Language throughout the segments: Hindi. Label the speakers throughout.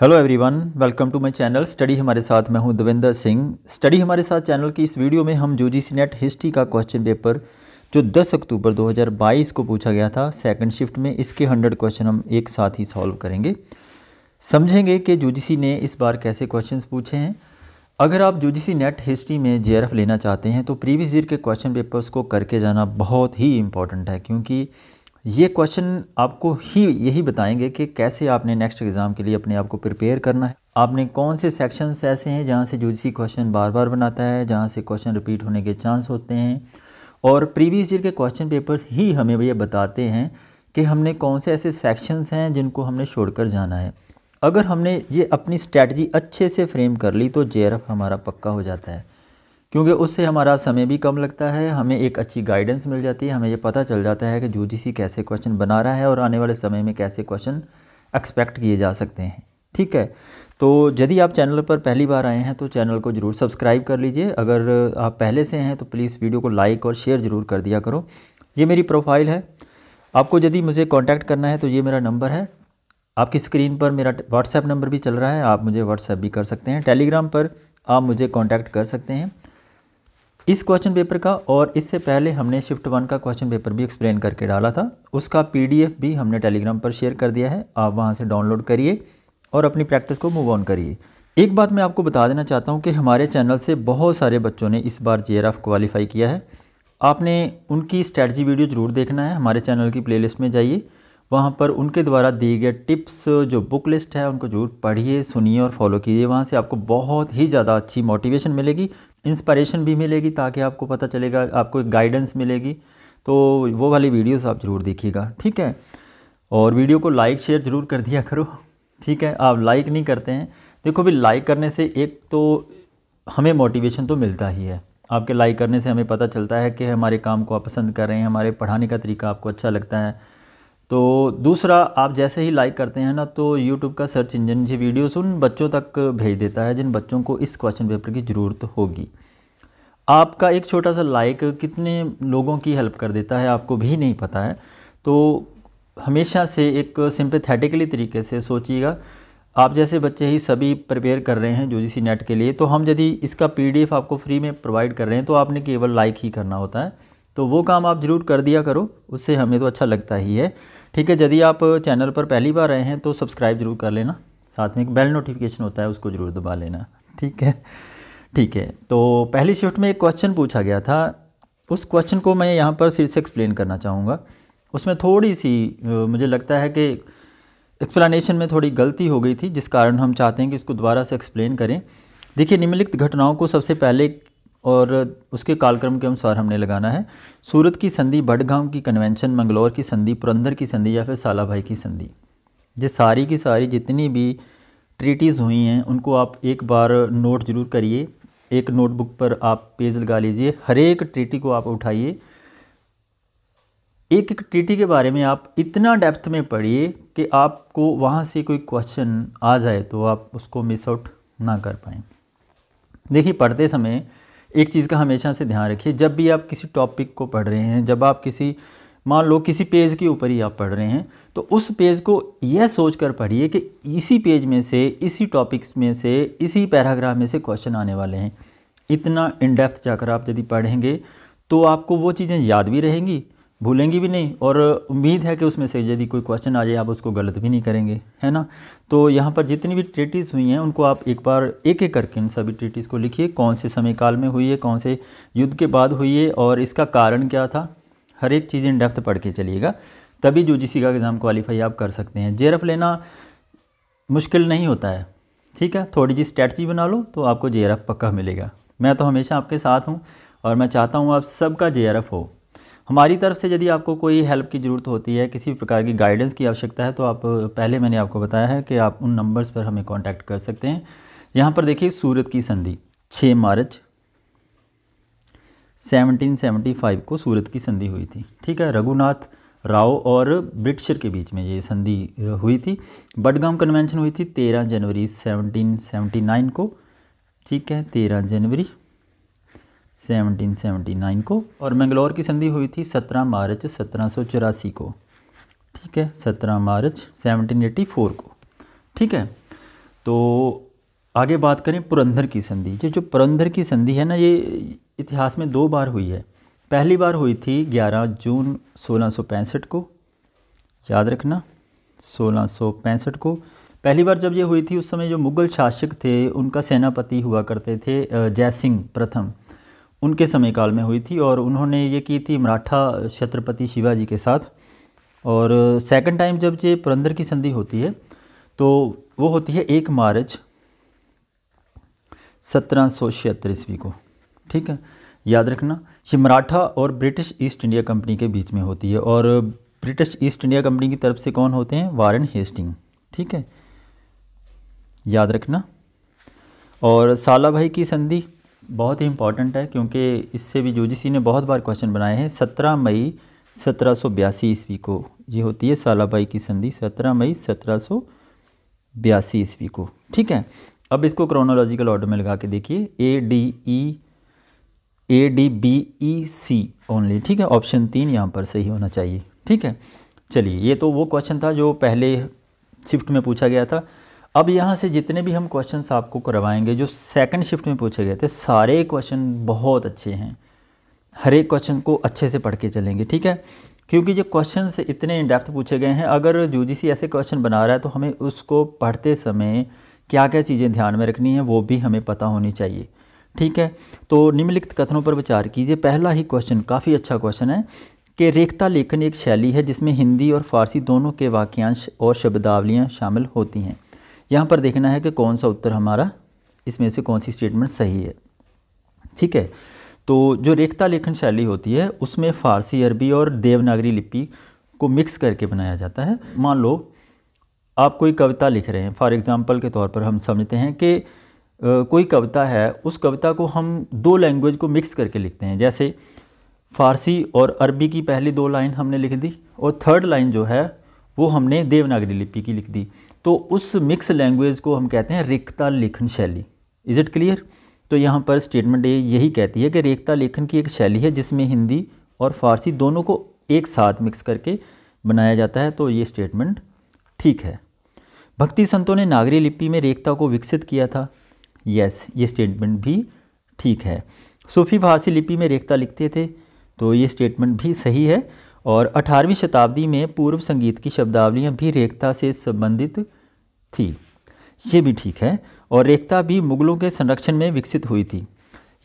Speaker 1: Hello everyone welcome to my channel study हमारे साथ मैं हूं दविंदर सिंह स्टडी हमारे साथ चैनल की इस वीडियो में हम सी नेट हिस्ट्री का क्वेश्चन पेपर जो 10 अक्टूबर 2022 को पूछा गया था सेकंड शिफ्ट में इसके 100 क्वेश्चन हम एक साथ ही सॉल्व करेंगे समझेंगे कि जू ने इस बार कैसे क्वेश्चन पूछे हैं अगर आप जू नेट हिस्ट्री में जे लेना चाहते हैं तो प्रीवियस ईयर के क्वेश्चन पेपर्स को करके जाना बहुत ही इंपॉर्टेंट है क्योंकि ये क्वेश्चन आपको ही यही बताएंगे कि कैसे आपने नेक्स्ट एग्ज़ाम के लिए अपने आप को प्रिपेयर करना है आपने कौन से सेक्शंस ऐसे हैं जहाँ से सी क्वेश्चन बार बार बनाता है जहाँ से क्वेश्चन रिपीट होने के चांस होते हैं और प्रीवियस ईयर के क्वेश्चन पेपर्स ही हमें ये बताते हैं कि हमने कौन से ऐसे सेक्शंस हैं जिनको हमने छोड़कर जाना है अगर हमने ये अपनी स्ट्रैटी अच्छे से फ्रेम कर ली तो जे हमारा पक्का हो जाता है क्योंकि उससे हमारा समय भी कम लगता है हमें एक अच्छी गाइडेंस मिल जाती है हमें ये पता चल जाता है कि सी कैसे क्वेश्चन बना रहा है और आने वाले समय में कैसे क्वेश्चन एक्सपेक्ट किए जा सकते हैं ठीक है तो यदि आप चैनल पर पहली बार आए हैं तो चैनल को ज़रूर सब्सक्राइब कर लीजिए अगर आप पहले से हैं तो प्लीज़ वीडियो को लाइक और शेयर ज़रूर कर दिया करो ये मेरी प्रोफाइल है आपको यदि मुझे कांटेक्ट करना है तो ये मेरा नंबर है आपकी स्क्रीन पर मेरा व्हाट्सएप नंबर भी चल रहा है आप मुझे व्हाट्सएप भी कर सकते हैं टेलीग्राम पर आप मुझे कॉन्टैक्ट कर सकते हैं इस क्वेश्चन पेपर का और इससे पहले हमने शिफ्ट वन का क्वेश्चन पेपर भी एक्सप्लेन करके डाला था उसका पीडीएफ भी हमने टेलीग्राम पर शेयर कर दिया है आप वहाँ से डाउनलोड करिए और अपनी प्रैक्टिस को मूव ऑन करिए एक बात मैं आपको बता देना चाहता हूँ कि हमारे चैनल से बहुत सारे बच्चों ने इस बार जे क्वालिफाई किया है आपने उनकी स्ट्रैटी वीडियो ज़रूर देखना है हमारे चैनल की प्लेलिस्ट में जाइए वहाँ पर उनके द्वारा दिए गए टिप्स जो बुक लिस्ट है उनको जरूर पढ़िए सुनिए और फॉलो कीजिए वहाँ से आपको बहुत ही ज़्यादा अच्छी मोटिवेशन मिलेगी इंस्पायरेशन भी मिलेगी ताकि आपको पता चलेगा आपको एक गाइडेंस मिलेगी तो वो वाली वीडियोस आप ज़रूर देखिएगा ठीक है और वीडियो को लाइक शेयर ज़रूर कर दिया करो ठीक है आप लाइक नहीं करते हैं देखो भी लाइक करने से एक तो हमें मोटिवेशन तो मिलता ही है आपके लाइक करने से हमें पता चलता है कि हमारे काम को आप पसंद कर रहे हैं हमारे पढ़ाने का तरीका आपको अच्छा लगता है तो दूसरा आप जैसे ही लाइक करते हैं ना तो यूट्यूब का सर्च इंजन ये वीडियोस उन बच्चों तक भेज देता है जिन बच्चों को इस क्वेश्चन पेपर की ज़रूरत होगी आपका एक छोटा सा लाइक कितने लोगों की हेल्प कर देता है आपको भी नहीं पता है तो हमेशा से एक सिंपथेटिकली तरीके से सोचिएगा आप जैसे बच्चे ही सभी प्रिपेयर कर रहे हैं जो नेट के लिए तो हम यदि इसका पीडीएफ आपको फ्री में प्रोवाइड कर रहे हैं तो आपने केवल लाइक ही करना होता है तो वो काम आप ज़रूर कर दिया करो उससे हमें तो अच्छा लगता ही है ठीक है यदि आप चैनल पर पहली बार आए हैं तो सब्सक्राइब जरूर कर लेना साथ में एक बेल नोटिफिकेशन होता है उसको ज़रूर दबा लेना ठीक है ठीक है तो पहली शिफ्ट में एक क्वेश्चन पूछा गया था उस क्वेश्चन को मैं यहाँ पर फिर से एक्सप्लेन करना चाहूँगा उसमें थोड़ी सी मुझे लगता है कि एक्सप्लानीशन में थोड़ी गलती हो गई थी जिस कारण हम चाहते हैं कि इसको दोबारा से एक्सप्लेन करें देखिए निम्नलिखित घटनाओं को सबसे पहले और उसके कालक्रम के अनुसार हमने लगाना है सूरत की संधि भटगांव की कन्वेंशन मंगलौर की संधि पुरंदर की संधि या फिर सालाभाई की संधि ये सारी की सारी जितनी भी ट्रीटीज़ हुई हैं उनको आप एक बार नोट ज़रूर करिए एक नोटबुक पर आप पेज लगा लीजिए हर एक ट्रीटी को आप उठाइए एक एक ट्रीटी के बारे में आप इतना डेप्थ में पढ़िए कि आपको वहाँ से कोई क्वेश्चन आ जाए तो आप उसको मिस आउट ना कर पाएँ देखिए पढ़ते समय एक चीज़ का हमेशा से ध्यान रखिए जब भी आप किसी टॉपिक को पढ़ रहे हैं जब आप किसी मान लो किसी पेज के ऊपर ही आप पढ़ रहे हैं तो उस पेज को यह सोच कर पढ़िए कि इसी पेज में से इसी टॉपिक्स में से इसी पैराग्राफ में से क्वेश्चन आने वाले हैं इतना इनडेप्थ जाकर आप यदि पढ़ेंगे तो आपको वो चीज़ें याद भी रहेंगी भूलेंगी भी नहीं और उम्मीद है कि उसमें से यदि कोई क्वेश्चन आ जाए आप उसको गलत भी नहीं करेंगे है ना तो यहाँ पर जितनी भी ट्रीटीज़ हुई हैं उनको आप एक बार एक एक करके इन सभी ट्रीटीज़ को लिखिए कौन से समय काल में हुई है कौन से युद्ध के बाद हुई है और इसका कारण क्या था हर एक चीज़ इन डेप्थ पढ़ के चलिएगा तभी जो जिसी का एग्ज़ाम क्वालिफाई आप कर सकते हैं जेरफ लेना मुश्किल नहीं होता है ठीक है थोड़ी जी स्ट्रैटी बना लो तो आपको जे पक्का मिलेगा मैं तो हमेशा आपके साथ हूँ और मैं चाहता हूँ आप सबका जे हो हमारी तरफ से यदि आपको कोई हेल्प की ज़रूरत होती है किसी प्रकार की गाइडेंस की आवश्यकता है तो आप पहले मैंने आपको बताया है कि आप उन नंबर्स पर हमें कांटेक्ट कर सकते हैं यहाँ पर देखिए सूरत की संधि 6 मार्च 1775 को सूरत की संधि हुई थी ठीक है रघुनाथ राव और ब्रिटिशर के बीच में ये संधि हुई थी बडगाम कन्वेंशन हुई थी 13 जनवरी 1779 को ठीक है 13 जनवरी 1779 को और मंगलौर की संधि हुई थी 17 मार्च सत्रह को ठीक है 17 मार्च 1784 को ठीक है तो आगे बात करें पुरंधर की संधि ये जो पुरंधर की संधि है ना ये इतिहास में दो बार हुई है पहली बार हुई थी 11 जून पैंसठ को याद रखना पैंसठ को पहली बार जब ये हुई थी उस समय जो मुग़ल शासक थे उनका सेनापति हुआ करते थे जय सिंह प्रथम उनके समयकाल में हुई थी और उन्होंने ये की थी मराठा छत्रपति शिवाजी के साथ और सेकंड टाइम जब ये पुरंदर की संधि होती है तो वो होती है एक मार्च सत्रह सौ छिहत्तर ईस्वी को ठीक है याद रखना ये मराठा और ब्रिटिश ईस्ट इंडिया कंपनी के बीच में होती है और ब्रिटिश ईस्ट इंडिया कंपनी की तरफ से कौन होते हैं वारन हेस्टिंग ठीक है याद रखना और साला भाई की संधि बहुत ही इंपॉर्टेंट है क्योंकि इससे भी यूजीसी ने बहुत बार क्वेश्चन बनाए हैं सत्रह मई सत्रह सौ बयासी ईस्वी को ये होती है सालाबाई की संधि सत्रह मई सत्रह सौ बयासी ईस्वी को ठीक है अब इसको क्रोनोलॉजिकल ऑर्डर में लगा के देखिए A D E A D B E C only ठीक है ऑप्शन तीन यहाँ पर सही होना चाहिए ठीक है चलिए ये तो वो क्वेश्चन था जो पहले शिफ्ट में पूछा गया था अब यहाँ से जितने भी हम क्वेश्चन आपको करवाएंगे जो सेकंड शिफ्ट में पूछे गए थे सारे क्वेश्चन बहुत अच्छे हैं हर एक क्वेश्चन को अच्छे से पढ़ के चलेंगे ठीक है क्योंकि जो क्वेश्चन इतने इन डेप्थ पूछे गए हैं अगर यू ऐसे क्वेश्चन बना रहा है तो हमें उसको पढ़ते समय क्या क्या चीज़ें ध्यान में रखनी है वो भी हमें पता होनी चाहिए ठीक है तो निम्नलिखित कथनों पर विचार कीजिए पहला ही क्वेश्चन काफ़ी अच्छा क्वेश्चन है कि रेखता लेखन एक शैली है जिसमें हिंदी और फारसी दोनों के वाक्यांश और शब्दावलियाँ शामिल होती हैं यहाँ पर देखना है कि कौन सा उत्तर हमारा इसमें से कौन सी स्टेटमेंट सही है ठीक है तो जो रेखता लेखन शैली होती है उसमें फ़ारसी अरबी और देवनागरी लिपि को मिक्स करके बनाया जाता है मान लो आप कोई कविता लिख रहे हैं फॉर एग्ज़ाम्पल के तौर पर हम समझते हैं कि कोई कविता है उस कविता को हम दो लैंग्वेज को मिक्स करके लिखते हैं जैसे फ़ारसी और अरबी की पहली दो लाइन हमने लिख दी और थर्ड लाइन जो है वो हमने देवनागरी लिपि की लिख दी तो उस मिक्स लैंग्वेज को हम कहते हैं रेखता लेखन शैली इज़ इट क्लियर तो यहाँ पर स्टेटमेंट ये यही कहती है कि रेखता लेखन की एक शैली है जिसमें हिंदी और फारसी दोनों को एक साथ मिक्स करके बनाया जाता है तो ये स्टेटमेंट ठीक है भक्ति संतों ने नागरी लिपि में रेखता को विकसित किया था यस ये स्टेटमेंट भी ठीक है सूफी फारसी लिपि में रेखता लिखते थे तो ये स्टेटमेंट भी सही है और 18वीं शताब्दी में पूर्व संगीत की शब्दावलियाँ भी रेखता से संबंधित थी ये भी ठीक है और रेखता भी मुग़लों के संरक्षण में विकसित हुई थी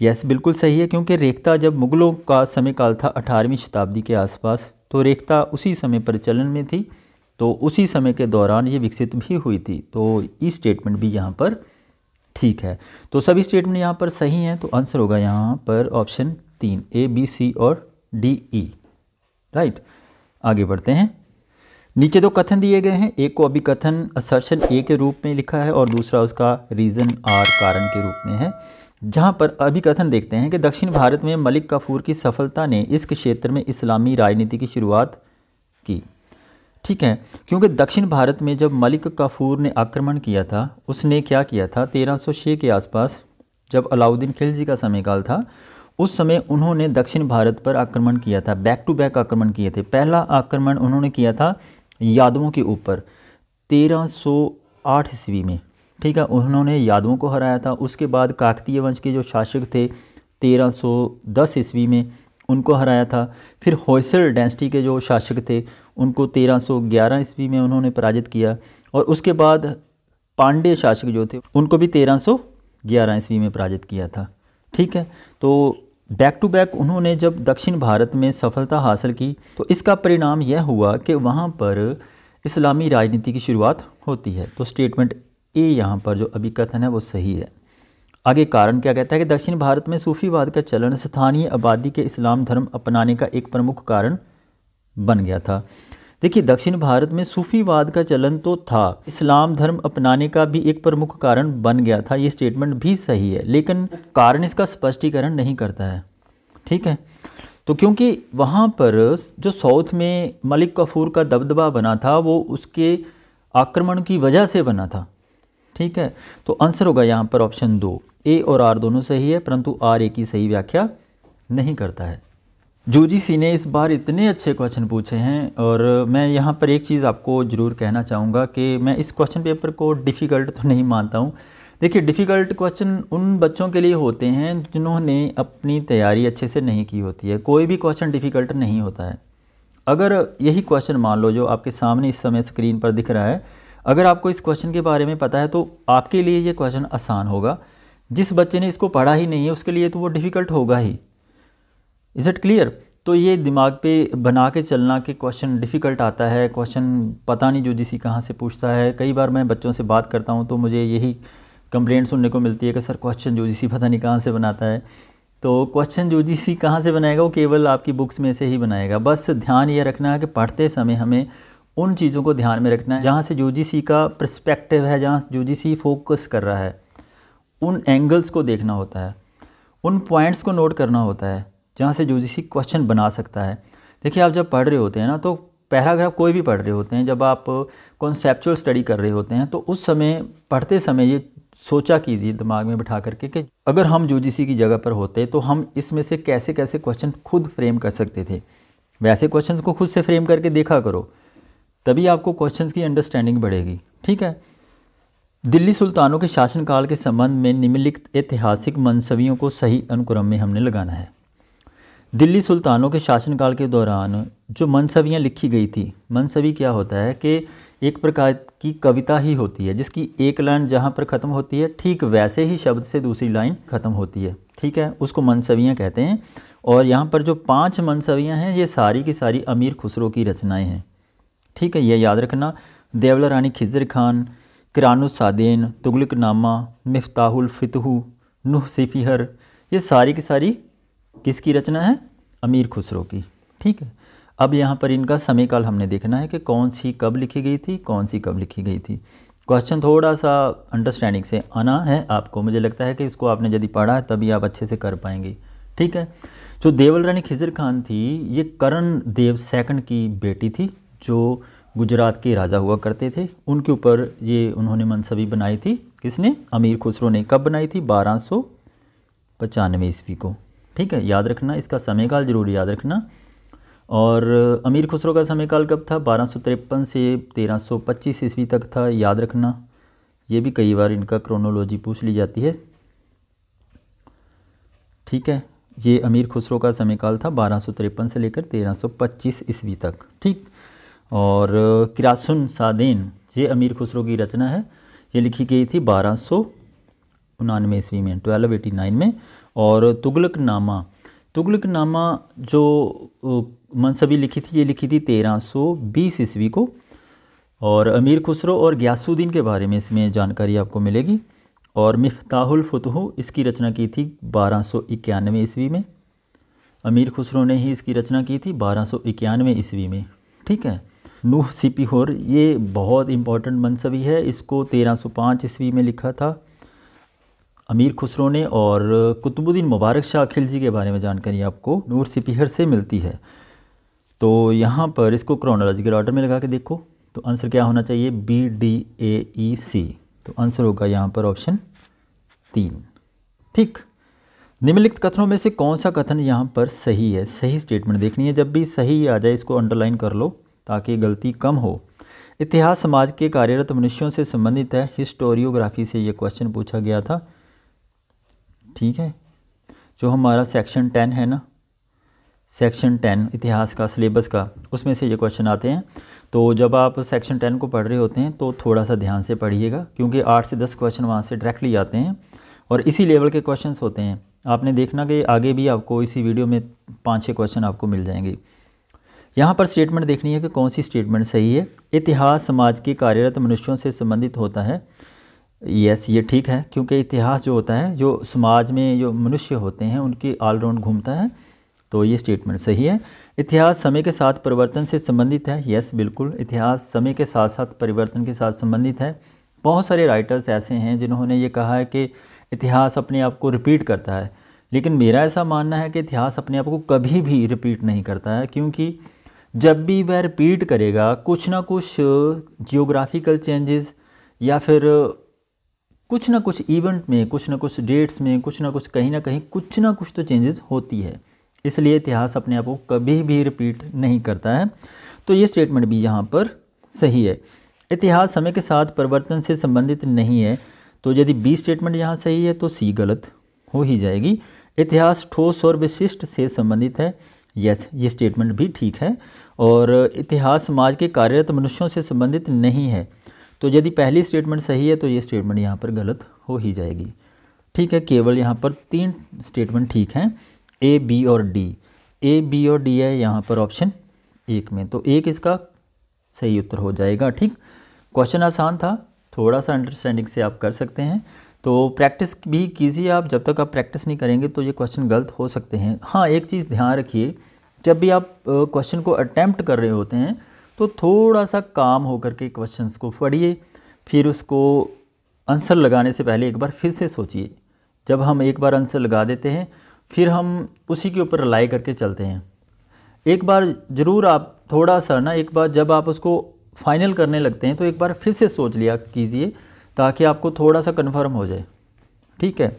Speaker 1: यस बिल्कुल सही है क्योंकि रेखता जब मुग़लों का समयकाल था 18वीं शताब्दी के आसपास तो रेखता उसी समय प्रचलन में थी तो उसी समय के दौरान ये विकसित भी हुई थी तो ये स्टेटमेंट भी यहाँ पर ठीक है तो सभी स्टेटमेंट यहाँ पर सही हैं तो आंसर होगा यहाँ पर ऑप्शन तीन ए बी सी और डी ई राइट आगे बढ़ते हैं नीचे दो कथन दिए गए हैं एक को अभी कथन असर्शन ए के रूप में लिखा है और दूसरा उसका रीज़न आर कारण के रूप में है जहाँ पर अभी कथन देखते हैं कि दक्षिण भारत में मलिक काफूर की सफलता ने इस क्षेत्र में इस्लामी राजनीति की शुरुआत की ठीक है क्योंकि दक्षिण भारत में जब मलिक काफूर ने आक्रमण किया था उसने क्या किया था 1306 के आसपास जब अलाउद्दीन खिलजी का समय काल था उस समय उन्होंने दक्षिण भारत पर आक्रमण किया था बैक टू बैक आक्रमण किए थे पहला आक्रमण उन्होंने किया था यादवों के ऊपर 1308 ईस्वी में ठीक है उन्होंने यादवों को हराया था उसके बाद काकतीय वंश के जो शासक थे 1310 ईस्वी में उनको हराया था फिर होयसल डेंसिटी के जो शासक थे उनको 1311 ईस्वी में उन्होंने पराजित किया और उसके बाद पांडे शासक जो थे उनको भी 1311 ईस्वी में पराजित किया था ठीक है तो बैक टू बैक उन्होंने जब दक्षिण भारत में सफलता हासिल की तो इसका परिणाम यह हुआ कि वहाँ पर इस्लामी राजनीति की शुरुआत होती है तो स्टेटमेंट ए यहाँ पर जो अभी कथन है वो सही है आगे कारण क्या कहता है कि दक्षिण भारत में सूफीवाद का चलन स्थानीय आबादी के इस्लाम धर्म अपनाने का एक प्रमुख कारण बन गया था देखिए दक्षिण भारत में सूफीवाद का चलन तो था इस्लाम धर्म अपनाने का भी एक प्रमुख कारण बन गया था ये स्टेटमेंट भी सही है लेकिन कारण इसका स्पष्टीकरण नहीं करता है ठीक है तो क्योंकि वहाँ पर जो साउथ में मलिक कफूर का दबदबा बना था वो उसके आक्रमण की वजह से बना था ठीक है तो आंसर होगा यहाँ पर ऑप्शन दो ए और आर दोनों सही है परंतु आर ए की सही व्याख्या नहीं करता है सी ने इस बार इतने अच्छे क्वेश्चन पूछे हैं और मैं यहाँ पर एक चीज़ आपको ज़रूर कहना चाहूँगा कि मैं इस क्वेश्चन पेपर को डिफ़िकल्ट तो नहीं मानता हूँ देखिए डिफ़िकल्ट क्वेश्चन उन बच्चों के लिए होते हैं जिन्होंने अपनी तैयारी अच्छे से नहीं की होती है कोई भी क्वेश्चन डिफ़िकल्ट नहीं होता है अगर यही क्वेश्चन मान लो जो आपके सामने इस समय स्क्रीन पर दिख रहा है अगर आपको इस क्वेश्चन के बारे में पता है तो आपके लिए ये क्वेश्चन आसान होगा जिस बच्चे ने इसको पढ़ा ही नहीं है उसके लिए तो वो डिफ़िकल्ट होगा ही इज़ इट क्लियर तो ये दिमाग पे बना के चलना कि क्वेश्चन डिफ़िकल्ट आता है क्वेश्चन पता नहीं जो जिसी कहाँ से पूछता है कई बार मैं बच्चों से बात करता हूँ तो मुझे यही कंप्लेंट सुनने को मिलती है कि सर क्वेश्चन जो जिसी पता नहीं कहाँ से बनाता है तो क्वेश्चन जो जिसी कहाँ से बनाएगा वो केवल आपकी बुक्स में से ही बनाएगा बस ध्यान ये रखना है कि पढ़ते समय हमें उन चीज़ों को ध्यान में रखना है जहाँ से जो का प्रस्पेक्टिव है जहाँ जो फोकस कर रहा है उन एंगल्स को देखना होता है उन पॉइंट्स को नोट करना होता है जहाँ से यूजीसी क्वेश्चन बना सकता है देखिए आप जब पढ़ रहे होते हैं ना तो पैराग्राफ कोई भी पढ़ रहे होते हैं जब आप कॉन्सेप्चुअल स्टडी कर रहे होते हैं तो उस समय पढ़ते समय ये सोचा कीजिए दिमाग में बिठा करके कि अगर हम यू की जगह पर होते तो हम इसमें से कैसे कैसे क्वेश्चन खुद फ्रेम कर सकते थे वैसे क्वेश्चंस को खुद से फ्रेम करके देखा करो तभी आपको क्वेश्चंस की अंडरस्टैंडिंग बढ़ेगी ठीक है दिल्ली सुल्तानों के शासनकाल के संबंध में निम्नलिखित ऐतिहासिक मनसवियों को सही अनुक्रम में हमने लगाना है दिल्ली सुल्तानों के शासनकाल के दौरान जो मनसवियाँ लिखी गई थी मनसवी क्या होता है कि एक प्रकार की कविता ही होती है जिसकी एक लाइन जहाँ पर ख़त्म होती है ठीक वैसे ही शब्द से दूसरी लाइन ख़त्म होती है ठीक है उसको मनसवियाँ कहते हैं और यहाँ पर जो पांच मनसवियाँ हैं ये सारी की सारी अमीर खुसरो की रचनाएँ हैं ठीक है ये याद रखना देवला रानी खिजर खान किरानुसादेन तुगलकनामा नामा मिफ्ताहुल नुह सिफिहर ये सारी की सारी किसकी रचना है अमीर खुसरो की ठीक है अब यहाँ पर इनका समयकाल हमने देखना है कि कौन सी कब लिखी गई थी कौन सी कब लिखी गई थी क्वेश्चन थोड़ा सा अंडरस्टैंडिंग से आना है आपको मुझे लगता है कि इसको आपने यदि पढ़ा है तभी आप अच्छे से कर पाएंगे ठीक है जो देवल रानी खिजर खान थी ये करण देव सेकंड की बेटी थी जो गुजरात के राजा हुआ करते थे उनके ऊपर ये उन्होंने मनसबी बनाई थी किसने अमीर खुसरो ने कब बनाई थी बारह सौ पचानवे ईस्वी को ठीक है याद रखना इसका समयकाल जरूर याद रखना और अमीर खुसरो का समयकाल कब था बारह से तेरह ईस्वी तक था याद रखना ये भी कई बार इनका क्रोनोलॉजी पूछ ली जाती है ठीक है ये अमीर खुसरो का समयकाल था बारह से लेकर 1325 ईस्वी तक ठीक और किरासुन सादेन ये अमीर खुसरो की रचना है ये लिखी गई थी बारह सौ ईस्वी में ट्वेल्व एटी नाइन में और तुगलक नामा तुगलक नामा जो मनसबी लिखी थी ये लिखी थी 1320 ईस्वी को और अमीर खुसरो और ग्यासुद्दीन के बारे में इसमें जानकारी आपको मिलेगी और मिफ्ताहुल फतह इसकी रचना की थी बारह सौ इक्यानवे ईस्वी में अमीर खुसरो ने ही इसकी रचना की थी बारह सौ इक्यानवे ईस्वी में ठीक है नूह सिपिहोर ये बहुत इम्पॉर्टेंट मनसबी है इसको 1305 ईस्वी में लिखा था अमीर खुसरो ने और कुतुबुद्दीन मुबारक शाह खिलजी के बारे में जानकारी आपको नूर सिपहर से मिलती है तो यहाँ पर इसको क्रोनोलॉजिकल ऑर्डर में लगा के देखो तो आंसर क्या होना चाहिए बी डी ए ई सी तो आंसर होगा यहाँ पर ऑप्शन तीन ठीक निम्नलिखित कथनों में से कौन सा कथन यहाँ पर सही है सही स्टेटमेंट देखनी है जब भी सही आ जाए इसको अंडरलाइन कर लो ताकि गलती कम हो इतिहास समाज के कार्यरत मनुष्यों से संबंधित है हिस्टोरियोग्राफी से ये क्वेश्चन पूछा गया था ठीक है जो हमारा सेक्शन टेन है ना सेक्शन टेन इतिहास का सिलेबस का उसमें से ये क्वेश्चन आते हैं तो जब आप सेक्शन टेन को पढ़ रहे होते हैं तो थोड़ा सा ध्यान से पढ़िएगा क्योंकि आठ से दस क्वेश्चन वहाँ से डायरेक्टली आते हैं और इसी लेवल के क्वेश्चन होते हैं आपने देखना कि आगे भी आपको इसी वीडियो में पाँच छः क्वेश्चन आपको मिल जाएंगे यहाँ पर स्टेटमेंट देखनी है कि कौन सी स्टेटमेंट सही है इतिहास समाज के कार्यरत मनुष्यों से संबंधित होता है यस ये ठीक है क्योंकि इतिहास जो होता है जो समाज में जो मनुष्य होते हैं उनकी ऑलराउंड घूमता है तो ये स्टेटमेंट सही है इतिहास समय के साथ परिवर्तन से संबंधित है यस बिल्कुल इतिहास समय के साथ साथ परिवर्तन के साथ संबंधित है बहुत सारे राइटर्स ऐसे हैं जिन्होंने ये कहा है कि इतिहास अपने आप को रिपीट करता है लेकिन मेरा ऐसा मानना है कि इतिहास अपने आप को कभी भी रिपीट नहीं करता है क्योंकि जब भी वह रिपीट करेगा कुछ ना कुछ जियोग्राफिकल चेंजेस या फिर कुछ ना कुछ इवेंट में कुछ ना कुछ डेट्स में कुछ ना कुछ कहीं ना कहीं कुछ ना कुछ तो चेंजेस होती है इसलिए इतिहास अपने आप को कभी भी रिपीट नहीं करता है तो ये स्टेटमेंट भी यहाँ पर सही है इतिहास समय के साथ परिवर्तन से संबंधित नहीं है तो यदि बी स्टेटमेंट यहाँ सही है तो सी गलत हो ही जाएगी इतिहास ठोस और विशिष्ट से संबंधित है यस ये स्टेटमेंट भी ठीक है और इतिहास समाज के कार्यरत मनुष्यों से संबंधित नहीं है तो यदि पहली स्टेटमेंट सही है तो ये स्टेटमेंट यहाँ पर गलत हो ही जाएगी ठीक है केवल यहाँ पर तीन स्टेटमेंट ठीक हैं ए बी और डी ए बी और डी है यहाँ पर ऑप्शन एक में तो एक इसका सही उत्तर हो जाएगा ठीक क्वेश्चन आसान था थोड़ा सा अंडरस्टैंडिंग से आप कर सकते हैं तो प्रैक्टिस भी कीजिए आप जब तक आप प्रैक्टिस नहीं करेंगे तो ये क्वेश्चन गलत हो सकते हैं हाँ एक चीज़ ध्यान रखिए जब भी आप क्वेश्चन को अटैम्प्ट कर रहे होते हैं तो थोड़ा सा काम होकर के क्वेश्चंस को पढ़िए फिर उसको आंसर लगाने से पहले एक बार फिर से सोचिए जब हम एक बार आंसर लगा देते हैं फिर हम उसी के ऊपर रिलाई करके चलते हैं एक बार ज़रूर आप थोड़ा सा ना एक बार जब आप उसको फाइनल करने लगते हैं तो एक बार फिर से सोच लिया कीजिए ताकि आपको थोड़ा सा कन्फर्म हो जाए ठीक है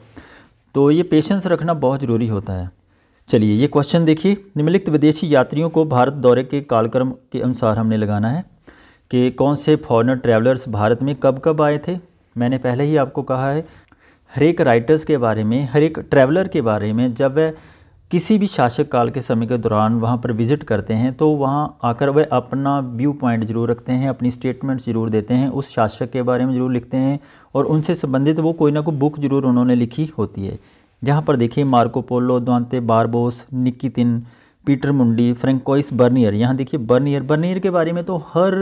Speaker 1: तो ये पेशेंस रखना बहुत ज़रूरी होता है चलिए ये क्वेश्चन देखिए निम्नलिखित विदेशी यात्रियों को भारत दौरे के कालक्रम के अनुसार हमने लगाना है कि कौन से फॉरनर ट्रैवलर्स भारत में कब कब आए थे मैंने पहले ही आपको कहा है हर एक राइटर्स के बारे में हर एक ट्रैवलर के बारे में जब वह किसी भी शासक काल के समय के दौरान वहाँ पर विज़िट करते हैं तो वहाँ आकर वह अपना व्यू पॉइंट ज़रूर रखते हैं अपनी स्टेटमेंट ज़रूर देते हैं उस शासक के बारे में ज़रूर लिखते हैं और उनसे संबंधित वो कोई ना कोई बुक ज़रूर उन्होंने लिखी होती है जहाँ पर देखिए मार्को पोलो द्वांते बारबोस तिन पीटर मुंडी फ्रेंकोइस बर्नियर यहाँ देखिए बर्नियर बर्नियर के बारे में तो हर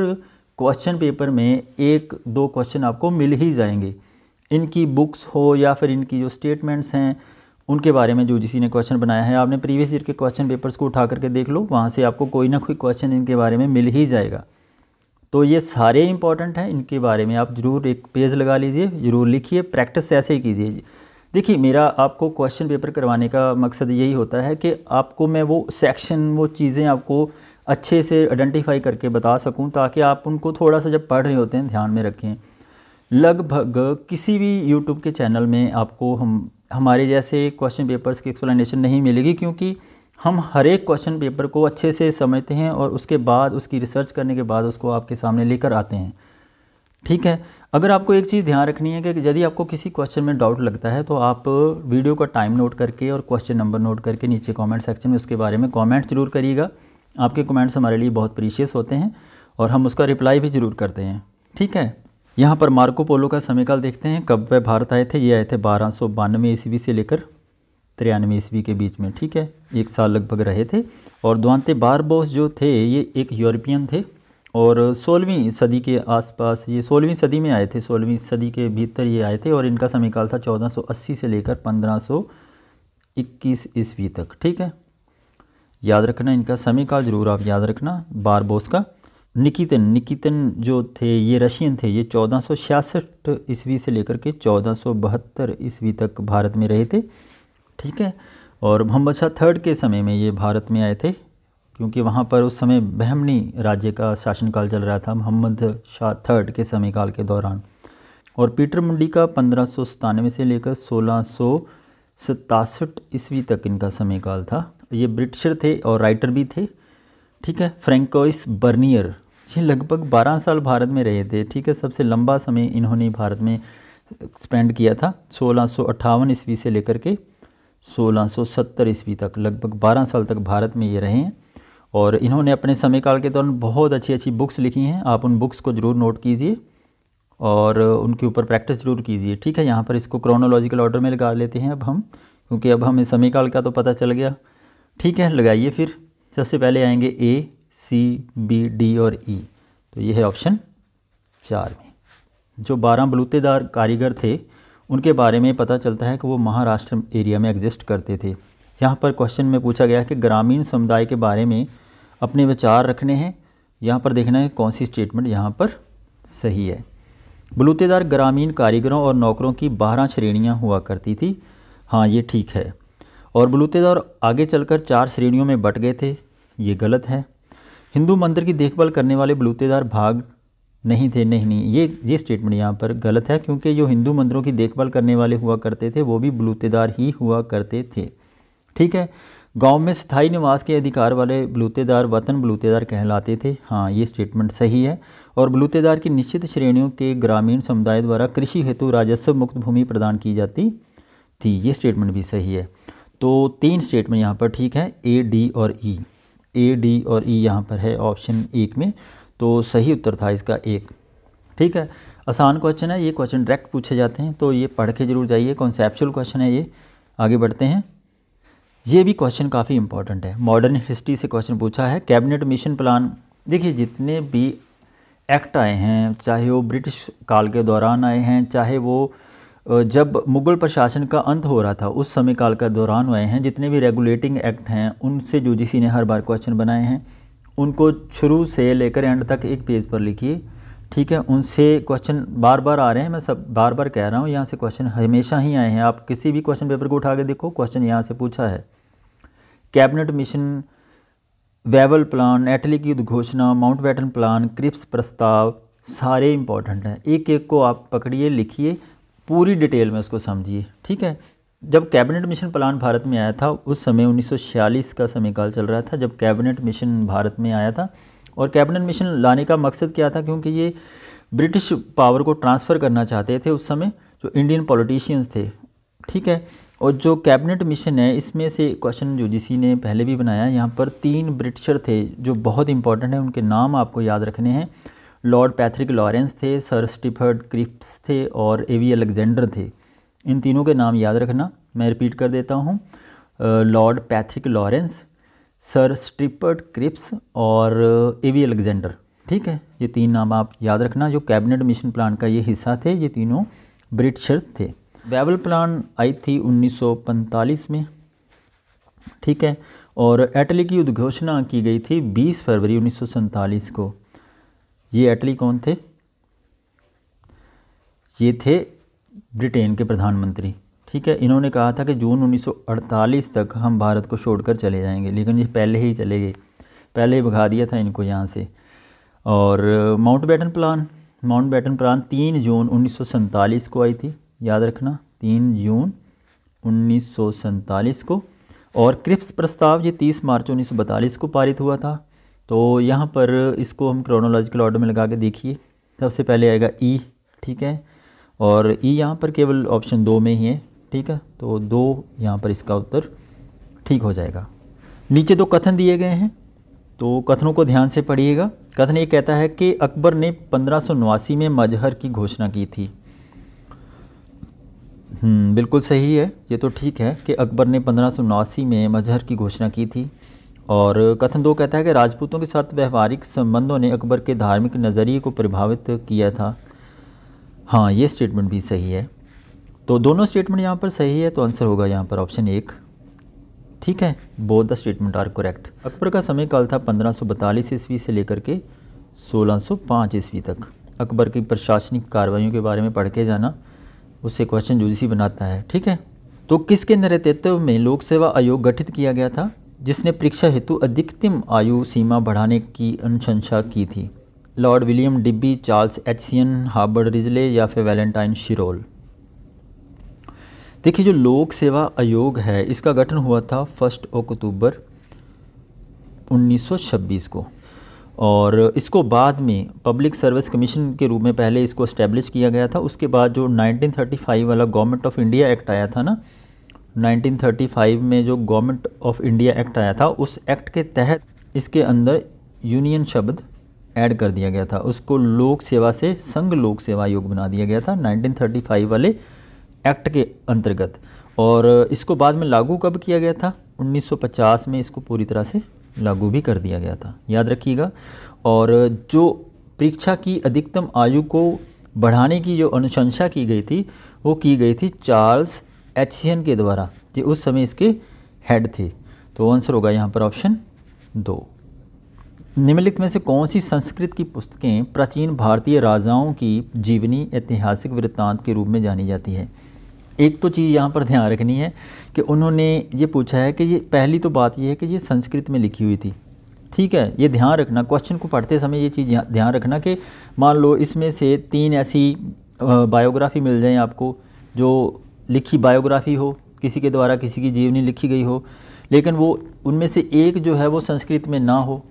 Speaker 1: क्वेश्चन पेपर में एक दो क्वेश्चन आपको मिल ही जाएंगे इनकी बुक्स हो या फिर इनकी जो स्टेटमेंट्स हैं उनके बारे में जो जिसी ने क्वेश्चन बनाया है आपने प्रीवियस ईयर के क्वेश्चन पेपर्स को उठा करके देख लो वहाँ से आपको कोई ना कोई क्वेश्चन इनके बारे में मिल ही जाएगा तो ये सारे इंपॉर्टेंट हैं इनके बारे में आप ज़रूर एक पेज लगा लीजिए ज़रूर लिखिए प्रैक्टिस ऐसे ही कीजिए देखिए मेरा आपको क्वेश्चन पेपर करवाने का मकसद यही होता है कि आपको मैं वो सेक्शन वो चीज़ें आपको अच्छे से आइडेंटिफाई करके बता सकूं ताकि आप उनको थोड़ा सा जब पढ़ रहे होते हैं ध्यान में रखें लगभग किसी भी यूट्यूब के चैनल में आपको हम हमारे जैसे क्वेश्चन पेपर्स की एक्सप्लेनेशन नहीं मिलेगी क्योंकि हम हर एक क्वेश्चन पेपर को अच्छे से समझते हैं और उसके बाद उसकी रिसर्च करने के बाद उसको आपके सामने लेकर आते हैं ठीक है अगर आपको एक चीज़ ध्यान रखनी है कि यदि आपको किसी क्वेश्चन में डाउट लगता है तो आप वीडियो का टाइम नोट करके और क्वेश्चन नंबर नोट करके नीचे कमेंट सेक्शन में उसके बारे में कमेंट जरूर करिएगा आपके कमेंट्स हमारे लिए बहुत प्रीशियस होते हैं और हम उसका रिप्लाई भी ज़रूर करते हैं ठीक है यहाँ पर मार्को पोलो का समयकाल देखते हैं कब वह भारत आए थे ये आए थे बारह सौ बानवे ईस्वी से लेकर तिरानवे ईस्वी के बीच में ठीक है एक साल लगभग रहे थे और द्वान्ते बारबोस जो थे ये एक यूरोपियन थे और सोलहवीं सदी के आसपास ये सोलहवीं सदी में आए थे सोलहवीं सदी के भीतर ये आए थे और इनका समयकाल था 1480 से लेकर 1521 ईस्वी तक ठीक है याद रखना इनका समयकाल ज़रूर आप याद रखना बारबोस का निकितन निकितन जो थे ये रशियन थे ये 1466 ईस्वी से लेकर के 1472 ईस्वी तक भारत में रहे थे ठीक है और मोहम्मद शाह थर्ड के समय में ये भारत में आए थे क्योंकि वहाँ पर उस समय बहमनी राज्य का शासनकाल चल रहा था मोहम्मद शाह थर्ड के समयकाल के दौरान और पीटर मुंडी का पंद्रह से लेकर सोलह सतासठ ईस्वी तक इनका समयकाल था ये ब्रिटिशर थे और राइटर भी थे ठीक है फ्रेंकोइस बर्नियर ये लगभग 12 साल भारत में रहे थे ठीक है सबसे लंबा समय इन्होंने भारत में स्पेंड किया था सोलह ईस्वी से लेकर के 1670 ईस्वी तक लगभग 12 साल तक भारत में ये रहे हैं और इन्होंने अपने समयकाल के दौरान बहुत अच्छी अच्छी बुक्स लिखी हैं आप उन बुक्स को ज़रूर नोट कीजिए और उनके ऊपर प्रैक्टिस ज़रूर कीजिए ठीक है यहाँ पर इसको क्रोनोलॉजिकल ऑर्डर में लगा लेते हैं अब हम क्योंकि अब हमें समयकाल का तो पता चल गया ठीक है लगाइए फिर सबसे पहले आएंगे ए सी बी डी और ई e. तो ये है ऑप्शन चार में जो बारह बलूतेदार कारीगर थे उनके बारे में पता चलता है कि वो महाराष्ट्र एरिया में एग्जिस्ट करते थे यहाँ पर क्वेश्चन में पूछा गया कि ग्रामीण समुदाय के बारे में अपने विचार रखने हैं यहाँ पर देखना है कौन सी स्टेटमेंट यहाँ पर सही है बलूतेदार ग्रामीण कारीगरों और नौकरों की बारह श्रेणियाँ हुआ करती थी हाँ ये ठीक है और बलूतेदार आगे चलकर चार श्रेणियों में बट गए थे ये गलत है हिंदू मंदिर की देखभाल करने वाले बलूतेदार भाग नहीं थे नहीं नहीं ये ये स्टेटमेंट यहाँ पर गलत है क्योंकि जो हिंदू मंदिरों की देखभाल करने वाले हुआ करते थे वो भी बलूतेदार ही हुआ करते थे ठीक है गांव में स्थाई निवास के अधिकार वाले बलूतेदार वतन बलूतेदार कहलाते थे हाँ ये स्टेटमेंट सही है और बलूतेदार की निश्चित श्रेणियों के ग्रामीण समुदाय द्वारा कृषि हेतु राजस्व मुक्त भूमि प्रदान की जाती थी ये स्टेटमेंट भी सही है तो तीन स्टेटमेंट यहाँ पर ठीक है ए डी और ई ए डी और ई e यहाँ पर है ऑप्शन एक में तो सही उत्तर था इसका एक ठीक है आसान क्वेश्चन है ये क्वेश्चन डायरेक्ट पूछे जाते हैं तो ये पढ़ के जरूर जाइए कॉन्सेप्चुअल क्वेश्चन है ये आगे बढ़ते हैं ये भी क्वेश्चन काफ़ी इंपॉर्टेंट है मॉडर्न हिस्ट्री से क्वेश्चन पूछा है कैबिनेट मिशन प्लान देखिए जितने भी एक्ट आए हैं चाहे वो ब्रिटिश काल के दौरान आए हैं चाहे वो जब मुग़ल प्रशासन का अंत हो रहा था उस समय काल का दौरान आए हैं जितने भी रेगुलेटिंग एक्ट हैं उनसे यूजीसी ने हर बार क्वेश्चन बनाए हैं उनको शुरू से लेकर एंड तक एक पेज पर लिखिए ठीक है उनसे क्वेश्चन बार बार आ रहे हैं मैं सब बार बार कह रहा हूँ यहाँ से क्वेश्चन हमेशा ही आए हैं आप किसी भी क्वेश्चन पेपर को उठा के देखो क्वेश्चन यहाँ से पूछा है cabinet mission Wavell plan Attlee की उद्घोषणा माउंटबेटन प्लान क्रिप्स प्रस्ताव सारे इंपॉर्टेंट हैं एक एक को आप पकड़िए लिखिए पूरी डिटेल में उसको समझिए ठीक है जब कैबिनेट मिशन प्लान भारत में आया था उस समय 1946 का समयकाल चल रहा था जब कैबिनेट मिशन भारत में आया था और कैबिनेट मिशन लाने का मकसद क्या था क्योंकि ये ब्रिटिश पावर को ट्रांसफ़र करना चाहते थे उस समय जो इंडियन पॉलिटिशियंस थे ठीक है और जो कैबिनेट मिशन है इसमें से क्वेश्चन जो यूजीसी ने पहले भी बनाया यहाँ पर तीन ब्रिटिशर थे जो बहुत इंपॉर्टेंट हैं उनके नाम आपको याद रखने हैं लॉर्ड पैथ्रिक लॉरेंस थे सर स्टिफर्ड क्रिप्स थे और एवी अलेक्जेंडर थे इन तीनों के नाम याद रखना मैं रिपीट कर देता हूँ Lord Pethick Lawrence sir Stafford Cripps और एवी अलेक्जेंडर ठीक है ये तीन नाम आप याद रखना जो कैबिनेट मिशन प्लान का ये हिस्सा थे ये तीनों ब्रिटिशर थे बैबल प्लान आई थी 1945 में ठीक है और एटली की उद्घोषणा की गई थी 20 फरवरी उन्नीस को ये एटली कौन थे ये थे ब्रिटेन के प्रधानमंत्री ठीक है इन्होंने कहा था कि जून 1948 तक हम भारत को छोड़कर चले जाएंगे लेकिन ये पहले ही चले गए पहले ही भगा दिया था इनको यहाँ से और Mountbatten plan Mountbatten plan तीन जून उन्नीस को आई थी याद रखना तीन जून उन्नीस को और क्रिप्स प्रस्ताव ये 30 मार्च 1942 को पारित हुआ था तो यहाँ पर इसको हम क्रोनोलॉजिकल ऑर्डर में लगा के देखिए सबसे पहले आएगा ई e, ठीक है और ई e यहाँ पर केवल ऑप्शन दो में ही है ठीक है तो दो यहाँ पर इसका उत्तर ठीक हो जाएगा नीचे दो कथन दिए गए हैं तो कथनों को ध्यान से पढ़िएगा कथन ये कहता है कि अकबर ने पंद्रह में मजहर की घोषणा की थी हम्म, बिल्कुल सही है ये तो ठीक है कि अकबर ने पंद्रह में मजहर की घोषणा की थी और कथन दो कहता है कि राजपूतों के साथ व्यवहारिक संबंधों ने अकबर के धार्मिक नज़रिए को प्रभावित किया था हाँ ये स्टेटमेंट भी सही है तो दोनों स्टेटमेंट यहाँ पर सही है तो आंसर होगा यहाँ पर ऑप्शन एक ठीक है both the statement are correct Akbar का समय काल था पंद्रह ईस्वी से लेकर के 1605 ईस्वी तक अकबर की प्रशासनिक कार्रवाइयों के बारे में पढ़ के जाना उससे क्वेश्चन जुडिसी बनाता है ठीक है तो किसके नेतृत्व में लोक सेवा आयोग गठित किया गया था जिसने परीक्षा हेतु अधिकतम आयु सीमा बढ़ाने की अनुशंसा की थी लॉर्ड विलियम डिब्बी चार्ल्स एचसीएन हार्बर्ड रिजले या फिर वैलेंटाइन शिरोल देखिए जो लोक सेवा आयोग है इसका गठन हुआ था फर्स्ट अक्टूबर 1926 को और इसको बाद में पब्लिक सर्विस कमीशन के रूप में पहले इसको इस्टेब्लिश किया गया था उसके बाद जो 1935 वाला गवर्नमेंट ऑफ इंडिया एक्ट आया था ना 1935 में जो गवर्नमेंट ऑफ इंडिया एक्ट आया था उस एक्ट के तहत इसके अंदर यूनियन शब्द ऐड कर दिया गया था उसको लोक सेवा से संघ लोक सेवा आयोग बना दिया गया था 1935 वाले एक्ट के अंतर्गत और इसको बाद में लागू कब किया गया था 1950 में इसको पूरी तरह से लागू भी कर दिया गया था याद रखिएगा और जो परीक्षा की अधिकतम आयु को बढ़ाने की जो अनुशंसा की गई थी वो की गई थी चार्ल्स एच के द्वारा जो उस समय इसके हेड थे तो आंसर होगा यहाँ पर ऑप्शन दो निम्नलिखित में से कौन सी संस्कृत की पुस्तकें प्राचीन भारतीय राजाओं की जीवनी ऐतिहासिक वृत्तांत के रूप में जानी जाती है एक तो चीज़ यहाँ पर ध्यान रखनी है कि उन्होंने ये पूछा है कि ये पहली तो बात ये है कि ये संस्कृत में लिखी हुई थी ठीक है ये ध्यान रखना क्वेश्चन को पढ़ते समय ये चीज़ ध्यान रखना कि मान लो इसमें से तीन ऐसी बायोग्राफी मिल जाए आपको जो लिखी बायोग्राफी हो किसी के द्वारा किसी की जीवनी लिखी गई हो लेकिन वो उनमें से एक जो है वो संस्कृत में ना हो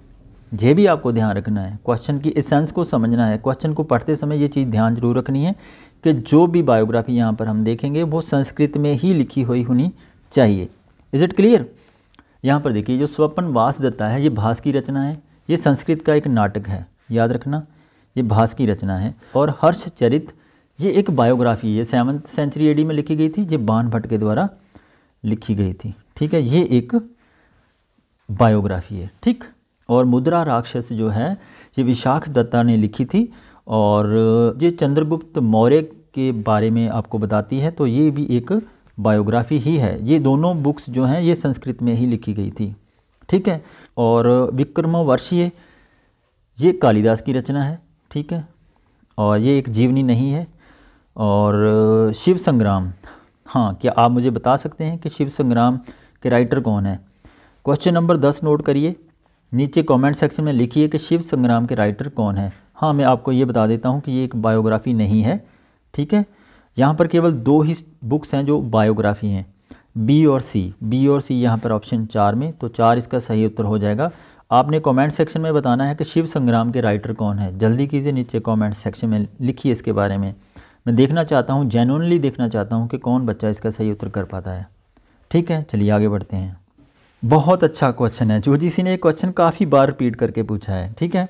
Speaker 1: ये भी आपको ध्यान रखना है क्वेश्चन की एसेंस को समझना है क्वेश्चन को पढ़ते समय ये चीज़ ध्यान जरूर रखनी है कि जो भी बायोग्राफी यहाँ पर हम देखेंगे वो संस्कृत में ही लिखी हुई होनी चाहिए इज़ इट क्लियर यहाँ पर देखिए जो स्वपन वास दत्ता है ये भास की रचना है ये संस्कृत का एक नाटक है याद रखना ये भास की रचना है और हर्षचरित ये एक बायोग्राफी है सेवन्थ सेंचुरी एडी में लिखी गई थी ये बान भट्ट के द्वारा लिखी गई थी ठीक है ये एक बायोग्राफी है ठीक और मुद्रा राक्षस जो है ये विशाख दत्ता ने लिखी थी और ये चंद्रगुप्त मौर्य के बारे में आपको बताती है तो ये भी एक बायोग्राफी ही है ये दोनों बुक्स जो हैं ये संस्कृत में ही लिखी गई थी ठीक है और विक्रमवर्षीय ये कालिदास की रचना
Speaker 2: है ठीक है
Speaker 1: और ये एक जीवनी नहीं है और शिव संग्राम हाँ क्या आप मुझे बता सकते हैं कि शिव संग्राम के राइटर कौन है क्वेश्चन नंबर दस नोट करिए नीचे कमेंट सेक्शन में लिखिए कि शिव संग्राम के राइटर कौन है हाँ मैं आपको ये बता देता हूँ कि ये एक बायोग्राफ़ी नहीं है ठीक है यहाँ पर केवल दो ही बुक्स हैं जो बायोग्राफ़ी हैं बी और सी बी और सी यहाँ पर ऑप्शन चार में तो चार इसका सही उत्तर हो जाएगा आपने कमेंट सेक्शन में बताना है कि शिव संग्राम के राइटर कौन है जल्दी कीजिए नीचे कमेंट सेक्शन में लिखिए इसके बारे में मैं देखना चाहता हूँ जेनुअनली देखना चाहता हूँ कि कौन बच्चा इसका सही उत्तर कर पाता है ठीक है चलिए आगे बढ़ते हैं बहुत अच्छा क्वेश्चन है जी सी ने एक क्वेश्चन काफ़ी बार रिपीट करके पूछा है ठीक है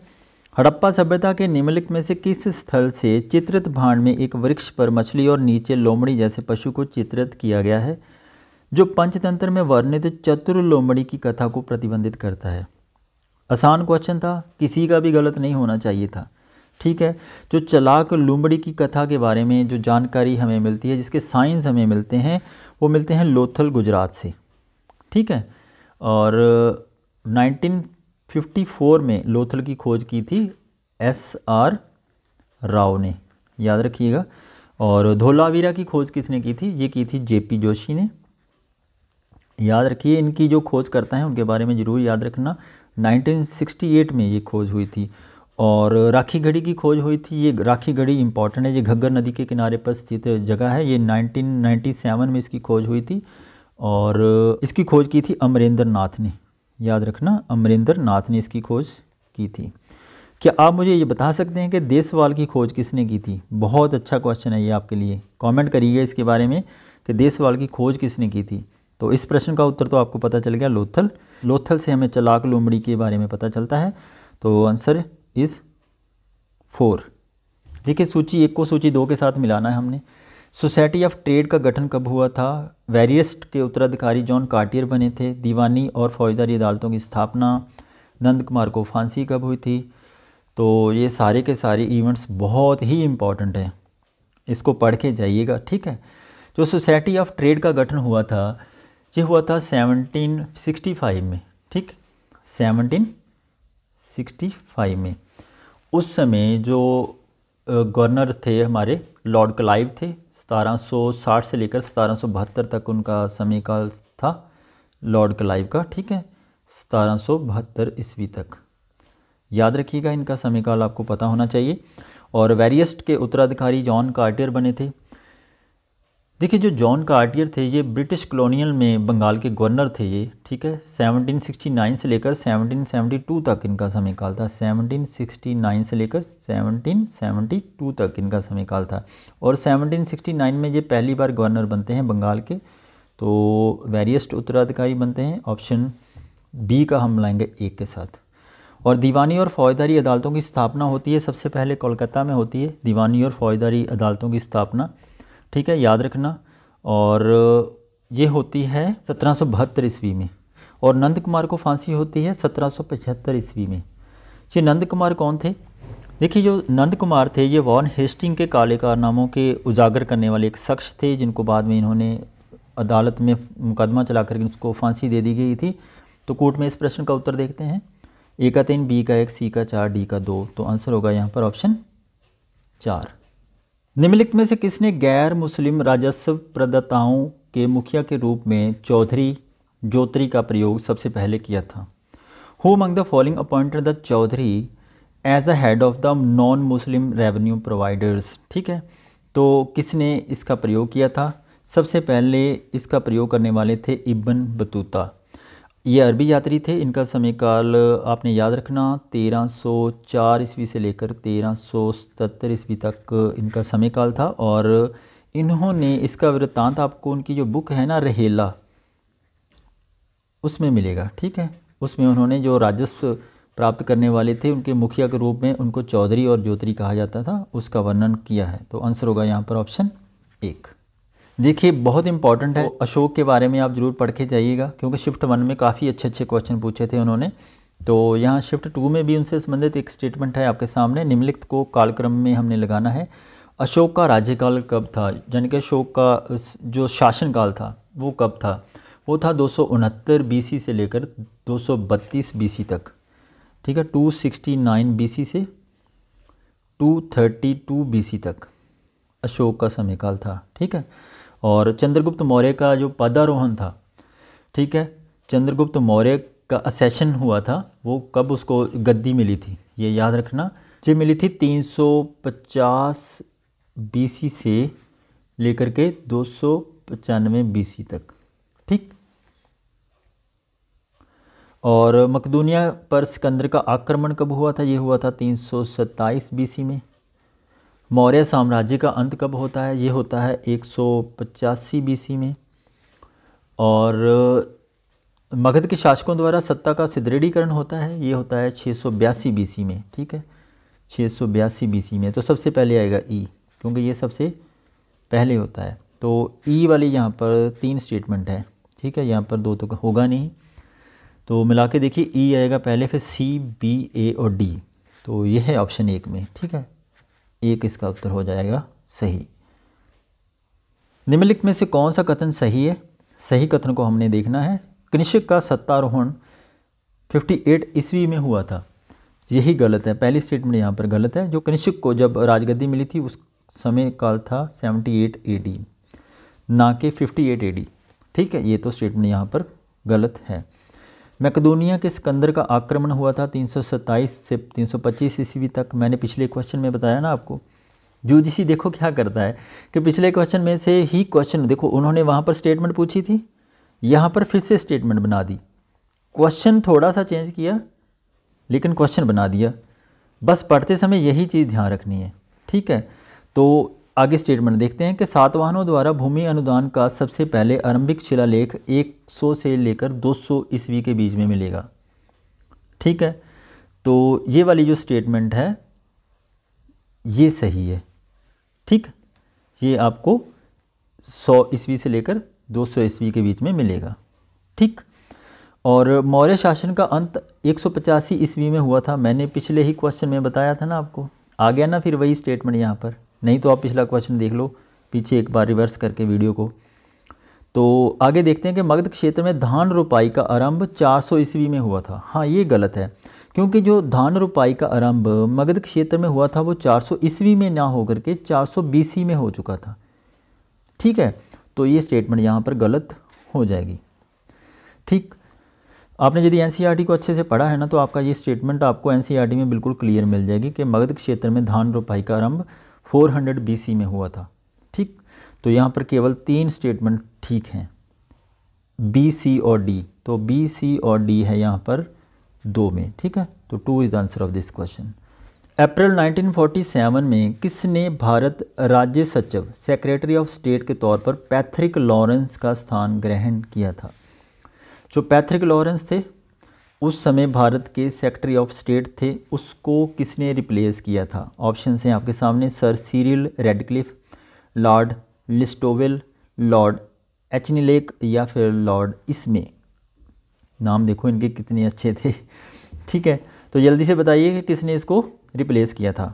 Speaker 1: हड़प्पा सभ्यता के निम्नलिखित में से किस स्थल से चित्रित भांड में एक वृक्ष पर मछली और नीचे लोमड़ी जैसे पशु को चित्रित किया गया है जो पंचतंत्र में वर्णित चतुर लोमड़ी की कथा को प्रतिबंधित करता है आसान क्वेश्चन था किसी का भी गलत नहीं होना चाहिए था ठीक है जो चलाक लोमड़ी की कथा के बारे में जो जानकारी हमें मिलती है जिसके साइंस हमें मिलते हैं वो मिलते हैं लोथल गुजरात से ठीक है और नाइनटीन 54 में लोथल की खोज की थी एस आर राव ने याद रखिएगा और धोलावीरा की खोज किसने की थी ये की थी जेपी जोशी ने याद रखिए इनकी जो खोज करता है उनके बारे में ज़रूर याद रखना 1968 में ये खोज हुई थी और राखी घड़ी की खोज हुई थी ये राखी घड़ी इंपॉर्टेंट है ये घग्गर नदी के किनारे पर स्थित जगह है ये 1997 में इसकी खोज हुई थी और इसकी खोज की थी अमरेंद्र नाथ ने याद रखना अमरिंदर नाथ ने इसकी खोज की थी क्या आप मुझे ये बता सकते हैं कि देसवाल की खोज किसने की थी बहुत अच्छा क्वेश्चन है ये आपके लिए कमेंट करिएगा इसके बारे में कि देसवाल की खोज किसने की थी तो इस प्रश्न का उत्तर तो आपको पता चल गया लोथल लोथल से हमें चलाक लोमड़ी के बारे में पता चलता है तो आंसर इज़ फोर देखिए सूची एक को सूची दो के साथ मिलाना है हमने सोसाइटी ऑफ ट्रेड का गठन कब हुआ था वेरियस्ट के उत्तराधिकारी जॉन कार्टियर बने थे दीवानी और फौजदारी अदालतों की स्थापना नंद कुमार को फांसी कब हुई थी तो ये सारे के सारे इवेंट्स बहुत ही इम्पॉर्टेंट हैं इसको पढ़ के जाइएगा ठीक है जो सोसाइटी ऑफ ट्रेड का गठन हुआ था ये हुआ था 1765 में ठीक 1765 में उस समय जो गवर्नर थे हमारे लॉर्ड क्लाइव थे 1760 से लेकर बहत्तर तक उनका समयकाल था लॉर्ड क्लाइव का ठीक है बहत्तर ईस्वी तक याद रखिएगा इनका समयकाल आपको पता होना चाहिए और वेरियस्ट के उत्तराधिकारी जॉन कार्टियर बने थे देखिए जो जॉन कार्टियर थे ये ब्रिटिश कॉलोनियल में बंगाल के गवर्नर थे ये ठीक है 1769 से लेकर 1772 तक इनका समय काल था 1769 से लेकर 1772 तक इनका समय काल था और 1769 में ये पहली बार गवर्नर बनते हैं बंगाल के तो वेरियस्ट उत्तराधिकारी बनते हैं ऑप्शन बी का हम लाएंगे एक के साथ और दीवानी और फौजदारी अदालतों की स्थापना होती है सबसे पहले कोलकाता में होती है दीवानी और फौजदारी अदालतों की स्थापना ठीक है याद रखना और ये होती है सत्रह सौ बहत्तर ईस्वी में और नंद कुमार को फांसी होती है सत्रह सौ पचहत्तर ईस्वी में ये नंद कुमार कौन थे देखिए जो नंद कुमार थे ये वॉन हेस्टिंग के काले कारनामों के उजागर करने वाले एक शख्स थे जिनको बाद में इन्होंने अदालत में मुकदमा चला करके उसको फांसी दे दी गई थी तो कोर्ट में इस प्रश्न का उत्तर देखते हैं ए का तीन बी का एक सी का चार डी का दो तो आंसर होगा यहाँ पर ऑप्शन चार निम्नलिखित में से किसने गैर मुस्लिम राजस्व प्रदाताओं के मुखिया के रूप में चौधरी ज्योतरी का प्रयोग सबसे पहले किया था who among the following appointed the chaudhari as a head of the non Muslim revenue providers ठीक है तो किसने इसका प्रयोग किया था सबसे पहले इसका प्रयोग करने वाले थे इब्न बतूता ये अरबी यात्री थे इनका समयकाल आपने याद रखना 1304 ईस्वी से लेकर 1377 ईस्वी तक इनका समयकाल था और इन्होंने इसका वृत्तांत आपको उनकी जो बुक है ना रहेला उसमें मिलेगा ठीक है उसमें उन्होंने जो राजस्व प्राप्त करने वाले थे उनके मुखिया के रूप में उनको चौधरी और ज्योतरी कहा जाता था उसका वर्णन किया है तो आंसर होगा यहाँ पर ऑप्शन एक देखिए बहुत इंपॉर्टेंट है अशोक के बारे में आप ज़रूर पढ़ के जाइएगा क्योंकि शिफ्ट वन में काफ़ी अच्छे अच्छे क्वेश्चन पूछे थे उन्होंने तो यहाँ शिफ्ट टू में भी उनसे संबंधित एक स्टेटमेंट है आपके सामने निम्नलिखित को कालक्रम में हमने लगाना है अशोक का राज्यकाल कब था यानी कि अशोक का जो शासनकाल था वो कब था वो था दो सौ से लेकर दो सौ तक ठीक है 269 सिक्सटी से 232 थर्टी तक अशोक का समयकाल था ठीक है और चंद्रगुप्त मौर्य का जो पदारोहण था ठीक है चंद्रगुप्त मौर्य का असेशन हुआ था वो कब उसको गद्दी मिली थी ये याद रखना जो मिली थी 350 बीसी से लेकर के दो सौ पचानवे बीसी तक ठीक और मकदूनिया पर सिकंदर का आक्रमण कब हुआ था ये हुआ था तीन सौ सत्ताईस बीसी में मौर्य साम्राज्य का अंत कब होता है ये होता है एक सौ पचासी में और मगध के शासकों द्वारा सत्ता का सुदृढ़ीकरण होता है ये होता है छः सौ बयासी सी में ठीक है छः सौ बयासी सी में तो सबसे पहले आएगा ई e, क्योंकि ये सबसे पहले होता है तो ई e वाली यहाँ पर तीन स्टेटमेंट है ठीक है यहाँ पर दो तो होगा नहीं तो मिला के देखिए ई e आएगा पहले फिर सी बी ए और डी तो ये है ऑप्शन एक में ठीक है एक इसका उत्तर हो जाएगा सही निम्नलिखित में से कौन सा कथन सही है सही कथन को हमने देखना है कृषक का सत्तारोहण 58 ईस्वी में हुआ था यही गलत है पहली स्टेटमेंट यहाँ पर गलत है जो कृषक को जब राजगद्दी मिली थी उस समय काल था 78 डी ना कि 58 डी ठीक है ये तो स्टेटमेंट यहाँ पर गलत है मैकदोनिया के सिकंदर का आक्रमण हुआ था 327 से 325 ईस्वी तक मैंने पिछले क्वेश्चन में बताया ना आपको जिसी देखो क्या करता है कि पिछले क्वेश्चन में से ही क्वेश्चन देखो उन्होंने वहाँ पर स्टेटमेंट पूछी थी यहाँ पर फिर से स्टेटमेंट बना दी क्वेश्चन थोड़ा सा चेंज किया लेकिन क्वेश्चन बना दिया बस पढ़ते समय यही चीज़ ध्यान रखनी है ठीक है तो आगे स्टेटमेंट देखते हैं कि सातवाहनों द्वारा भूमि अनुदान का सबसे पहले आरंभिक शिलालेख 100 से लेकर 200 ईस्वी के बीच में मिलेगा ठीक है तो ये वाली जो स्टेटमेंट है ये सही है ठीक ये आपको 100 ईस्वी से लेकर 200 ईस्वी के बीच में मिलेगा ठीक और मौर्य शासन का अंत एक सौ ईस्वी में हुआ था मैंने पिछले ही क्वेश्चन में बताया था ना आपको आ गया ना फिर वही स्टेटमेंट यहाँ पर नहीं तो आप पिछला क्वेश्चन देख लो पीछे एक बार रिवर्स करके वीडियो को तो आगे देखते हैं कि मगध क्षेत्र में धान रोपाई का आरंभ 400 सौ ईस्वी में हुआ था हाँ ये गलत है क्योंकि जो धान रोपाई का आरंभ मगध क्षेत्र में हुआ था वो 400 सौ ईस्वी में ना होकर के 400 सौ बीसी में हो चुका था ठीक है तो ये स्टेटमेंट यहाँ पर गलत हो जाएगी ठीक आपने यदि एन e को अच्छे से पढ़ा है ना तो आपका ये स्टेटमेंट आपको एन e में बिल्कुल क्लियर मिल जाएगी कि मगध क्षेत्र में धान रोपाई का आरंभ 400 बीसी में हुआ था ठीक तो यहाँ पर केवल तीन स्टेटमेंट ठीक हैं बी सी और डी तो बी सी और डी है यहाँ पर दो में ठीक है तो two is the answer of this question अप्रैल 1947 में किसने भारत राज्य सचिव सेक्रेटरी ऑफ स्टेट के तौर पर पैथ्रिक लॉरेंस का स्थान ग्रहण किया था जो पैथ्रिक लॉरेंस थे उस समय भारत के सेक्रेटरी ऑफ स्टेट थे उसको किसने रिप्लेस किया था ऑप्शन हैं आपके सामने sir Cyril Radcliffe Lord Listowel Lord Auchinleck या फिर लॉर्ड इसमे नाम देखो इनके कितने अच्छे थे ठीक है तो जल्दी से बताइए कि किसने इसको रिप्लेस किया था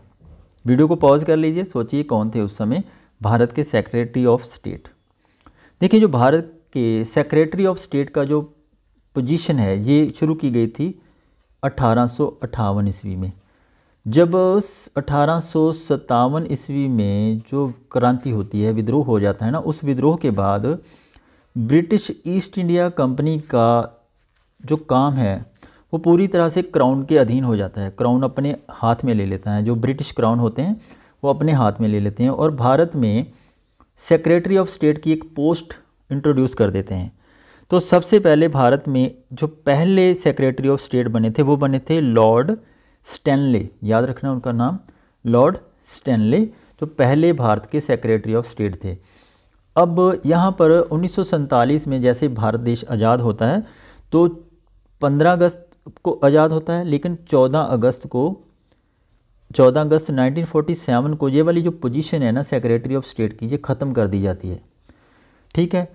Speaker 1: वीडियो को पॉज कर लीजिए सोचिए कौन थे उस समय भारत के सेक्रेटरी ऑफ स्टेट देखिए जो भारत के सेक्रेटरी ऑफ स्टेट का जो पोजीशन है ये शुरू की गई थी अठारह ईस्वी में जब अठारह ईस्वी में जो क्रांति होती है विद्रोह हो जाता है ना उस विद्रोह के बाद ब्रिटिश ईस्ट इंडिया कंपनी का जो काम है वो पूरी तरह से क्राउन के अधीन हो जाता है क्राउन अपने हाथ में ले लेता है जो ब्रिटिश क्राउन होते हैं वो अपने हाथ में ले लेते हैं और भारत में सेक्रेटरी ऑफ स्टेट की एक पोस्ट इंट्रोड्यूस कर देते हैं तो सबसे पहले भारत में जो पहले सेक्रेटरी ऑफ स्टेट बने थे वो बने थे लॉर्ड स्टैनले याद रखना उनका नाम लॉर्ड स्टैनले जो पहले भारत के सेक्रेटरी ऑफ स्टेट थे अब यहाँ पर उन्नीस में जैसे भारत देश आज़ाद होता है तो 15 अगस्त को आज़ाद होता है लेकिन 14 अगस्त को 14 अगस्त 1947 को ये वाली जो पोजीशन है ना सेक्रेटरी ऑफ स्टेट की ये ख़त्म कर दी जाती है ठीक है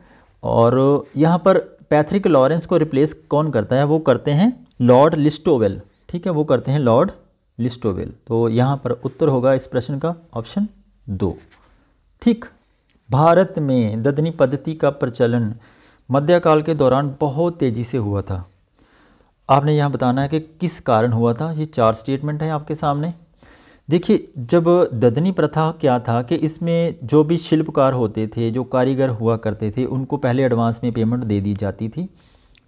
Speaker 1: और यहाँ पर पैथ्रिक लॉरेंस को रिप्लेस कौन करता है वो करते हैं लॉर्ड लिस्टोवेल ठीक है वो करते हैं लॉर्ड लिस्टोवेल तो यहाँ पर उत्तर होगा इस प्रश्न का ऑप्शन दो ठीक भारत में ददनी पद्धति का प्रचलन मध्यकाल के दौरान बहुत तेज़ी से हुआ था आपने यहाँ बताना है कि किस कारण हुआ था ये चार स्टेटमेंट हैं आपके सामने देखिए जब ददनी प्रथा क्या था कि इसमें जो भी शिल्पकार होते थे जो कारीगर हुआ करते थे उनको पहले एडवांस में पेमेंट दे दी जाती थी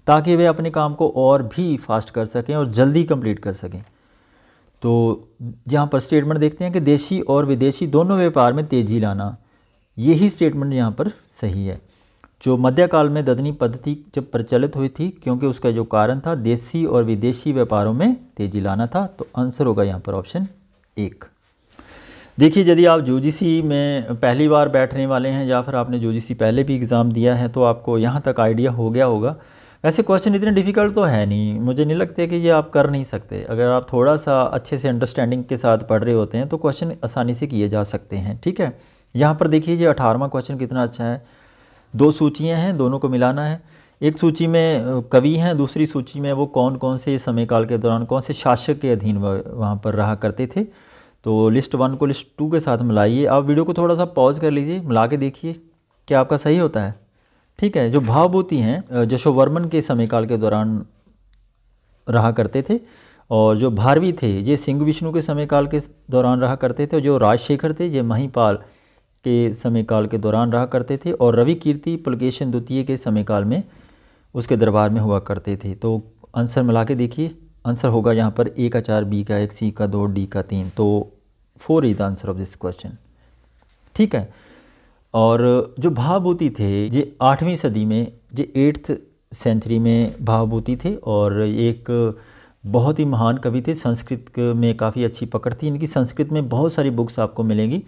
Speaker 1: ताकि वे अपने काम को और भी फास्ट कर सकें और जल्दी कंप्लीट कर सकें तो यहाँ पर स्टेटमेंट देखते हैं कि देशी और विदेशी दोनों व्यापार में तेज़ी लाना यही स्टेटमेंट यहाँ पर सही है जो मध्यकाल में ददनी पद्धति जब प्रचलित हुई थी क्योंकि उसका जो कारण था देशी और विदेशी व्यापारों में तेज़ी लाना था तो आंसर होगा यहाँ पर ऑप्शन एक देखिए यदि आप यूजीसी में पहली बार बैठने वाले हैं या फिर आपने यूजीसी पहले भी एग्ज़ाम दिया है तो आपको यहाँ तक आइडिया हो गया होगा वैसे क्वेश्चन इतने डिफ़िकल्ट तो है नहीं मुझे नहीं लगता कि ये आप कर नहीं सकते अगर आप थोड़ा सा अच्छे से अंडरस्टैंडिंग के साथ पढ़ रहे होते हैं तो क्वेश्चन आसानी से किए जा सकते हैं ठीक है यहाँ पर देखिए ये अठारहवा क्वेश्चन कितना अच्छा है दो सूचियाँ हैं दोनों को मिलाना है एक सूची में कवि हैं दूसरी सूची में वो कौन कौन से समय काल के दौरान कौन से शासक के अधीन वहाँ पर रहा करते थे तो लिस्ट वन को लिस्ट टू के साथ मिलाइए आप वीडियो को थोड़ा सा पॉज कर लीजिए मिला के देखिए क्या आपका सही होता है ठीक है जो भावभूति हैं वर्मन के समयकाल के दौरान रहा करते थे और जो भारवी थे ये सिंह विष्णु के समयकाल के दौरान रहा करते थे और जो राजशेखर थे ये महीपाल के समयकाल के दौरान रहा करते थे और रवि कीर्ति पुलकेशन द्वितीय के समयकाल में उसके दरबार में हुआ करते थे तो आंसर मिला के देखिए आंसर होगा यहाँ पर ए का चार बी का एक सी का दो डी का तीन तो four is the answer of this question ठीक है और जो भावभूति थे ये आठवीं सदी में ये एट्थ सेंचुरी में भावभूति थे और एक बहुत ही महान कवि थे संस्कृत में काफ़ी अच्छी पकड़ थी इनकी संस्कृत में बहुत सारी बुक्स आपको मिलेंगी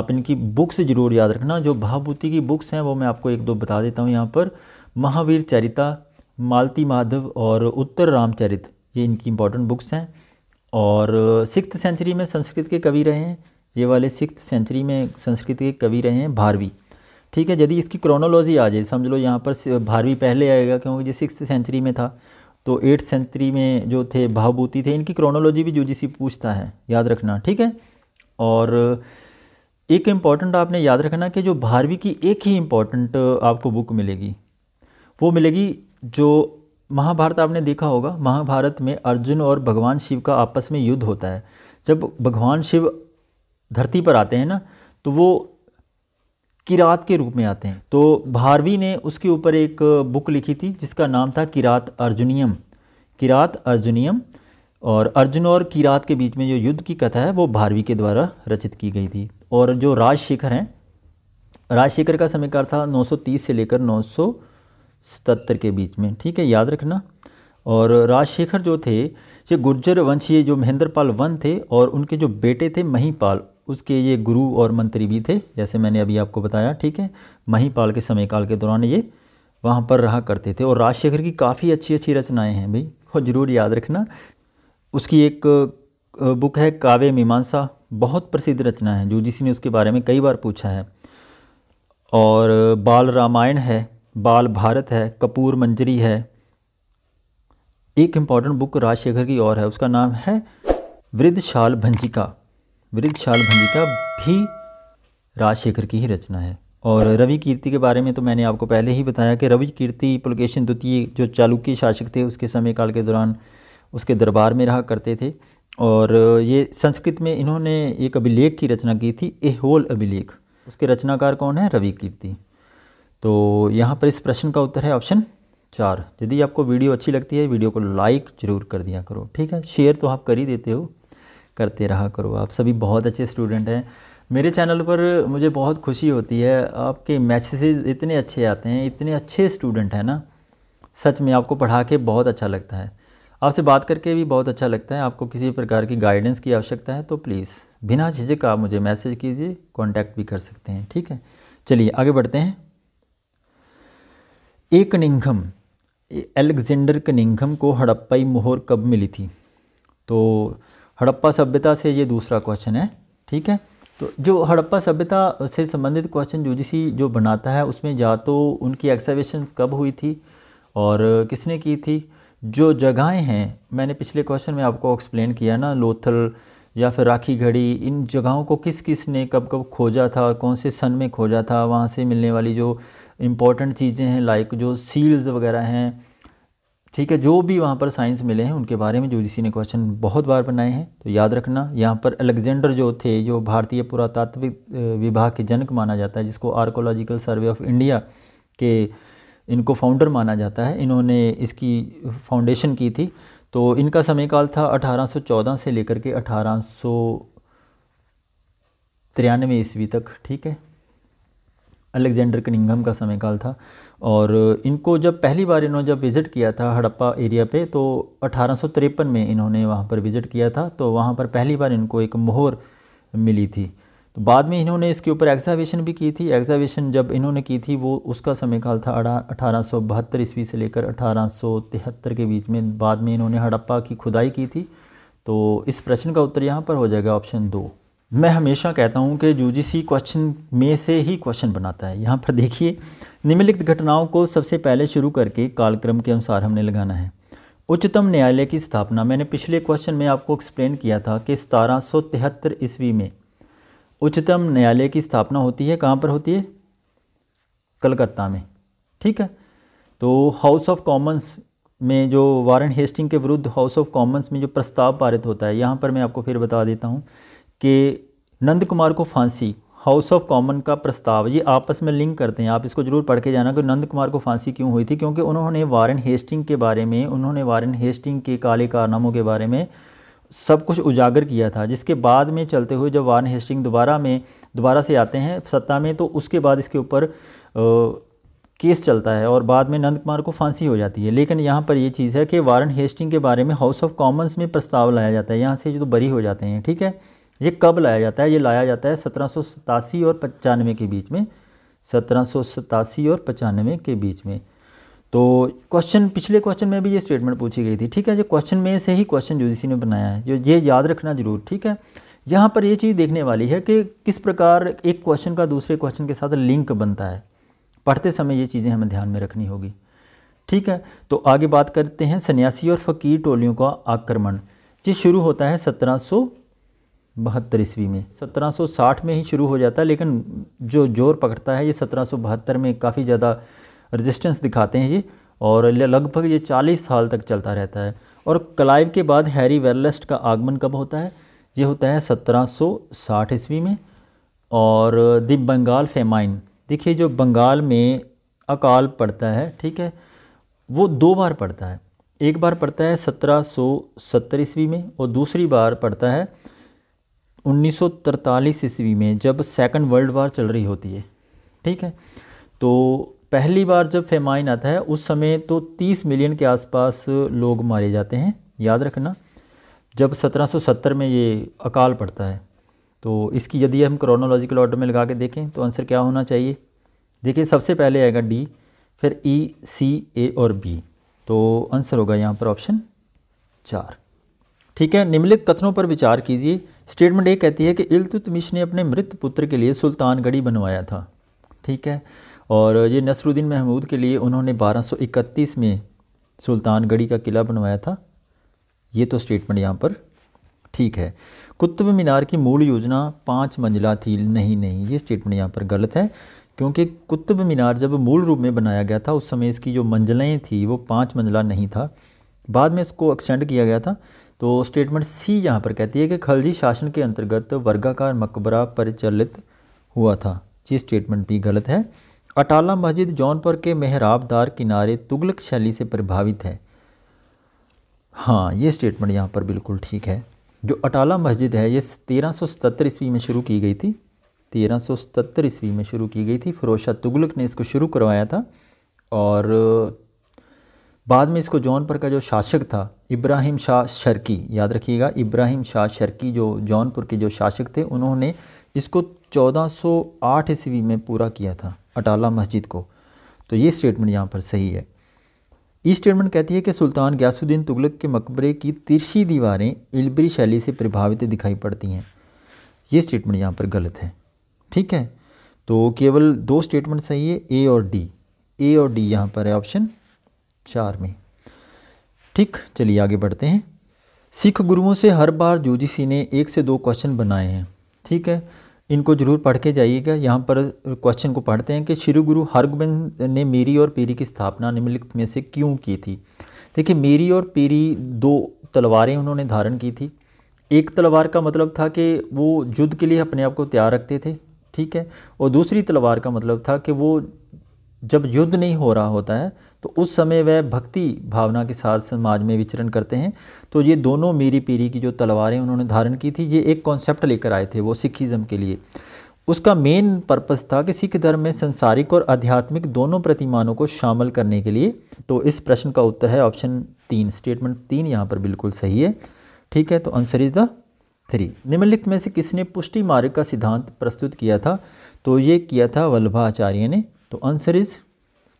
Speaker 1: आप इनकी बुक्स ज़रूर याद रखना जो भावभूति की बुक्स हैं वो मैं आपको एक दो बता देता हूँ यहाँ पर महावीर चरिता मालती माधव और उत्तर रामचरित ये इनकी इंपॉर्टेंट बुक्स हैं और सिक्स सेंचुरी में संस्कृत के कवि रहे हैं ये वाले सिक्स सेंचुरी में संस्कृत के कवि रहे हैं भारवी ठीक है यदि इसकी क्रोनोलॉजी आ जाए समझ लो यहाँ पर भारवी पहले आएगा क्योंकि ये सिक्स सेंचुरी में था तो एट्थ सेंचुरी में जो थे भावभूति थे इनकी क्रोनोलॉजी भी यूजीसी पूछता है याद रखना ठीक है और एक इम्पॉर्टेंट आपने याद रखना कि जो भारवी की एक ही इम्पॉर्टेंट आपको बुक मिलेगी वो मिलेगी जो महाभारत आपने देखा होगा महाभारत में अर्जुन और भगवान शिव का आपस में युद्ध होता है जब भगवान शिव धरती पर आते हैं ना तो वो किरात के रूप में आते हैं तो भारवी ने उसके ऊपर एक बुक लिखी थी जिसका नाम था किरात अर्जुनियम किरात अर्जुनियम और अर्जुन और किरात के बीच में जो युद्ध की कथा है वो भारवी के द्वारा रचित की गई थी और जो राजशेखर हैं राजशेखर का समयकाल था 930 से लेकर 900 सतर के बीच में ठीक है याद रखना और राजशेखर जो थे ये गुर्जर वंश ये जो महेंद्रपाल वन थे और उनके जो बेटे थे महीपाल उसके ये गुरु और मंत्री भी थे जैसे मैंने अभी आपको बताया ठीक है महीपाल के समयकाल के दौरान ये वहाँ पर रहा करते थे और राजशेखर की काफ़ी अच्छी अच्छी रचनाएं हैं भाई बहुत ज़रूर याद रखना उसकी एक बुक है काव्य मीमांसा बहुत प्रसिद्ध रचना है जो जिसने उसके बारे में कई बार पूछा है और बाल रामायण है बाल भारत है कपूर मंजरी है एक इम्पॉर्टेंट बुक राजशेखर की और है उसका नाम है वृद्धशाल भंजिका वृद्धशाल भंजिका भी राजशेखर की ही रचना है और रवि कीर्ति के बारे में तो मैंने आपको पहले ही बताया कि रवि कीर्ति पुलकेशन द्वितीय जो चालुक्य शासक थे उसके समय काल के दौरान उसके दरबार में रहा करते थे और ये संस्कृत में इन्होंने एक अभिलेख की रचना की थी ए होल अभिलेख उसके रचनाकार कौन है रवि कीर्ति तो यहाँ पर इस प्रश्न का उत्तर है ऑप्शन चार यदि आपको वीडियो अच्छी लगती है वीडियो को लाइक ज़रूर कर दिया करो ठीक है शेयर तो आप कर ही देते हो करते रहा करो आप सभी बहुत अच्छे स्टूडेंट हैं मेरे चैनल पर मुझे बहुत खुशी होती है आपके मैसेजेस इतने अच्छे आते हैं इतने अच्छे स्टूडेंट हैं ना सच में आपको पढ़ा के बहुत अच्छा लगता है आपसे बात करके भी बहुत अच्छा लगता है आपको किसी प्रकार की गाइडेंस की आवश्यकता है तो प्लीज़ बिना झिझक आप मुझे मैसेज कीजिए कॉन्टैक्ट भी कर सकते हैं ठीक है चलिए आगे बढ़ते हैं एक निंघम एलेक्जेंडर के निंगम को हड़प्पाई मोहर कब मिली थी तो हड़प्पा सभ्यता से ये दूसरा क्वेश्चन है ठीक है तो जो हड़प्पा सभ्यता से संबंधित क्वेश्चन जो यूजीसी जो बनाता है उसमें या तो उनकी एक्सर्वेशन कब हुई थी और किसने की थी जो जगहें हैं मैंने पिछले क्वेश्चन में आपको एक्सप्लेन किया ना लोथल या फिर राखी घड़ी इन जगहों को किस किस ने कब कब खोजा था कौन से सन में खोजा था वहाँ से मिलने वाली जो इम्पॉर्टेंट चीज़ें हैं लाइक जो सील्स वगैरह हैं ठीक है जो भी वहाँ पर साइंस मिले हैं उनके बारे में जो इसी ने क्वेश्चन बहुत बार बनाए हैं तो याद रखना यहाँ पर अलेक्जेंडर जो थे जो भारतीय पुरातात्विक विभाग के जनक माना जाता है जिसको आर्कोलॉजिकल सर्वे ऑफ इंडिया के इनको फाउंडर माना जाता है इन्होंने इसकी फाउंडेशन की थी तो इनका समयकाल था 1814 से लेकर के अठारह तिरानवे ईस्वी तक ठीक है अलेक्जेंडर कनिंगम का समयकाल था और इनको जब पहली बार इन्होंने जब विज़िट किया था हड़प्पा एरिया पे तो अठारह में इन्होंने वहाँ पर विज़िट किया था तो वहाँ पर पहली बार इनको एक मोहर मिली थी तो बाद में इन्होंने इसके ऊपर एग्जावेशन भी की थी एग्जावेशन जब इन्होंने की थी वो उसका समयकाल था अठारह ईस्वी से लेकर अठारह के बीच में बाद में इन्होंने हड़प्पा की खुदाई की थी तो इस प्रश्न का उत्तर यहाँ पर हो जाएगा ऑप्शन दो मैं हमेशा कहता हूं कि यूजीसी क्वेश्चन में से ही क्वेश्चन बनाता है यहाँ पर देखिए निम्नलिखित घटनाओं को सबसे पहले शुरू करके कालक्रम के अनुसार हमने लगाना है उच्चतम न्यायालय की स्थापना मैंने पिछले क्वेश्चन में आपको एक्सप्लेन किया था कि सतारह सौ तिहत्तर ईस्वी में उच्चतम न्यायालय की स्थापना होती है कहाँ पर होती है कलकत्ता में ठीक है तो हाउस ऑफ कॉमन्स में जो वारन हेस्टिंग के विरुद्ध हाउस ऑफ कॉमन्स में जो प्रस्ताव पारित होता है यहाँ पर मैं आपको फिर बता देता हूँ कि नंद कुमार को फांसी हाउस ऑफ कॉमन का प्रस्ताव ये आपस में लिंक करते हैं आप इसको जरूर पढ़ के जाना कि नंद कुमार को फांसी क्यों हुई थी क्योंकि उन्होंने वारन हेस्टिंग के बारे में उन्होंने वारन हेस्टिंग के काले कारनामों के बारे में सब कुछ उजागर किया था जिसके बाद में चलते हुए जब वारन हेस्टिंग दोबारा में दोबारा से आते हैं सत्ता में तो उसके बाद इसके ऊपर केस चलता है और बाद में नंद कुमार को फांसी हो जाती है लेकिन यहाँ पर ये चीज़ है कि वारन हेस्टिंग के बारे में हाउस ऑफ कॉमन्स में प्रस्ताव लाया जाता है यहाँ से जो तो बरी हो जाते हैं ठीक है ये कब लाया जाता है ये लाया जाता है सत्रह और पचानवे के बीच में सत्रह और पचानवे के बीच में तो क्वेश्चन पिछले क्वेश्चन में भी ये स्टेटमेंट पूछी गई थी ठीक है जो क्वेश्चन में से ही क्वेश्चन यूजीसी ने बनाया है जो ये याद रखना जरूर ठीक है यहाँ पर ये चीज़ देखने वाली है कि किस प्रकार एक क्वेश्चन का दूसरे क्वेश्चन के साथ लिंक बनता है पढ़ते समय ये चीज़ें हमें ध्यान में रखनी होगी ठीक है तो आगे बात करते हैं सन्यासी और फ़कीर टोलियों का आक्रमण ये शुरू होता है सत्रह बहत्तर ईस्वी में 1760 में ही शुरू हो जाता है लेकिन जो जोर पकड़ता है ये सत्रह में काफ़ी ज़्यादा रेजिस्टेंस दिखाते हैं ये और लगभग ये 40 साल तक चलता रहता है और क्लाइव के बाद हैरी वेरलेस्ट का आगमन कब होता है ये होता है 1760 ईस्वी में और द बंगाल फेमाइन देखिए जो बंगाल में अकाल पड़ता है ठीक है वो दो बार पड़ता है एक बार पड़ता है सत्रह ईस्वी में और दूसरी बार पड़ता है 1943 ईस्वी में जब सेकंड वर्ल्ड वार चल रही होती है ठीक है तो पहली बार जब फेमाइन आता है उस समय तो 30 मिलियन के आसपास लोग मारे जाते हैं याद रखना जब 1770 में ये अकाल पड़ता है तो इसकी यदि हम क्रोनोलॉजिकल ऑर्डर में लगा के देखें तो आंसर क्या होना चाहिए देखिए सबसे पहले आएगा डी फिर ई सी ए और बी तो आंसर होगा यहाँ पर ऑप्शन चार ठीक है निम्नलिखित कथनों पर विचार कीजिए स्टेटमेंट ए कहती है कि इल्तुतमिश ने अपने मृत पुत्र के लिए सुल्तानगढ़ी बनवाया था ठीक है और ये नसरुद्दीन महमूद के लिए उन्होंने 1231 में सुल्तानगढ़ी का किला बनवाया था ये तो स्टेटमेंट यहाँ पर ठीक है कुतुब मीनार की मूल योजना पाँच मंजिला थी नहीं नहीं ये स्टेटमेंट यहाँ पर गलत है क्योंकि कुतुब मीनार जब मूल रूप में बनाया गया था उस समय इसकी जो मंजिलें थी वो पाँच मंजिला नहीं था बाद में इसको एक्सटेंड किया गया था तो स्टेटमेंट सी यहाँ पर कहती है कि खलजी शासन के अंतर्गत वर्गाकार मकबरा परिचालित हुआ था जी स्टेटमेंट भी गलत है अटाला मस्जिद जौनपुर के मेहराबदार किनारे तुगलक शैली से प्रभावित है हाँ ये स्टेटमेंट यहाँ पर बिल्कुल ठीक है जो अटाला मस्जिद है ये तेरह सौ ईस्वी में शुरू की गई थी तेरह सौ सतर ईस्वी में शुरू की गई थी फरोशा तुगलक ने इसको शुरू करवाया था और बाद में इसको जौनपुर का जो शासक था इब्राहिम शाह शर्की याद रखिएगा इब्राहिम शाह शर्की जो जौनपुर के जो शासक थे उन्होंने इसको 1408 ईस्वी में पूरा किया था अटाला मस्जिद को तो ये स्टेटमेंट यहाँ पर सही है ये स्टेटमेंट कहती है कि सुल्तान ग्यासुद्दीन तुगलक के मकबरे की तिरछी दीवारें इलबरी शैली से प्रभावित दिखाई पड़ती हैं ये स्टेटमेंट यहाँ पर गलत है ठीक है तो केवल दो स्टेटमेंट सही है ए और डी ए और डी यहाँ पर है ऑप्शन चार में ठीक चलिए आगे बढ़ते हैं सिख गुरुओं से हर बार यूजीसी ने एक से दो क्वेश्चन बनाए हैं ठीक है इनको जरूर पढ़ के जाइएगा यहाँ पर क्वेश्चन को पढ़ते हैं कि श्री गुरु हरगोबिंद ने मेरी और पीरी की स्थापना निम्नलिखित में से क्यों की थी देखिए मेरी और पीरी दो तलवारें उन्होंने धारण की थी एक तलवार का मतलब था कि वो युद्ध के लिए अपने आप को तैयार रखते थे ठीक है और दूसरी तलवार का मतलब था कि वो जब युद्ध नहीं हो रहा होता है तो उस समय वह भक्ति भावना के साथ समाज में विचरण करते हैं तो ये दोनों मीरी पीरी की जो तलवारें उन्होंने धारण की थी ये एक कॉन्सेप्ट लेकर आए थे वो सिखिज़म के लिए उसका मेन पर्पस था कि सिख धर्म में संसारिक और आध्यात्मिक दोनों प्रतिमानों को शामिल करने के लिए तो इस प्रश्न का उत्तर है ऑप्शन तीन स्टेटमेंट तीन यहाँ पर बिल्कुल सही है ठीक है तो आंसर इज़ द थ्री निम्नलिखित में से किसने पुष्टि मार्ग का सिद्धांत प्रस्तुत किया था तो ये किया था वल्लभाचार्य ने तो आंसर इज़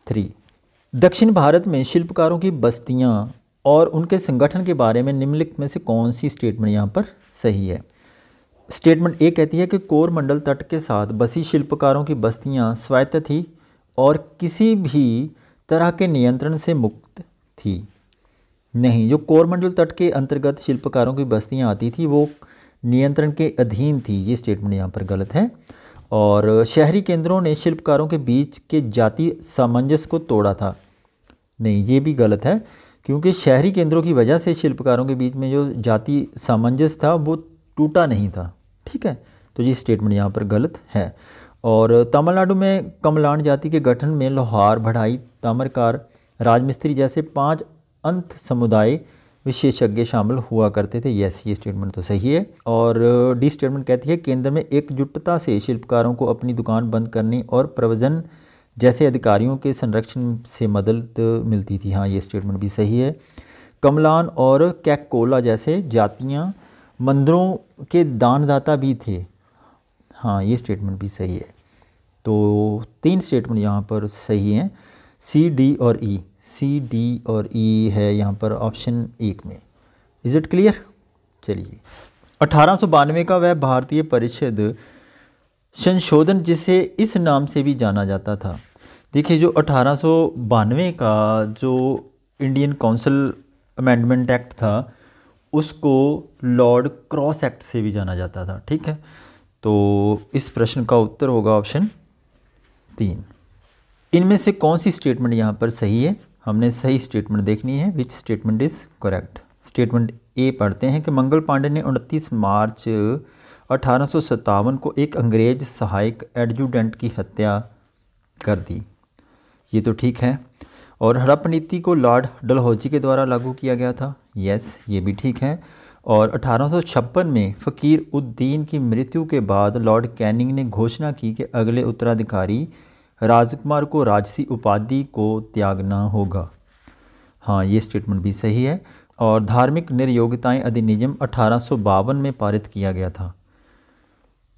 Speaker 1: थ्री दक्षिण भारत में शिल्पकारों की बस्तियाँ और उनके संगठन के बारे में निम्नलिखित में से कौन सी स्टेटमेंट यहाँ पर सही है स्टेटमेंट ए कहती है कि कोरमंडल तट के साथ बसी शिल्पकारों की बस्तियाँ स्वायत्त थी और किसी भी तरह के नियंत्रण से मुक्त थी नहीं जो कोरमंडल तट के अंतर्गत शिल्पकारों की बस्तियाँ आती थी वो नियंत्रण के अधीन थी ये स्टेटमेंट यहाँ पर गलत है और शहरी केंद्रों ने शिल्पकारों के बीच के जाति सामंजस्य को तोड़ा था नहीं ये भी गलत है क्योंकि शहरी केंद्रों की वजह से शिल्पकारों के बीच में जो जाति सामंजस्य था वो टूटा नहीं था ठीक है तो ये स्टेटमेंट यहाँ पर गलत है और तमिलनाडु में कमलान जाति के गठन में लोहार भड़ाई तामरकार राजमिस्त्री जैसे पांच अंत समुदाय विशेषज्ञ शामिल हुआ करते थे यस ये स्टेटमेंट तो सही है और डी स्टेटमेंट कहती है केंद्र में एकजुटता से शिल्पकारों को अपनी दुकान बंद करने और प्रवजन जैसे अधिकारियों के संरक्षण से मदद मिलती थी हाँ ये स्टेटमेंट भी सही है कमलान और कैकोला जैसे जातियाँ मंदिरों के दानदाता भी थे हाँ ये स्टेटमेंट भी सही है तो तीन स्टेटमेंट यहाँ पर सही हैं सी डी और ई e. सी डी और ई e है यहाँ पर ऑप्शन एक में इज़ इट क्लियर चलिए अठारह का वह भारतीय परिषद संशोधन जिसे इस नाम से भी जाना जाता था देखिए जो अठारह का जो इंडियन काउंसिल अमेंडमेंट एक्ट था उसको लॉर्ड क्रॉस एक्ट से भी जाना जाता था ठीक है तो इस प्रश्न का उत्तर होगा ऑप्शन तीन इनमें से कौन सी स्टेटमेंट यहाँ पर सही है हमने सही स्टेटमेंट देखनी है which statement is correct statement A पढ़ते हैं कि मंगल पांडे ने उनतीस मार्च अठारह को एक अंग्रेज सहायक एडजुडेंट की हत्या कर दी ये तो ठीक है और हड़प नीति को लॉर्ड डलहौजी के द्वारा लागू किया गया था यस ये भी ठीक है और अठारह में फ़कीर उद्दीन की मृत्यु के बाद लॉर्ड कैनिंग ने घोषणा की कि अगले उत्तराधिकारी राजकुमार को राजसी उपाधि को त्यागना होगा हाँ ये स्टेटमेंट भी सही है और धार्मिक निर्योग्यताएं अधिनियम अठारह में पारित किया गया था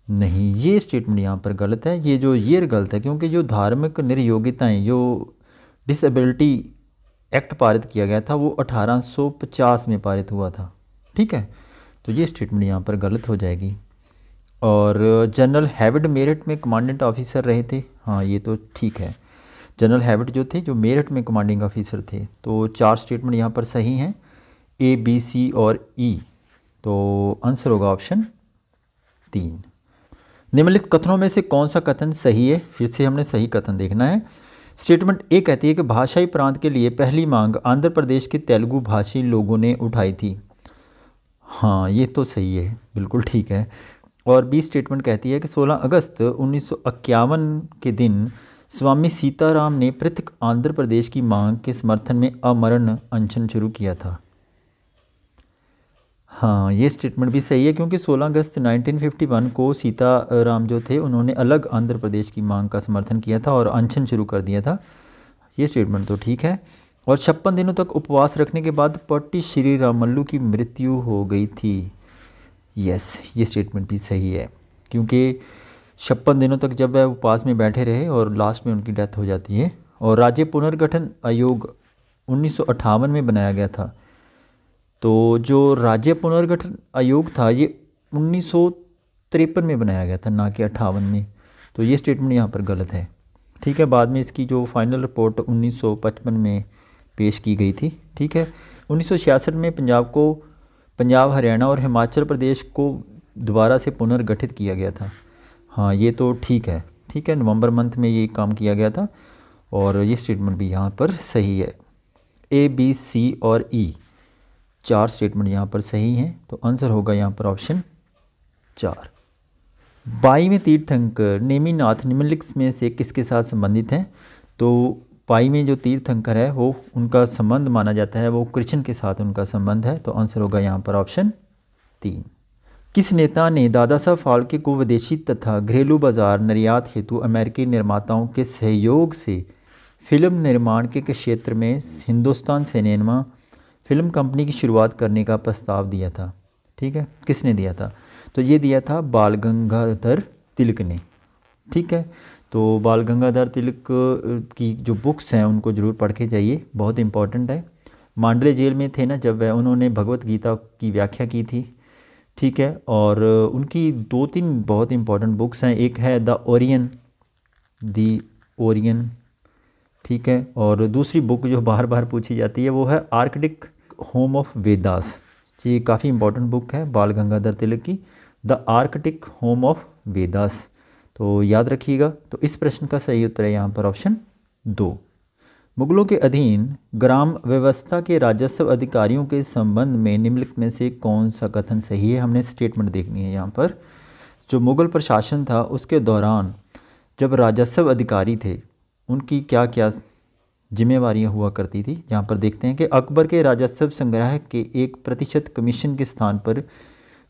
Speaker 1: नहीं ये स्टेटमेंट यहाँ पर गलत है ये जो ये गलत है क्योंकि जो धार्मिक निर्योग्यताएं जो डिसेबिलिटी एक्ट पारित किया गया था वो 1850 में पारित हुआ था ठीक है तो ये स्टेटमेंट यहाँ पर गलत हो जाएगी और जनरल हैविड मेरठ में कमांडेंट ऑफिसर रहे थे हाँ ये तो ठीक है जनरल हैविड जो थे जो मेरठ में कमांडिंग ऑफिसर थे तो चार स्टेटमेंट यहाँ पर सही हैं ए बी सी और ई e. तो आंसर होगा ऑप्शन तीन निम्नलिखित कथनों में से कौन सा कथन सही है फिर से हमने सही कथन देखना है स्टेटमेंट ए कहती है कि भाषाई प्रांत के लिए पहली मांग आंध्र प्रदेश के तेलुगु भाषी लोगों ने उठाई थी हाँ ये तो सही है बिल्कुल ठीक है और बी स्टेटमेंट कहती है कि 16 अगस्त उन्नीस के दिन स्वामी सीताराम ने पृथक आंध्र प्रदेश की मांग के समर्थन में अमरण अनशन शुरू किया था हाँ ये स्टेटमेंट भी सही है क्योंकि 16 अगस्त 1951 को सीताराम जो थे उन्होंने अलग आंध्र प्रदेश की मांग का समर्थन किया था और अनशन शुरू कर दिया था ये स्टेटमेंट तो ठीक है और छप्पन दिनों तक उपवास रखने के बाद पट्टी श्री रामल्लू की मृत्यु हो गई थी यस ये स्टेटमेंट भी सही है क्योंकि छप्पन दिनों तक जब वह उपवास में बैठे रहे और लास्ट में उनकी डेथ हो जाती है और राज्य पुनर्गठन आयोग उन्नीस में बनाया गया था तो जो राज्य पुनर्गठन आयोग था ये उन्नीस में बनाया गया था ना कि अट्ठावन में तो ये स्टेटमेंट यहाँ पर गलत है ठीक है बाद में इसकी जो फाइनल रिपोर्ट 1955 में पेश की गई थी ठीक है 1966 में पंजाब को पंजाब हरियाणा और हिमाचल प्रदेश को दोबारा से पुनर्गठित किया गया था हाँ ये तो ठीक है ठीक है नवंबर मंथ में ये काम किया गया था और ये स्टेटमेंट भी यहाँ पर सही है ए बी सी और ई e, चार स्टेटमेंट यहाँ पर सही हैं तो आंसर होगा यहाँ पर ऑप्शन चार बाईवें तीर्थंकर नेमीनाथ निम्नलिखित में से किसके साथ संबंधित हैं तो पाई में जो तीर्थंकर है वो उनका संबंध माना जाता है वो कृष्ण के साथ उनका संबंध है तो आंसर होगा यहाँ पर ऑप्शन तीन किस नेता ने दादा साहब फाल्के को विदेशी तथा घरेलू बाजार निर्यात हेतु अमेरिकी निर्माताओं के सहयोग से फिल्म निर्माण के क्षेत्र में हिंदुस्तान सिनेमा फिल्म कंपनी की शुरुआत करने का प्रस्ताव दिया था ठीक है किसने दिया था तो ये दिया था बाल गंगाधर तिलक ने ठीक है तो बाल गंगाधर तिलक की जो बुक्स हैं उनको ज़रूर पढ़ के जाइए बहुत इम्पॉर्टेंट है मांडले जेल में थे ना जब वह उन्होंने भगवत गीता की व्याख्या की थी ठीक है और उनकी दो तीन बहुत इम्पॉर्टेंट बुक्स हैं एक है द ओरियन दी ओरियन ठीक है और दूसरी बुक जो बार बार पूछी जाती है वो है आर्कटिक होम ऑफ वेदास ये काफ़ी इम्पॉर्टेंट बुक है बाल गंगाधर तिलक की the Arctic home of Vedas तो याद रखिएगा तो इस प्रश्न का सही उत्तर है यहाँ पर ऑप्शन दो मुगलों के अधीन ग्राम व्यवस्था के राजस्व अधिकारियों के संबंध में निम्नलिखित में से कौन सा कथन सही है हमने स्टेटमेंट देखनी है यहाँ पर जो मुग़ल प्रशासन था उसके दौरान जब राजस्व अधिकारी थे उनकी क्या क्या जिम्मेवार हुआ करती थी यहाँ पर देखते हैं कि अकबर के राजस्व संग्रह के एक प्रतिशत कमीशन के स्थान पर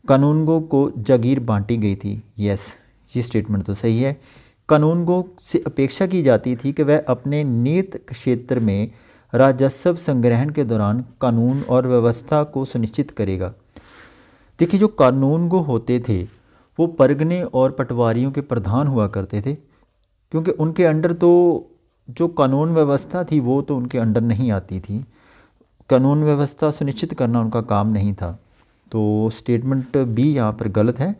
Speaker 1: कानूनगो को जगीर बांटी गई थी यस ये स्टेटमेंट तो सही है कानून को से अपेक्षा की जाती थी कि वह अपने नियत क्षेत्र में राजस्व संग्रहण के दौरान कानून और व्यवस्था को सुनिश्चित करेगा देखिए जो कानून गो होते थे वो परगने और पटवारियों के प्रधान हुआ करते थे क्योंकि उनके अंडर तो जो कानून व्यवस्था थी वो तो उनके अंडर नहीं आती थी कानून व्यवस्था सुनिश्चित करना उनका काम नहीं था तो स्टेटमेंट बी यहाँ पर गलत है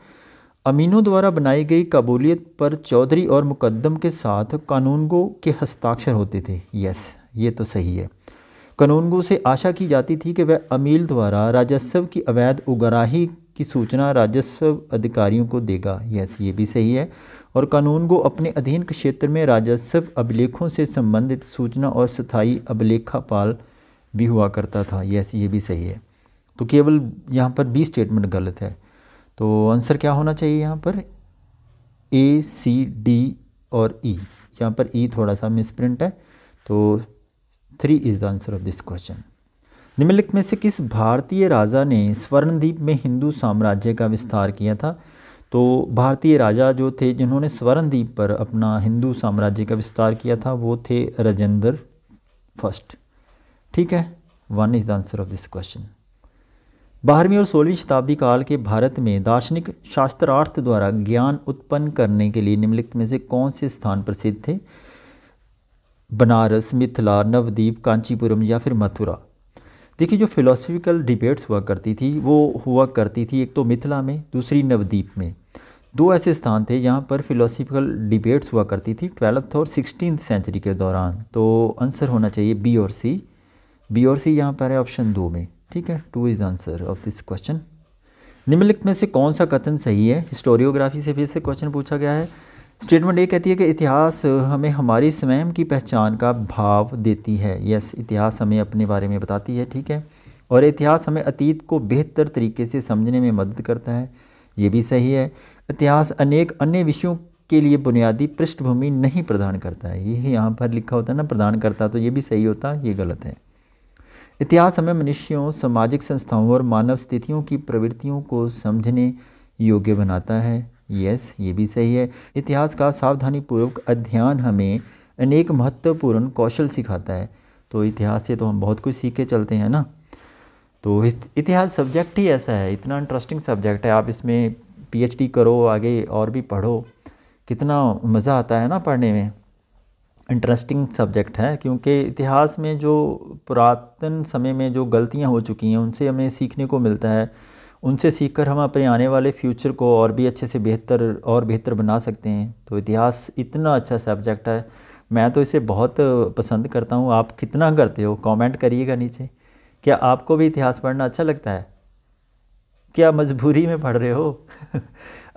Speaker 1: अमीनों द्वारा बनाई गई कबूलियत पर चौधरी और मुकदम के साथ कानूनगो के हस्ताक्षर होते थे यस ये तो सही है कानूनगो से आशा की जाती थी कि वह अमील द्वारा राजस्व की अवैध उगराही की सूचना राजस्व अधिकारियों को देगा यस ये भी सही है और कानून को अपने अधीन क्षेत्र में राजस्व अभिलेखों से संबंधित सूचना और स्थायी अभिलेखापाल भी हुआ करता था यस ये भी सही है तो केवल यहाँ पर बी स्टेटमेंट गलत है तो आंसर क्या होना चाहिए यहाँ पर ए सी डी और ई e. यहाँ पर ई e थोड़ा सा मिसप्रिंट है तो three is the answer of this question निम्नलिखित में से किस भारतीय राजा ने स्वर्णद्वीप में हिंदू साम्राज्य का विस्तार किया था तो भारतीय राजा जो थे जिन्होंने स्वर्णद्वीप पर अपना हिंदू साम्राज्य का विस्तार किया था वो थे राजेंद्र फर्स्ट ठीक है one is the answer of this question बारहवीं और सोलहवीं शताब्दी काल के भारत में दार्शनिक शास्त्रार्थ द्वारा ज्ञान उत्पन्न करने के लिए निम्नलिखित में से कौन से स्थान प्रसिद्ध थे बनारस मिथिला नवदीप कांचीपुरम या फिर मथुरा देखिए जो फिलोसफिकल डिबेट्स हुआ करती थी वो हुआ करती थी एक तो मिथिला में दूसरी नवदीप में दो ऐसे स्थान थे जहाँ पर फिलोसफिकल डिबेट्स हुआ करती थी ट्वेल्थ और सिक्सटीन सेंचुरी के दौरान तो आंसर होना चाहिए बी और सी बी और सी यहाँ पर है ऑप्शन दो में ठीक है two is answer of this question निम्नलिखित में से कौन सा कथन सही है हिस्टोरियोग्राफी से फिर से क्वेश्चन पूछा गया है स्टेटमेंट ये कहती है कि इतिहास हमें हमारी स्वयं की पहचान का भाव देती है यस इतिहास हमें अपने बारे में बताती है ठीक है और इतिहास हमें अतीत को बेहतर तरीके से समझने में मदद करता है ये भी सही है इतिहास अनेक अन्य विषयों के लिए बुनियादी पृष्ठभूमि नहीं प्रदान करता है ये यहाँ पर लिखा होता है ना प्रदान करता तो ये भी सही होता ये गलत है इतिहास हमें मनुष्यों सामाजिक संस्थाओं और मानव स्थितियों की प्रवृत्तियों को समझने योग्य बनाता है यस ये भी सही है इतिहास का सावधानीपूर्वक अध्ययन हमें अनेक महत्वपूर्ण कौशल सिखाता है तो इतिहास से तो हम बहुत कुछ सीख के चलते हैं ना तो इतिहास सब्जेक्ट ही ऐसा है इतना इंटरेस्टिंग सब्जेक्ट है आप इसमें पीएचडी करो आगे और भी पढ़ो कितना मज़ा आता है ना पढ़ने में इंटरेस्टिंग सब्जेक्ट है क्योंकि इतिहास में जो पुरातन समय में जो गलतियां हो चुकी हैं उनसे हमें सीखने को मिलता है उनसे सीखकर हम अपने आने वाले फ्यूचर को और भी अच्छे से बेहतर और बेहतर बना सकते हैं तो इतिहास इतना अच्छा सब्जेक्ट है मैं तो इसे बहुत पसंद करता हूँ आप कितना करते हो कॉमेंट करिएगा नीचे क्या आपको भी इतिहास पढ़ना अच्छा लगता है क्या मजबूरी में पढ़ रहे हो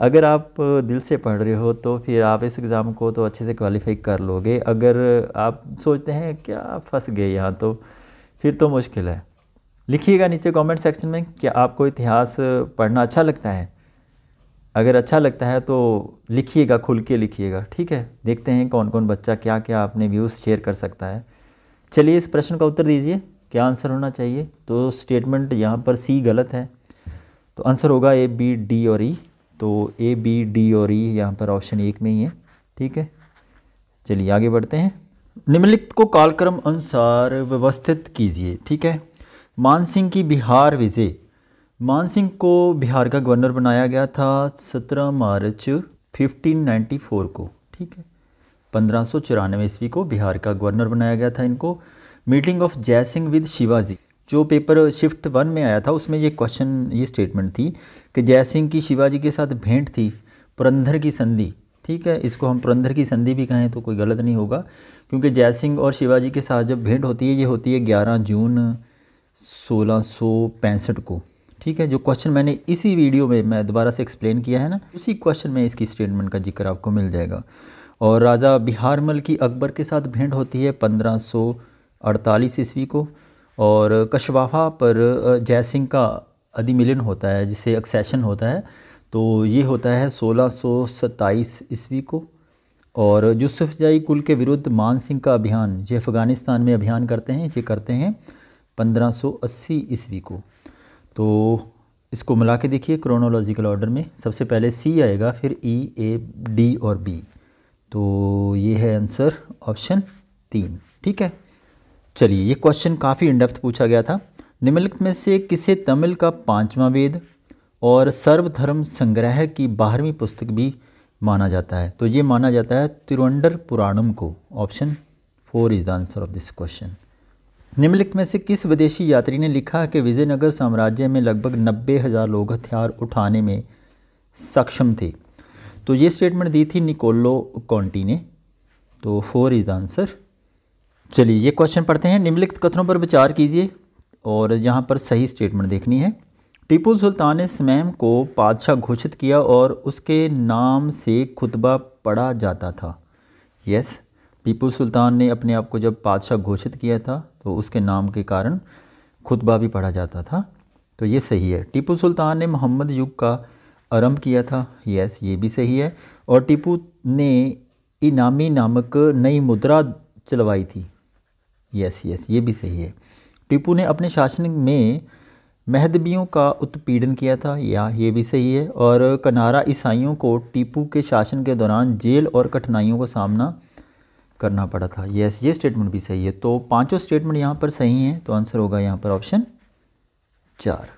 Speaker 1: अगर आप दिल से पढ़ रहे हो तो फिर आप इस एग्ज़ाम को तो अच्छे से क्वालिफाई कर लोगे अगर आप सोचते हैं क्या फंस गए यहाँ तो फिर तो मुश्किल है लिखिएगा नीचे कमेंट सेक्शन में कि आपको इतिहास पढ़ना अच्छा लगता है अगर अच्छा लगता है तो लिखिएगा खुल के लिखिएगा ठीक है देखते हैं कौन कौन बच्चा क्या क्या अपने व्यूज़ शेयर कर सकता है चलिए इस प्रश्न का उत्तर दीजिए क्या आंसर होना चाहिए तो स्टेटमेंट यहाँ पर सी गलत है तो आंसर होगा ए बी डी और ई e. तो ए बी डी और ई e यहाँ पर ऑप्शन एक में ही है ठीक है चलिए आगे बढ़ते हैं निम्नलिखित को कालक्रम अनुसार व्यवस्थित कीजिए ठीक है मान सिंह की बिहार विजय मान सिंह को बिहार का गवर्नर बनाया गया था 17 मार्च 1594 को ठीक है पंद्रह ईस्वी को बिहार का गवर्नर बनाया गया था इनको meeting of Jaisingh with Shivaji जो पेपर शिफ्ट वन में आया था उसमें ये क्वेश्चन ये स्टेटमेंट थी कि जयसिंह की शिवाजी के साथ भेंट थी पुरंधर की संधि ठीक है इसको हम पुरंधर की संधि भी कहें तो कोई गलत नहीं होगा क्योंकि जयसिंह और शिवाजी के साथ जब भेंट होती है ये होती है ग्यारह जून सोलह को ठीक है जो क्वेश्चन मैंने इसी वीडियो में मैं दोबारा से एक्सप्लेन किया है ना उसी क्वेश्चन में इसकी स्टेटमेंट का जिक्र आपको मिल जाएगा और राजा बिहारमल की अकबर के साथ भेंट होती है अड़तालीस ईस्वी को और कशवाहा पर सिंह का अधिमिलन होता है जिसे एक्सेशन होता है तो ये होता है 1627 ईस्वी को और यूसुफ कुल के विरुद्ध मान सिंह का अभियान ये अफ़गानिस्तान में अभियान करते हैं ये करते हैं 1580 ईस्वी को तो इसको मिला के देखिए क्रोनोलॉजिकल ऑर्डर में सबसे पहले सी आएगा फिर ई ए डी और बी तो ये है आंसर ऑप्शन तीन ठीक है चलिए ये क्वेश्चन काफ़ी इनडेप्थ पूछा गया था निम्नलिखित में से किसे तमिल का पांचवा वेद और सर्वधर्म संग्रह की बारहवीं पुस्तक भी माना जाता है तो ये माना जाता है तिरुवंडर पुराणम को option four is the answer of this question निम्नलिखित में से किस विदेशी यात्री ने लिखा कि विजयनगर साम्राज्य में लगभग नब्बे हज़ार लोग हथियार उठाने में सक्षम थे तो ये स्टेटमेंट दी थी निकोलो कॉन्टी ने तो फोर इज द आंसर चलिए ये क्वेश्चन पढ़ते हैं निम्नलिखित कथनों पर विचार कीजिए और यहाँ पर सही स्टेटमेंट देखनी है टीपू सुल्तान ने स्मैम को पादशाह घोषित किया और उसके नाम से खुतबा पढ़ा जाता था यस टीपू सुल्तान ने अपने आप को जब पादशाह घोषित किया था तो उसके नाम के कारण खुतबा भी पढ़ा जाता था तो ये सही है टीपू सुल्तान ने मोहम्मद युग का आरंभ किया था यस ये भी सही है और टीपू ने इनामी नामक नई मुद्रा चलवाई थी यस यस ये भी सही है टीपू ने अपने शासन में महदबियों का उत्पीड़न किया था या ये भी सही है और कनारा ईसाइयों को टीपू के शासन के दौरान जेल और कठिनाइयों का सामना करना पड़ा था यस ये स्टेटमेंट भी सही है तो पांचों स्टेटमेंट यहाँ पर सही हैं तो आंसर होगा यहाँ पर ऑप्शन चार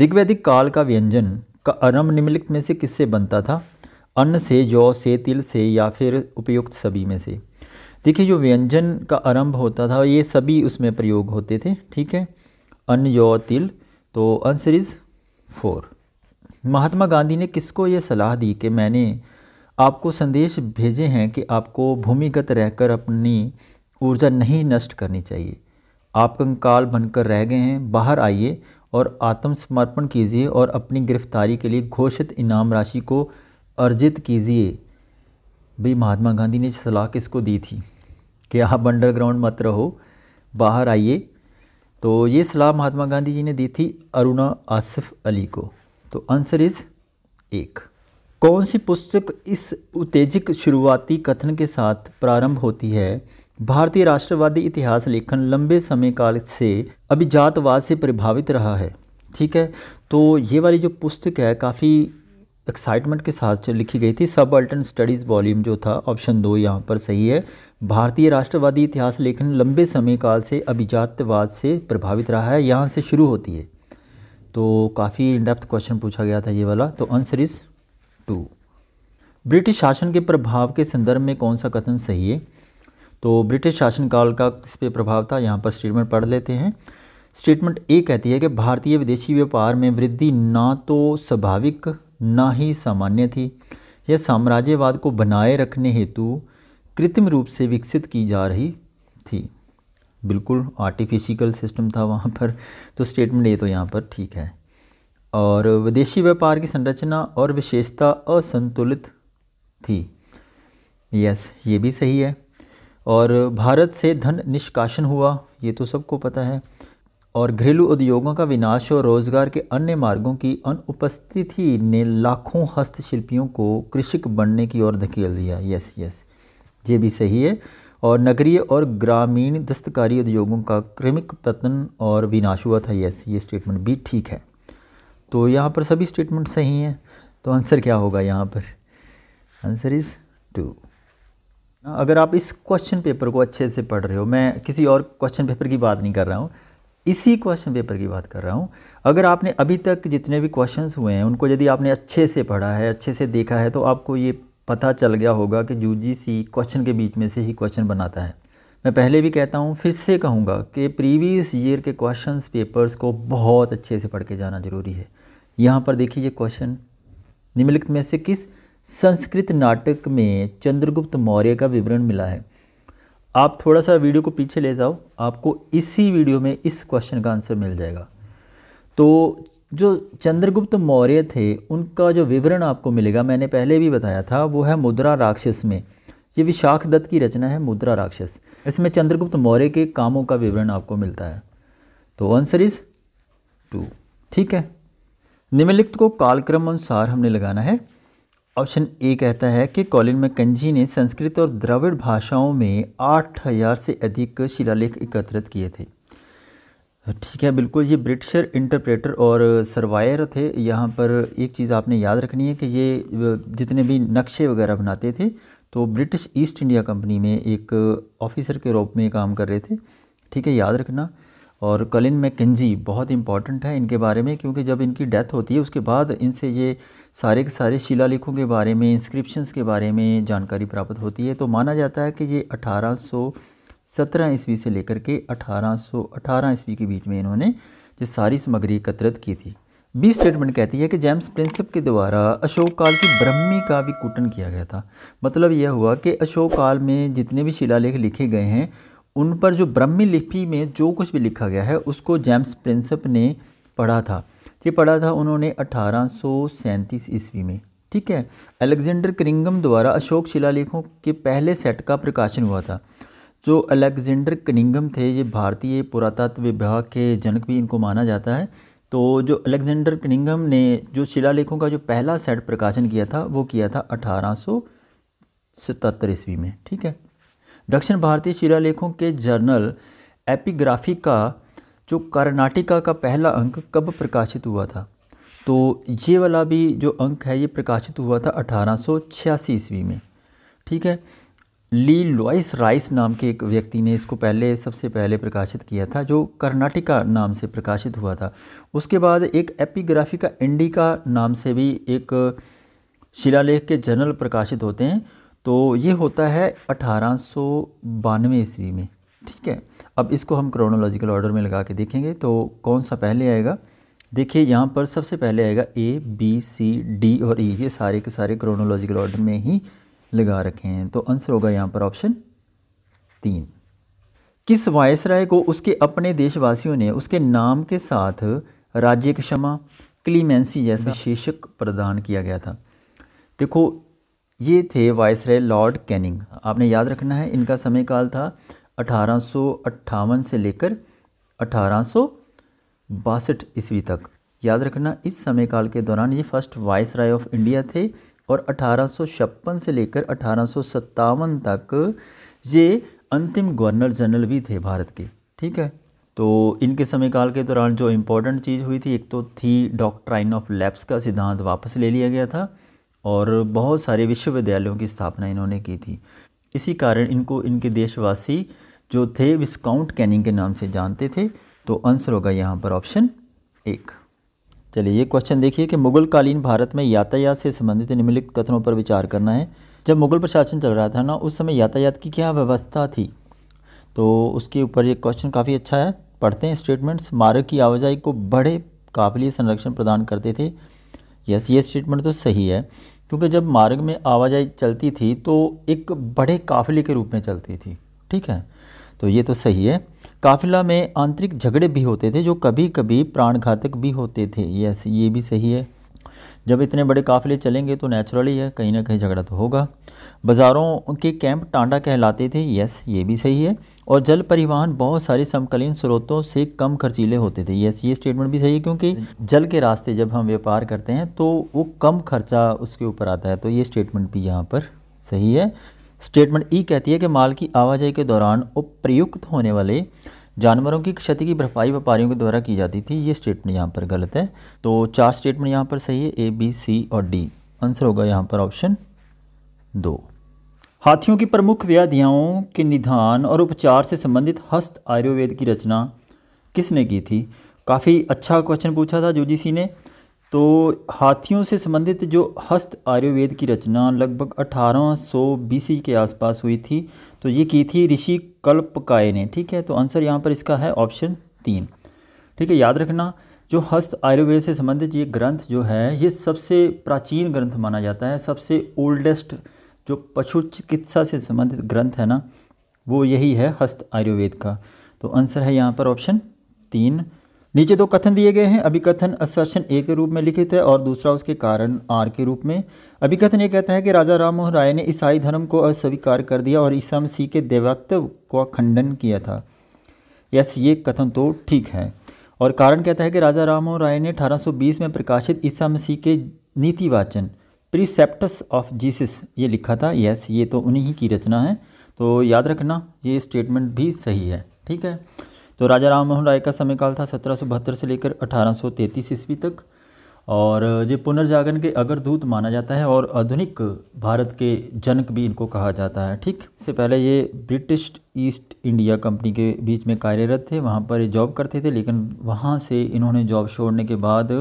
Speaker 1: ऋग्वैदिक काल का व्यंजन का अरम निम्नलिखित में से किससे बनता था अन्न से जौ से तिल से या फिर उपयुक्त सभी में से देखिए जो व्यंजन का आरंभ होता था ये सभी उसमें प्रयोग होते थे ठीक है अन्न यो तिल तो answer is four Mahatma Gandhi ने किसको ये सलाह दी कि मैंने आपको संदेश भेजे हैं कि आपको भूमिगत रहकर अपनी ऊर्जा नहीं नष्ट करनी चाहिए आप कंकाल बनकर रह गए हैं बाहर आइए और आत्मसमर्पण कीजिए और अपनी गिरफ्तारी के लिए घोषित इनाम राशि को अर्जित कीजिए भाई महात्मा गांधी ने सलाह किसको दी थी कि आप अंडरग्राउंड मत रहो बाहर आइए तो ये सलाह महात्मा गांधी जी ने दी थी अरुणा आसिफ अली को तो आंसर इज़ एक कौन सी पुस्तक इस उत्तेजक शुरुआती कथन के साथ प्रारंभ होती है भारतीय राष्ट्रवादी इतिहास लेखन लंबे समय काल से अभिजातवाद से प्रभावित रहा है ठीक है तो ये वाली जो पुस्तक है काफ़ी एक्साइटमेंट के साथ लिखी गई थी सब अल्टन स्टडीज़ वॉल्यूम जो था ऑप्शन दो यहाँ पर सही है भारतीय राष्ट्रवादी इतिहास लेखन लंबे समय काल से अभिजातवाद से प्रभावित रहा है यहाँ से शुरू होती है तो काफ़ी डेप्थ क्वेश्चन पूछा गया था ये वाला तो आंसर इज़ टू ब्रिटिश शासन के प्रभाव के संदर्भ में कौन सा कथन सही है तो ब्रिटिश शासनकाल का किस पर प्रभाव था यहाँ पर स्टेटमेंट पढ़ लेते हैं स्टेटमेंट ए कहती है कि भारतीय विदेशी व्यापार में वृद्धि ना तो स्वाभाविक ना ही सामान्य थी यह साम्राज्यवाद को बनाए रखने हेतु कृत्रिम रूप से विकसित की जा रही थी बिल्कुल आर्टिफिशियल सिस्टम था वहाँ पर तो स्टेटमेंट ये तो यहाँ पर ठीक है और विदेशी व्यापार की संरचना और विशेषता असंतुलित थी यस ये भी सही है और भारत से धन निष्कासन हुआ ये तो सबको पता है और घरेलू उद्योगों का विनाश और रोजगार के अन्य मार्गों की अनुपस्थिति ने लाखों हस्तशिल्पियों को कृषक बनने की ओर धकेल दिया यस यस ये भी सही है और नगरीय और ग्रामीण दस्तकारी उद्योगों का क्रमिक पतन और विनाश हुआ था यस ये स्टेटमेंट भी ठीक है तो यहाँ पर सभी स्टेटमेंट सही हैं तो आंसर क्या होगा यहाँ पर आंसर इज़ टू अगर आप इस क्वेश्चन पेपर को अच्छे से पढ़ रहे हो मैं किसी और क्वेश्चन पेपर की बात नहीं कर रहा हूँ इसी क्वेश्चन पेपर की बात कर रहा हूँ अगर आपने अभी तक जितने भी क्वेश्चंस हुए हैं उनको यदि आपने अच्छे से पढ़ा है अच्छे से देखा है तो आपको ये पता चल गया होगा कि सी क्वेश्चन के बीच में से ही क्वेश्चन बनाता है मैं पहले भी कहता हूँ फिर से कहूँगा कि प्रीवियस ईयर के क्वेश्चन पेपर्स को बहुत अच्छे से पढ़ के जाना जरूरी है यहाँ पर देखिए ये क्वेश्चन निम्नलिखित में से किस संस्कृत नाटक में चंद्रगुप्त मौर्य का विवरण मिला है आप थोड़ा सा वीडियो को पीछे ले जाओ आपको इसी वीडियो में इस क्वेश्चन का आंसर मिल जाएगा तो जो चंद्रगुप्त मौर्य थे उनका जो विवरण आपको मिलेगा मैंने पहले भी बताया था वो है मुद्रा राक्षस में ये विशाख दत्त की रचना है मुद्रा राक्षस इसमें चंद्रगुप्त मौर्य के कामों का विवरण आपको मिलता है तो आंसर इज टू ठीक है निम्नलिखित को कालक्रम अनुसार हमने लगाना है ऑप्शन ए कहता है कि कॉलिन मैकंजी ने संस्कृत और द्रविड़ भाषाओं में आठ हज़ार से अधिक शिलालेख एकत्रित किए थे ठीक है बिल्कुल ये ब्रिटिशर इंटरप्रेटर और सर्वायर थे यहाँ पर एक चीज़ आपने याद रखनी है कि ये जितने भी नक्शे वगैरह बनाते थे तो ब्रिटिश ईस्ट इंडिया कंपनी में एक ऑफिसर के रूप में काम कर रहे थे ठीक है याद रखना और कलिन मैकेंजी बहुत इंपॉर्टेंट है इनके बारे में क्योंकि जब इनकी डेथ होती है उसके बाद इनसे ये सारे के सारे शिलालेखों के बारे में इंस्क्रिप्शंस के बारे में जानकारी प्राप्त होती है तो माना जाता है कि ये अठारह सत्रह ईस्वी से लेकर के अठारह सौ अठारह ईस्वी के बीच में इन्होंने जो सारी सामग्री एकत्रित की थी बी स्टेटमेंट कहती है कि जेम्स प्रिंसिप के द्वारा अशोक काल की ब्रह्मी का भी कुटन किया गया था मतलब यह हुआ कि अशोक काल में जितने भी शिलालेख लिखे गए हैं उन पर जो ब्रह्मी लिपि में जो कुछ भी लिखा गया है उसको जेम्स प्रिंसिप ने पढ़ा था ये पढ़ा था उन्होंने अठारह ईस्वी में ठीक है अलेक्जेंडर करिंगम द्वारा अशोक शिलालेखों के पहले सेट का प्रकाशन हुआ था जो अलेक्जेंडर कनिंगम थे ये भारतीय पुरातत्व विभाग के जनक भी इनको माना जाता है तो जो अलेक्जेंडर कनिंगम ने जो शिलालेखों का जो पहला सेट प्रकाशन किया था वो किया था अठारह सौ सतहत्तर ईस्वी में ठीक है दक्षिण भारतीय शिलालेखों के जर्नल एपिग्राफी का जो कर्नाटिका का पहला अंक कब प्रकाशित हुआ था तो ये वाला भी जो अंक है ये प्रकाशित हुआ था अठारह ईस्वी में ठीक है ली लॉइस राइस नाम के एक व्यक्ति ने इसको पहले सबसे पहले प्रकाशित किया था जो कर्नाटिका नाम से प्रकाशित हुआ था उसके बाद एक एपिग्राफिका इंडिका नाम से भी एक शिलालेख के जर्नल प्रकाशित होते हैं तो ये होता है अठारह ईस्वी में ठीक है अब इसको हम क्रोनोलॉजिकल ऑर्डर में लगा के देखेंगे तो कौन सा पहले आएगा देखिए यहाँ पर सबसे पहले आएगा ए बी सी डी और ई e, ये सारे के सारे क्रोनोलॉजिकल ऑर्डर में ही लगा रखे हैं तो आंसर होगा यहाँ पर ऑप्शन तीन किस वायसराय को उसके अपने देशवासियों ने उसके नाम के साथ राज्य क्षमा क्लीमेंसी जैसा शीर्षक प्रदान किया गया था देखो ये थे वायसराय लॉर्ड कैनिंग आपने याद रखना है इनका समय काल था अठारह से लेकर अठारह ईस्वी तक याद रखना इस समय काल के दौरान ये first viceroy of India थे और अठारह से लेकर अठारह तक ये अंतिम गवर्नर जनरल भी थे भारत के ठीक है तो इनके समयकाल के दौरान जो इम्पोर्टेंट चीज़ हुई थी एक तो थी डॉक्ट्राइन ऑफ लैब्स का सिद्धांत वापस ले लिया गया था और बहुत सारे विश्वविद्यालयों की स्थापना इन्होंने की थी इसी कारण इनको इनके देशवासी जो थे विस्काउंट कैनिंग के नाम से जानते थे तो आंसर होगा यहाँ पर ऑप्शन एक चलिए ये क्वेश्चन देखिए कि मुगल कालीन भारत में यातायात से संबंधित निम्नलिखित कथनों पर विचार करना है जब मुगल प्रशासन चल रहा था ना उस समय यातायात की क्या व्यवस्था थी तो उसके ऊपर ये क्वेश्चन काफ़ी अच्छा है पढ़ते हैं स्टेटमेंट्स मार्ग की आवाजाही को बड़े काबिल संरक्षण प्रदान करते थे यस ये स्टेटमेंट तो सही है क्योंकि जब मार्ग में आवाजाही चलती थी तो एक बड़े काफिले के रूप में चलती थी ठीक है तो ये तो सही है काफिला में आंतरिक झगड़े भी होते थे जो कभी कभी प्राणघातक भी होते थे यस ये भी सही है जब इतने बड़े काफ़िले चलेंगे तो नेचुरली है कहीं ना कहीं झगड़ा तो होगा बाज़ारों के कैंप टांडा कहलाते थे यस ये भी सही है और जल परिवहन बहुत सारे समकालीन स्रोतों से कम खर्चीले होते थे यस ये स्टेटमेंट भी सही है क्योंकि जल के रास्ते जब हम व्यापार करते हैं तो वो कम खर्चा उसके ऊपर आता है तो ये स्टेटमेंट भी यहाँ पर सही है स्टेटमेंट ई e कहती है कि माल की आवाजाही के दौरान उपयुक्त होने वाले जानवरों की क्षति की भरपाई व्यापारियों के द्वारा की जाती थी ये स्टेटमेंट यहाँ पर गलत है तो चार स्टेटमेंट यहाँ पर सही है ए बी सी और डी आंसर होगा यहाँ पर ऑप्शन दो हाथियों की प्रमुख व्याधियाओं के निधान और उपचार से संबंधित हस्त आयुर्वेद की रचना किसने की थी काफ़ी अच्छा क्वेश्चन पूछा था यूजीसी ने तो हाथियों से संबंधित जो हस्त आयुर्वेद की रचना लगभग 1800 बीसी के आसपास हुई थी तो ये की थी ऋषि कल्पकाय ने ठीक है तो आंसर यहाँ पर इसका है ऑप्शन तीन ठीक है याद रखना जो हस्त आयुर्वेद से संबंधित ये ग्रंथ जो है ये सबसे प्राचीन ग्रंथ माना जाता है सबसे ओल्डेस्ट जो पशु चिकित्सा से संबंधित ग्रंथ है ना वो यही है हस्त आयुर्वेद का तो आंसर है यहाँ पर ऑप्शन तीन नीचे दो कथन दिए गए हैं अभिकथन असर्शन ए के रूप में लिखित है और दूसरा उसके कारण आर के रूप में अभिकथन ये कहता है कि राजा राम मोहन राय ने ईसाई धर्म को अस्वीकार कर दिया और ईसा मसीह के देवत्व को खंडन किया था यस ये कथन तो ठीक है और कारण कहता है कि राजा राम मोहन राय ने 1820 में प्रकाशित ईसा मसीह के नीति वाचन प्रिसेप्टस ऑफ जीसस ये लिखा था यस ये तो उन्हीं की रचना है तो याद रखना ये स्टेटमेंट भी सही है ठीक है तो राजा राम मोहन राय का समयकाल था सत्रह से लेकर अठारह ईस्वी तक और ये पुनर्जागरण के दूत माना जाता है और आधुनिक भारत के जनक भी इनको कहा जाता है ठीक से पहले ये ब्रिटिश ईस्ट इंडिया कंपनी के बीच में कार्यरत थे वहाँ पर ये जॉब करते थे लेकिन वहाँ से इन्होंने जॉब छोड़ने के बाद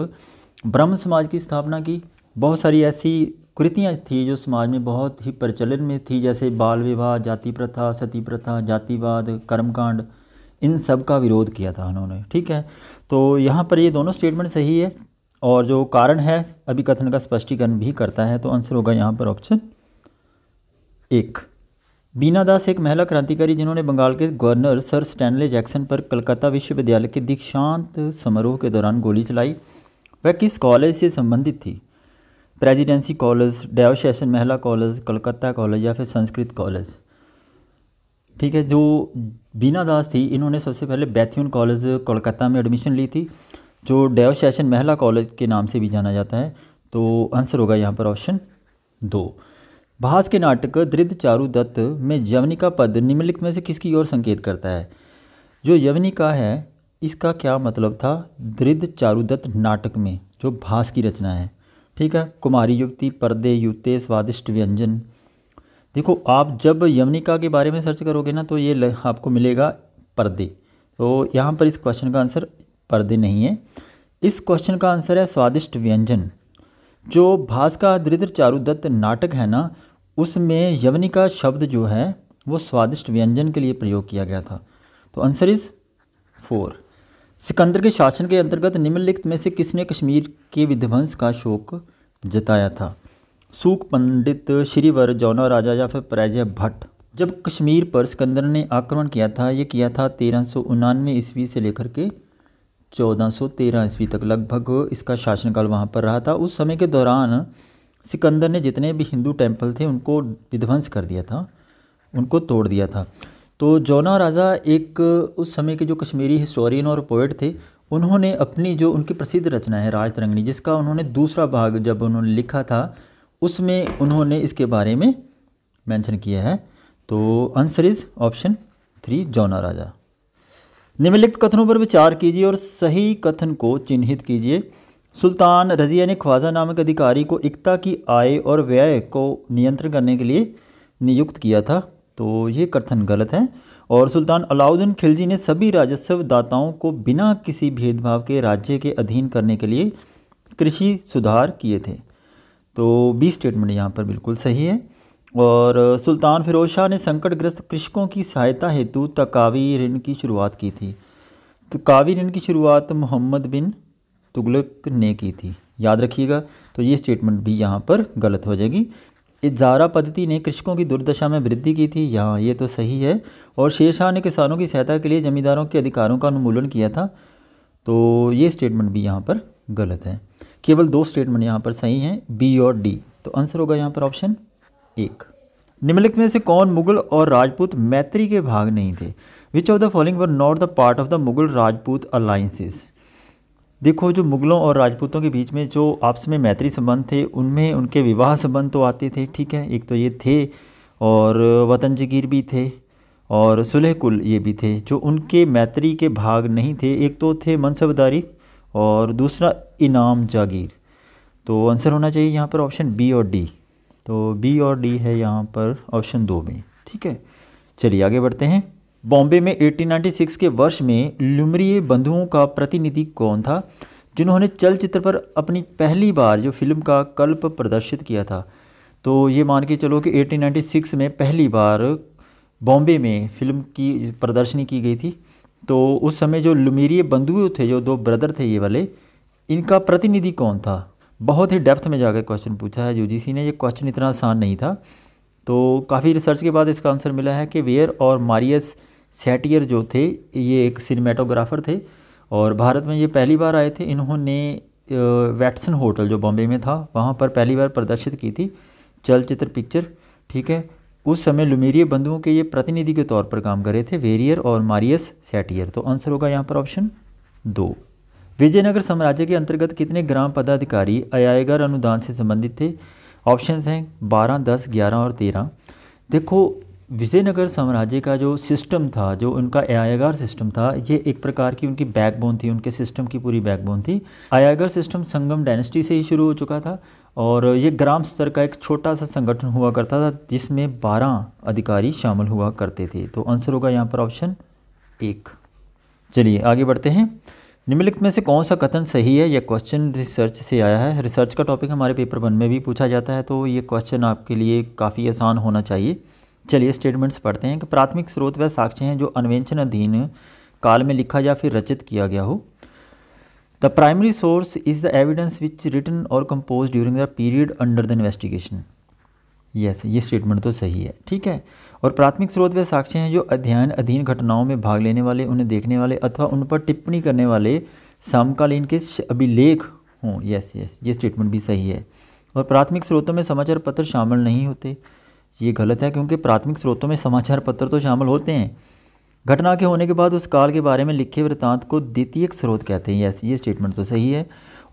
Speaker 1: ब्रह्म समाज की स्थापना की बहुत सारी ऐसी कृतियाँ थी जो समाज में बहुत ही प्रचलन में थी जैसे बाल विवाह जाति प्रथा सती प्रथा जातिवाद कर्मकांड इन सब का विरोध किया था उन्होंने ठीक है तो यहाँ पर ये दोनों स्टेटमेंट सही है और जो कारण है अभी कथन का स्पष्टीकरण भी करता है तो आंसर होगा यहाँ पर ऑप्शन एक बीना दास एक महिला क्रांतिकारी जिन्होंने बंगाल के गवर्नर सर स्टैनले जैक्सन पर कलकत्ता विश्वविद्यालय के दीक्षांत समारोह के दौरान गोली चलाई वह किस कॉलेज से संबंधित थी प्रेजिडेंसी कॉलेज डेव सेशन महिला कॉलेज कलकत्ता कॉलेज या फिर संस्कृत कॉलेज ठीक है जो बीना दास थी इन्होंने सबसे पहले बैथ्यून कॉलेज कोलकाता में एडमिशन ली थी जो डेव शैशन महिला कॉलेज के नाम से भी जाना जाता है तो आंसर होगा यहाँ पर ऑप्शन दो भास के नाटक दृढ़ चारू दत्त में यवनी का पद निम्नलिखित में से किसकी ओर संकेत करता है जो यवनी का है इसका क्या मतलब था दृढ़ चारुदत्त नाटक में जो भास की रचना है ठीक है कुमारी युवती पर्दे युवते स्वादिष्ट व्यंजन देखो आप जब यमनिका के बारे में सर्च करोगे ना तो ये आपको मिलेगा पर्दे तो यहाँ पर इस क्वेश्चन का आंसर पर्दे नहीं है इस क्वेश्चन का आंसर है स्वादिष्ट व्यंजन जो भास का दृद्र चारुदत्त नाटक है ना उसमें यवनिका शब्द जो है वो स्वादिष्ट व्यंजन के लिए प्रयोग किया गया था तो आंसर इज़ फोर सिकंदर के शासन के अंतर्गत निम्नलिखित में से किसने कश्मीर के विध्वंस का शोक जताया था सूक पंडित श्रीवर जौनो राजा या फिर प्रजय भट्ट जब कश्मीर पर सिकंदर ने आक्रमण किया था ये किया था तेरह सौ उनानवे ईस्वी से लेकर के चौदह सौ तेरह ईस्वी तक लगभग इसका शासनकाल वहाँ पर रहा था उस समय के दौरान सिकंदर ने जितने भी हिंदू टेम्पल थे उनको विध्वंस कर दिया था उनको तोड़ दिया था तो जौना राजा एक उस समय के जो कश्मीरी हिस्टोरियन और पोइट थे उन्होंने अपनी जो उनकी प्रसिद्ध रचना है राजतरंगणी जिसका उन्होंने दूसरा भाग जब उन्होंने लिखा था उसमें उन्होंने इसके बारे में मेंशन किया है तो आंसर इज ऑप्शन थ्री जौना राजा निम्नलिखित कथनों पर विचार कीजिए और सही कथन को चिन्हित कीजिए सुल्तान रजिया ने ख्वाजा नामक अधिकारी को एकता की आय और व्यय को नियंत्रण करने के लिए नियुक्त किया था तो ये कथन गलत है और सुल्तान अलाउद्दीन खिलजी ने सभी राजस्व दाताओं को बिना किसी भेदभाव के राज्य के अधीन करने के लिए कृषि सुधार किए थे तो बी स्टेटमेंट यहाँ पर बिल्कुल सही है और सुल्तान फिरोज शाह ने संकटग्रस्त कृषकों की सहायता हेतु तकावी ऋण की शुरुआत की थी तो कावी ऋण की शुरुआत मोहम्मद बिन तुगलक ने की थी याद रखिएगा तो ये स्टेटमेंट भी यहाँ पर गलत हो जाएगी इजारा पद्धति ने कृषकों की दुर्दशा में वृद्धि की थी यहाँ ये तो सही है और शेर शाह ने किसानों की सहायता के लिए जमींदारों के अधिकारों का अनुमूलन किया था तो ये स्टेटमेंट भी यहाँ पर गलत है केवल दो स्टेटमेंट यहाँ पर सही हैं बी और डी तो आंसर होगा यहाँ पर ऑप्शन एक निम्नलिखित में से कौन मुगल और राजपूत मैत्री के भाग नहीं थे which of the following were not the part of the Mughal Rajput alliances देखो जो मुगलों और राजपूतों के बीच में जो आपस में मैत्री संबंध थे उनमें उनके विवाह संबंध तो आते थे ठीक है एक तो ये थे और वतन जगीर भी थे और सुलह कुल ये भी थे जो उनके मैत्री के भाग नहीं थे एक तो थे मनसबदारी और दूसरा इनाम जागीर तो आंसर होना चाहिए यहाँ पर ऑप्शन बी और डी तो बी और डी है यहाँ पर ऑप्शन दो में ठीक है चलिए आगे बढ़ते हैं बॉम्बे में 1896 के वर्ष में लुमरी बंधुओं का प्रतिनिधि कौन था जिन्होंने चलचित्र पर अपनी पहली बार जो फिल्म का कल्प प्रदर्शित किया था तो ये मान के चलो कि 1896 में पहली बार बॉम्बे में फिल्म की प्रदर्शनी की गई थी तो उस समय जो लुमीरिय बंधुए थे जो दो ब्रदर थे ये वाले इनका प्रतिनिधि कौन था बहुत ही डेप्थ में जाकर क्वेश्चन पूछा है यूजीसी ने ये क्वेश्चन इतना आसान नहीं था तो काफ़ी रिसर्च के बाद इसका आंसर मिला है कि वेयर और मारियस सेटियर जो थे ये एक सिनेमेटोग्राफर थे और भारत में ये पहली बार आए थे इन्होंने वैटसन होटल जो बॉम्बे में था वहाँ पर पहली बार प्रदर्शित की थी चलचित्र पिक्चर ठीक है उस समय लुमेरिय बंधुओं के ये प्रतिनिधि के तौर पर काम कर रहे थे वेरियर और मारियस सेटियर तो आंसर होगा यहाँ पर ऑप्शन दो विजयनगर साम्राज्य के अंतर्गत कितने ग्राम पदाधिकारी अयायगर अनुदान से संबंधित थे ऑप्शंस हैं बारह दस ग्यारह और तेरह देखो विजयनगर साम्राज्य का जो सिस्टम था जो उनका आयागार सिस्टम था ये एक प्रकार की उनकी बैकबोन थी उनके सिस्टम की पूरी बैकबोन थी आयागर सिस्टम संगम डायनेस्टी से ही शुरू हो चुका था और ये ग्राम स्तर का एक छोटा सा संगठन हुआ करता था जिसमें बारह अधिकारी शामिल हुआ करते थे तो आंसर होगा यहाँ पर ऑप्शन एक चलिए आगे बढ़ते हैं निम्नलिखित में से कौन सा कथन सही है यह क्वेश्चन रिसर्च से आया है रिसर्च का टॉपिक हमारे पेपर वन में भी पूछा जाता है तो ये क्वेश्चन आपके लिए काफ़ी आसान होना चाहिए चलिए स्टेटमेंट्स पढ़ते हैं कि प्राथमिक स्रोत वह साक्ष्य हैं जो अन्वेंशन अधीन काल में लिखा या फिर रचित किया गया हो the primary source is the evidence which written or compose during the period under the investigation yes ये स्टेटमेंट तो सही है ठीक है और प्राथमिक स्रोत वे साक्ष्य हैं जो अध्ययन अधीन घटनाओं में भाग लेने वाले उन्हें देखने वाले अथवा उन पर टिप्पणी करने वाले समकालीन के अभिलेख हों यस यस ये स्टेटमेंट भी सही है और प्राथमिक स्रोतों में समाचार पत्र शामिल नहीं होते ये गलत है क्योंकि प्राथमिक स्रोतों में समाचार पत्र तो शामिल होते हैं घटना के होने के बाद उस काल के बारे में लिखे वृत्तांत को द्वितीयक स्रोत कहते हैं यस ये स्टेटमेंट तो सही है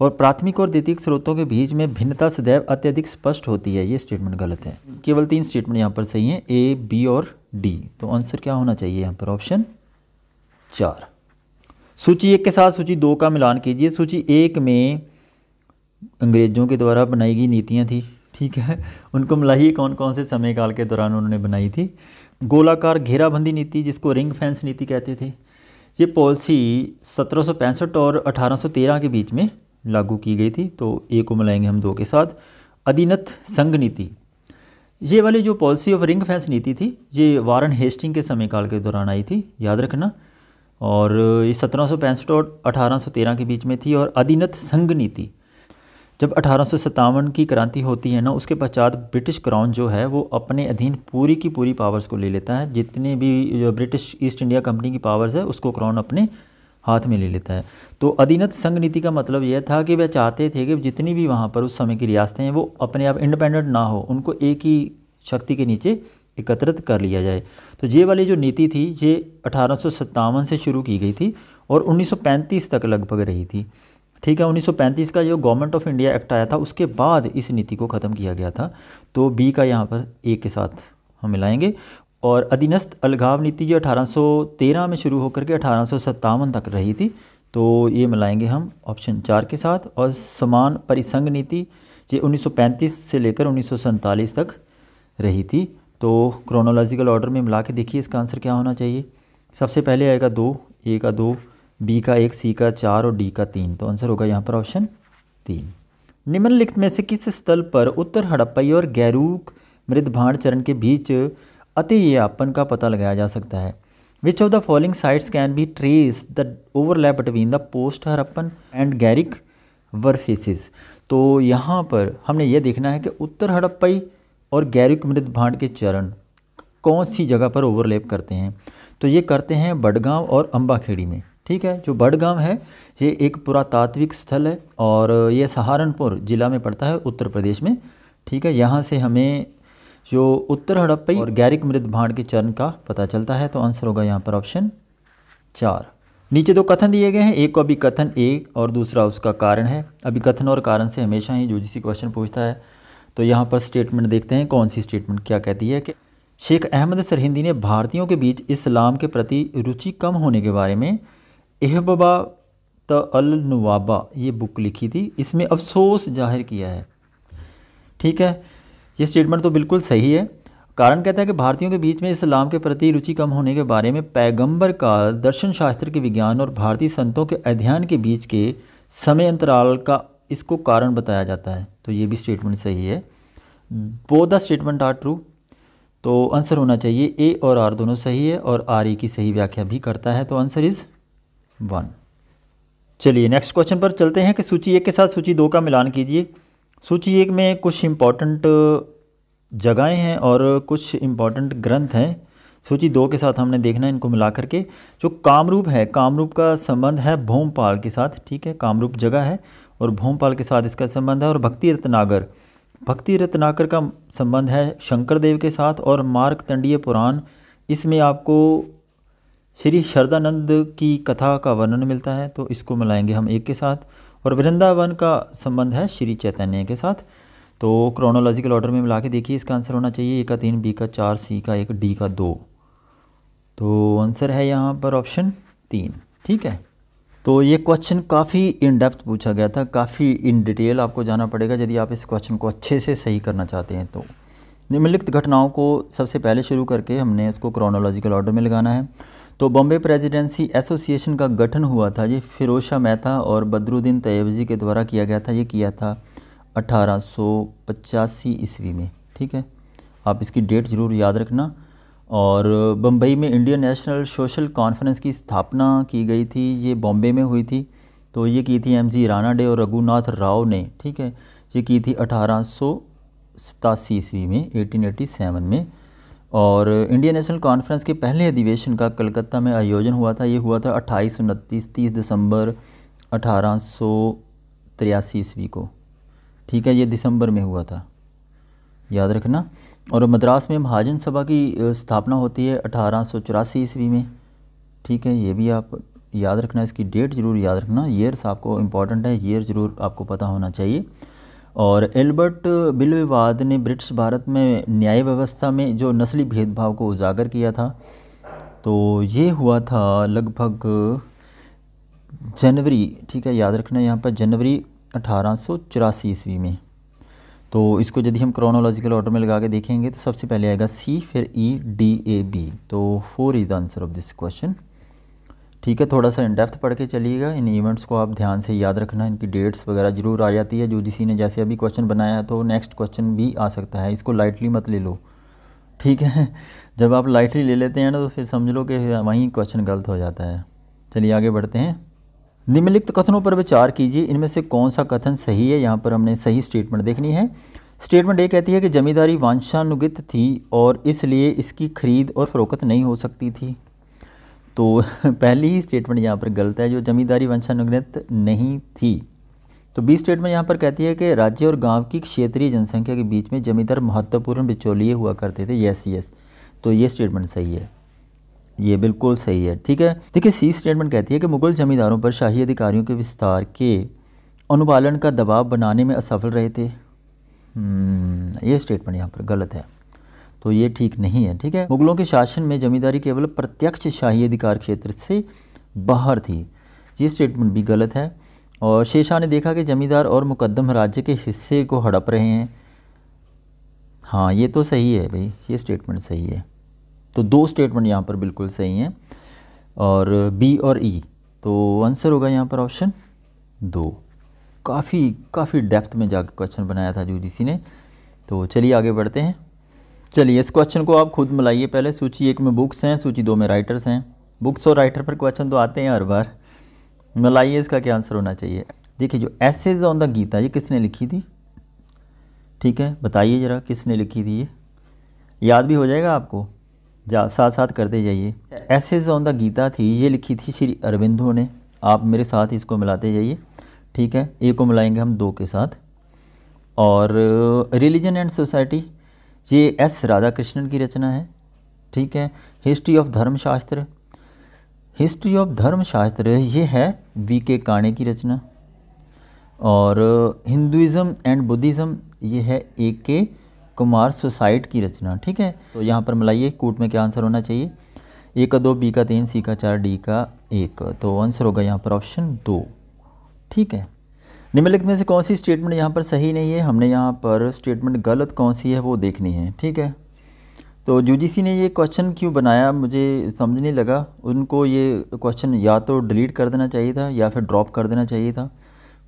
Speaker 1: और प्राथमिक और द्वितीयक स्रोतों के बीच में भिन्नता सदैव अत्यधिक स्पष्ट होती है ये स्टेटमेंट गलत है केवल तीन स्टेटमेंट यहाँ पर सही हैं ए बी और डी तो आंसर क्या होना चाहिए यहाँ पर ऑप्शन चार सूची एक के साथ सूची दो का मिलान कीजिए सूची एक में अंग्रेज़ों के द्वारा बनाई गई नीतियाँ थी ठीक है उनको मलाही कौन कौन से समय काल के दौरान उन्होंने बनाई थी गोलाकार घेराबंदी नीति जिसको रिंग फेंस नीति कहते थे ये पॉलिसी सत्रह और 1813 के बीच में लागू की गई थी तो ए को मिलाएंगे हम दो के साथ अधीनत संघ नीति ये वाली जो पॉलिसी ऑफ रिंग फेंस नीति थी ये वारन हेस्टिंग के समय काल के दौरान आई थी याद रखना और ये सत्रह और अठारह के बीच में थी और अधीनत संघ नीति जब अठारह की क्रांति होती है ना उसके पश्चात ब्रिटिश क्राउन जो है वो अपने अधीन पूरी की पूरी पावर्स को ले लेता है जितने भी ब्रिटिश ईस्ट इंडिया कंपनी की पावर्स है उसको क्राउन अपने हाथ में ले लेता है तो अधीनत संघ नीति का मतलब यह था कि वह चाहते थे कि जितनी भी वहाँ पर उस समय की रियासतें हैं वो अपने आप इंडिपेंडेंट ना हो उनको एक ही शक्ति के नीचे एकत्रित कर लिया जाए तो ये वाली जो नीति थी ये अठारह से शुरू की गई थी और 1935 तक लगभग रही थी ठीक है 1935 का जो गवर्नमेंट ऑफ इंडिया एक्ट आया था उसके बाद इस नीति को ख़त्म किया गया था तो बी का यहाँ पर ए के साथ हम मिलाएंगे और अधीनस्थ अलगाव नीति जो 1813 में शुरू होकर के अठारह तक रही थी तो ये मिलाएंगे हम ऑप्शन चार के साथ और समान परिसंघ नीति ये 1935 से लेकर उन्नीस तक रही थी तो क्रोनोलॉजिकल ऑर्डर में मिला के देखिए इसका आंसर क्या होना चाहिए सबसे पहले आएगा दो ए का दो बी का एक सी का चार और डी का तीन तो आंसर होगा यहाँ पर ऑप्शन तीन निम्नलिखित में से किस स्थल पर उत्तर हड़प्पई और गैरूक मृदभाड़ चरण के बीच अति यापन का पता लगाया जा सकता है which of the following sites can be trace the overlap between the post Harappan and गैरिक वर्फेसिस तो यहाँ पर हमने ये देखना है कि उत्तर हड़प्पई और गैरिक मृदभाड़ के चरण कौन सी जगह पर ओवरलैप करते हैं तो ये करते हैं बडगांव और अम्बाखेड़ी में ठीक है जो बडगाम है ये एक पुरातात्विक स्थल है और ये सहारनपुर ज़िला में पड़ता है उत्तर प्रदेश में ठीक है यहाँ से हमें जो उत्तर हड़प्पई और गैरिक मृत भांड के चरण का पता चलता है तो आंसर होगा यहाँ पर ऑप्शन चार नीचे दो कथन दिए गए हैं एक को अभी कथन एक और दूसरा उसका कारण है अभी कथन और कारण से हमेशा ही जो जिसी क्वेश्चन पूछता है तो यहाँ पर स्टेटमेंट देखते हैं कौन सी स्टेटमेंट क्या कहती है कि शेख अहमद सरहिंदी ने भारतीयों के बीच इस्लाम के प्रति रुचि कम होने के बारे में एहबबा त अल नवाबा ये बुक लिखी थी इसमें अफसोस जाहिर किया है ठीक है ये स्टेटमेंट तो बिल्कुल सही है कारण कहता है कि भारतीयों के बीच में इस्लाम के प्रति रुचि कम होने के बारे में पैगंबर का दर्शन शास्त्र के विज्ञान और भारतीय संतों के अध्ययन के बीच के समय अंतराल का इसको कारण बताया जाता है तो ये भी स्टेटमेंट सही है both the statement are true तो आंसर होना चाहिए ए और आर दोनों सही है और आर ए की सही व्याख्या भी करता है तो आंसर इज़ वन चलिए नेक्स्ट क्वेश्चन पर चलते हैं कि सूची एक के साथ सूची दो का मिलान कीजिए सूची एक में कुछ इम्पॉर्टेंट जगहें हैं और कुछ इम्पॉर्टेंट ग्रंथ हैं सूची दो के साथ हमने देखना है इनको मिला करके जो कामरूप है कामरूप का संबंध है भोमपाल के साथ ठीक है कामरूप जगह है और भोमपाल के साथ इसका संबंध है और भक्ति रत्नागर भक्ति रत्नाकर का संबंध है शंकरदेव के साथ और मार्क तंडीय पुराण इसमें आपको श्री शरदानंद की कथा का वर्णन मिलता है तो इसको मिलाएंगे हम एक के साथ और वृंदावन का संबंध है श्री चैतन्य के साथ तो क्रोनोलॉजिकल ऑर्डर में मिला के देखिए इसका आंसर होना चाहिए ए का तीन बी का चार सी का एक डी का दो तो आंसर है यहाँ पर ऑप्शन तीन ठीक है तो ये क्वेश्चन काफ़ी इन डेप्थ पूछा गया था काफ़ी इन डिटेल आपको जाना पड़ेगा यदि आप इस क्वेश्चन को अच्छे से सही करना चाहते हैं तो निम्नलिखित घटनाओं को सबसे पहले शुरू करके हमने इसको क्रोनोलॉजिकल ऑर्डर में लगाना है तो बॉम्बे प्रेसिडेंसी एसोसिएशन का गठन हुआ था ये फिरोज शाह मेहता और बदरुद्दीन जी के द्वारा किया गया था ये किया था अठारह ईस्वी में ठीक है आप इसकी डेट ज़रूर याद रखना और बम्बई में इंडियन नेशनल सोशल कॉन्फ्रेंस की स्थापना की गई थी ये बॉम्बे में हुई थी तो ये की थी एम जी राणा डे और रघुनाथ राव ने ठीक है ये की थी अठारह ईस्वी में 1887 में और इंडियन नेशनल कॉन्फ्रेंस के पहले अधिवेशन का कलकत्ता में आयोजन हुआ था ये हुआ था अट्ठाईस उनतीस तीस दिसंबर अठारह ईस्वी को ठीक है ये दिसंबर में हुआ था याद रखना और मद्रास में महाजन सभा की स्थापना होती है अठारह ईस्वी में ठीक है ये भी आप याद रखना इसकी डेट ज़रूर याद रखना ईयर्स आपको इम्पॉर्टेंट है ईयर ज़रूर आपको पता होना चाहिए और एल्बर्ट बिल्ववाद ने ब्रिटिश भारत में न्याय व्यवस्था में जो नस्ली भेदभाव को उजागर किया था तो ये हुआ था लगभग जनवरी ठीक है याद रखना यहाँ पर जनवरी अठारह ईस्वी में तो इसको यदि हम क्रोनोलॉजिकल ऑर्डर में लगा के देखेंगे तो सबसे पहले आएगा सी फिर ई डी ए बी तो four is the answer of this question ठीक है थोड़ा सा इन डेप्थ पढ़ के चलिएगा इन इवेंट्स को आप ध्यान से याद रखना इनकी डेट्स वगैरह जरूर आ जाती है जो जी ने जैसे अभी क्वेश्चन बनाया तो नेक्स्ट क्वेश्चन भी आ सकता है इसको लाइटली मत ले लो ठीक है जब आप लाइटली ले लेते हैं ना तो फिर समझ लो कि वहीं क्वेश्चन गलत हो जाता है चलिए आगे बढ़ते हैं निम्नलिखित कथनों पर विचार कीजिए इनमें से कौन सा कथन सही है यहाँ पर हमने सही स्टेटमेंट देखनी है स्टेटमेंट ए कहती है कि ज़मींदारी वांछानुगित थी और इसलिए इसकी खरीद और फरोख्त नहीं हो सकती थी तो पहली ही स्टेटमेंट यहाँ पर गलत है जो जमींदारी वंशानुगत नहीं थी तो बी स्टेटमेंट यहाँ पर कहती है कि राज्य और गांव की क्षेत्रीय जनसंख्या के बीच में जमींदार महत्वपूर्ण बिचौलिए हुआ करते थे यस यस तो ये स्टेटमेंट सही है ये बिल्कुल सही है ठीक है देखिए सी स्टेटमेंट कहती है कि मुगल जमींदारों पर शाही अधिकारियों के विस्तार के अनुपालन का दबाव बनाने में असफल रहे थे हम्म, ये स्टेटमेंट यहाँ पर गलत है तो ये ठीक नहीं है ठीक है मुगलों के शासन में जमींदारी केवल प्रत्यक्ष शाही अधिकार क्षेत्र से बाहर थी ये स्टेटमेंट भी गलत है और शेरशाह ने देखा कि जमींदार और मुकदम राज्य के हिस्से को हड़प रहे हैं हाँ ये तो सही है भाई ये स्टेटमेंट सही है तो दो स्टेटमेंट यहाँ पर बिल्कुल सही हैं और बी और ई e, तो आंसर होगा यहाँ पर ऑप्शन दो काफ़ी काफ़ी डेप्थ में जाकर क्वेश्चन बनाया था जूजीसी ने तो चलिए आगे बढ़ते हैं चलिए इस क्वेश्चन को आप खुद मिलाइए पहले सूची एक में बुक्स हैं सूची दो में राइटर्स हैं बुक्स और राइटर पर क्वेश्चन तो आते हैं हर बार मिलाइए इसका क्या आंसर होना चाहिए देखिए जो एसेज ऑन द गीता ये किसने लिखी थी ठीक है बताइए ज़रा किसने लिखी थी ये याद भी हो जाएगा आपको जा साथ साथ करते जाइए एसेज ऑन द गीता थी ये लिखी थी श्री अरविंदो ने आप मेरे साथ इसको मिलाते जाइए ठीक है एक को मिलाएंगे हम दो के साथ और रिलीजन एंड सोसाइटी ये एस राधाकृष्णन की रचना है ठीक है history of Dharmashastra history of Dharmashastra ये है वी के काणे की रचना और हिंदुज़म एंड बुद्धिज़्म ये है ए के कुमार सोसाइट की रचना ठीक है तो यहाँ पर मिलाइए कोर्ट में क्या आंसर होना चाहिए ए का दो बी का तीन सी का चार डी का एक तो आंसर होगा यहाँ पर ऑप्शन दो ठीक है निम्नलिखित में से कौन सी स्टेटमेंट यहाँ पर सही नहीं है हमने यहाँ पर स्टेटमेंट गलत कौन सी है वो देखनी है ठीक है तो यूजीसी ने ये क्वेश्चन क्यों बनाया मुझे समझ नहीं लगा उनको ये क्वेश्चन या तो डिलीट कर देना चाहिए था या फिर ड्रॉप कर देना चाहिए था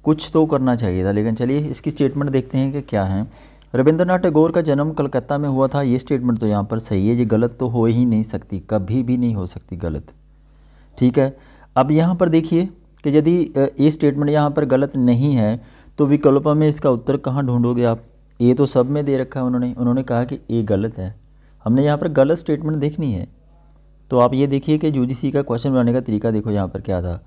Speaker 1: कुछ तो करना चाहिए था लेकिन चलिए इसकी स्टेटमेंट देखते हैं कि क्या है रविंद्रनाथ टैगोर का जन्म कलकत्ता में हुआ था ये स्टेटमेंट तो यहाँ पर सही है ये गलत तो हो ही नहीं सकती कभी भी नहीं हो सकती गलत ठीक है अब यहाँ पर देखिए कि यदि ये स्टेटमेंट यहाँ पर गलत नहीं है तो विकल्प में इसका उत्तर कहाँ ढूंढोगे आप ए तो सब में दे रखा है उन्होंने उन्होंने कहा कि ए गलत है हमने यहाँ पर गलत स्टेटमेंट देखनी है तो आप ये देखिए कि यू का क्वेश्चन बनाने का तरीका देखो यहाँ पर क्या था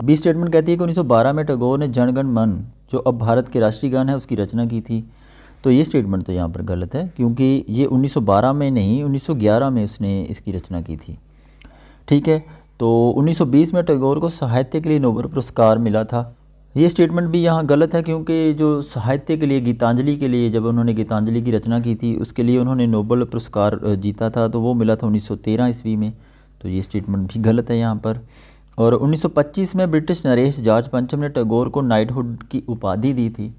Speaker 1: अभी स्टेटमेंट कहती है कि 1912 में टगोर ने जनगण मन जो अब भारत के राष्ट्रीय गान है उसकी रचना की थी तो ये स्टेटमेंट तो यहाँ पर गलत है क्योंकि ये 1912 में नहीं 1911 में उसने इसकी रचना की थी ठीक है तो 1920 में टैगोर को साहित्य के लिए नोबल पुरस्कार मिला था ये स्टेटमेंट भी यहाँ गलत है क्योंकि जो साहित्य के लिए गीतांजलि के लिए जब उन्होंने गीतांजलि की रचना की थी उसके लिए उन्होंने नोबल पुरस्कार जीता था तो वो मिला था उन्नीस ईस्वी में तो ये स्टेटमेंट भी गलत है यहाँ पर और 1925 में ब्रिटिश नरेश जॉर्ज पंचम ने टैगोर को नाइटहुड की उपाधि दी थी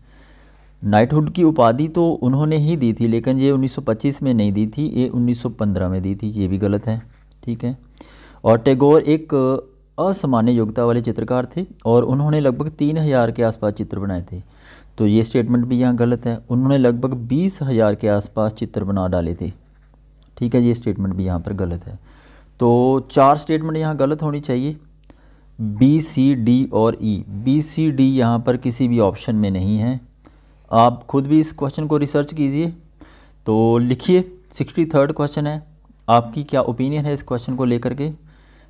Speaker 1: नाइटहुड की उपाधि तो उन्होंने ही दी थी लेकिन ये 1925 में नहीं दी थी ये 1915 में दी थी ये भी गलत है ठीक है और टैगोर एक असामान्य योग्यता वाले चित्रकार थे और उन्होंने लगभग तीन हज़ार के आसपास चित्र बनाए थे तो ये स्टेटमेंट भी यहाँ गलत है उन्होंने लगभग बीस हज़ार के आसपास चित्र बना डाले थे ठीक है ये स्टेटमेंट भी यहाँ पर गलत है तो चार स्टेटमेंट यहाँ गलत होनी चाहिए बी सी डी और ई बी सी डी यहाँ पर किसी भी ऑप्शन में नहीं है आप खुद भी इस क्वेश्चन को रिसर्च कीजिए तो लिखिए सिक्सटी थर्ड क्वेश्चन है आपकी क्या ओपिनियन है इस क्वेश्चन को लेकर के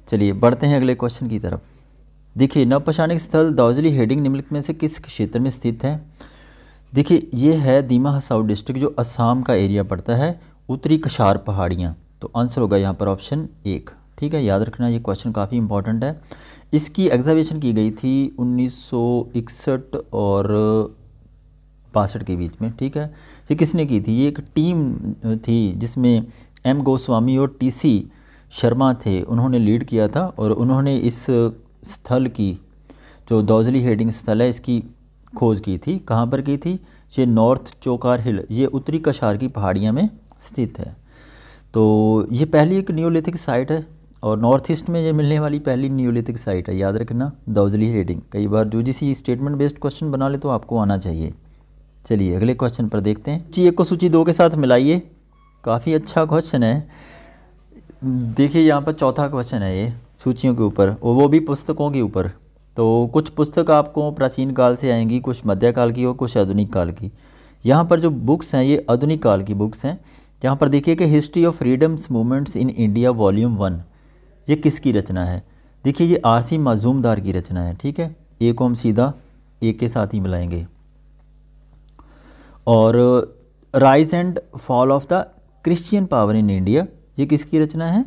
Speaker 1: चलिए बढ़ते हैं अगले क्वेश्चन की तरफ देखिए नवपाषाणिक स्थल दौजली हेडिंग निम्नलिखित में से किस क्षेत्र में स्थित है देखिए ये है दीमा हसाऊ डिस्ट्रिक्ट जो असम का एरिया पड़ता है उत्तरी कशार पहाड़ियाँ तो आंसर होगा यहाँ पर ऑप्शन एक ठीक है याद रखना ये क्वेश्चन काफ़ी इंपॉर्टेंट है इसकी एग्जामिनेशन की गई थी 1961 और बासठ के बीच में ठीक है ये किसने की थी ये एक टीम थी जिसमें एम गोस्वामी और टीसी शर्मा थे उन्होंने लीड किया था और उन्होंने इस स्थल की जो दौजली हेडिंग स्थल है इसकी खोज की थी कहाँ पर की थी ये नॉर्थ चोकार हिल ये उत्तरी कशार की पहाड़ियाँ में स्थित है तो ये पहली एक न्योलिथिक साइट है और नॉर्थ ईस्ट में ये मिलने वाली पहली न्योलिथिक साइट है याद रखना दौजली हेडिंग कई बार जो जिस स्टेटमेंट बेस्ड क्वेश्चन बना ले तो आपको आना चाहिए चलिए अगले क्वेश्चन पर देखते हैं जी एक को सूची दो के साथ मिलाइए काफ़ी अच्छा क्वेश्चन है देखिए यहाँ पर चौथा क्वेश्चन है ये सूचियों के ऊपर और वो भी पुस्तकों के ऊपर तो कुछ पुस्तक आपको प्राचीन काल से आएंगी कुछ मध्यकाल की और कुछ आधुनिक काल की यहाँ पर जो बुक्स हैं ये आधुनिक काल की बुक्स हैं यहाँ पर देखिए कि history of freedoms movements in India volume one ये किसकी रचना है देखिए ये आरसी माजूमदार की रचना है ठीक है ए को हम सीधा ए के साथ ही मिलाएंगे और rise and fall of the Christian power in India ये किसकी रचना है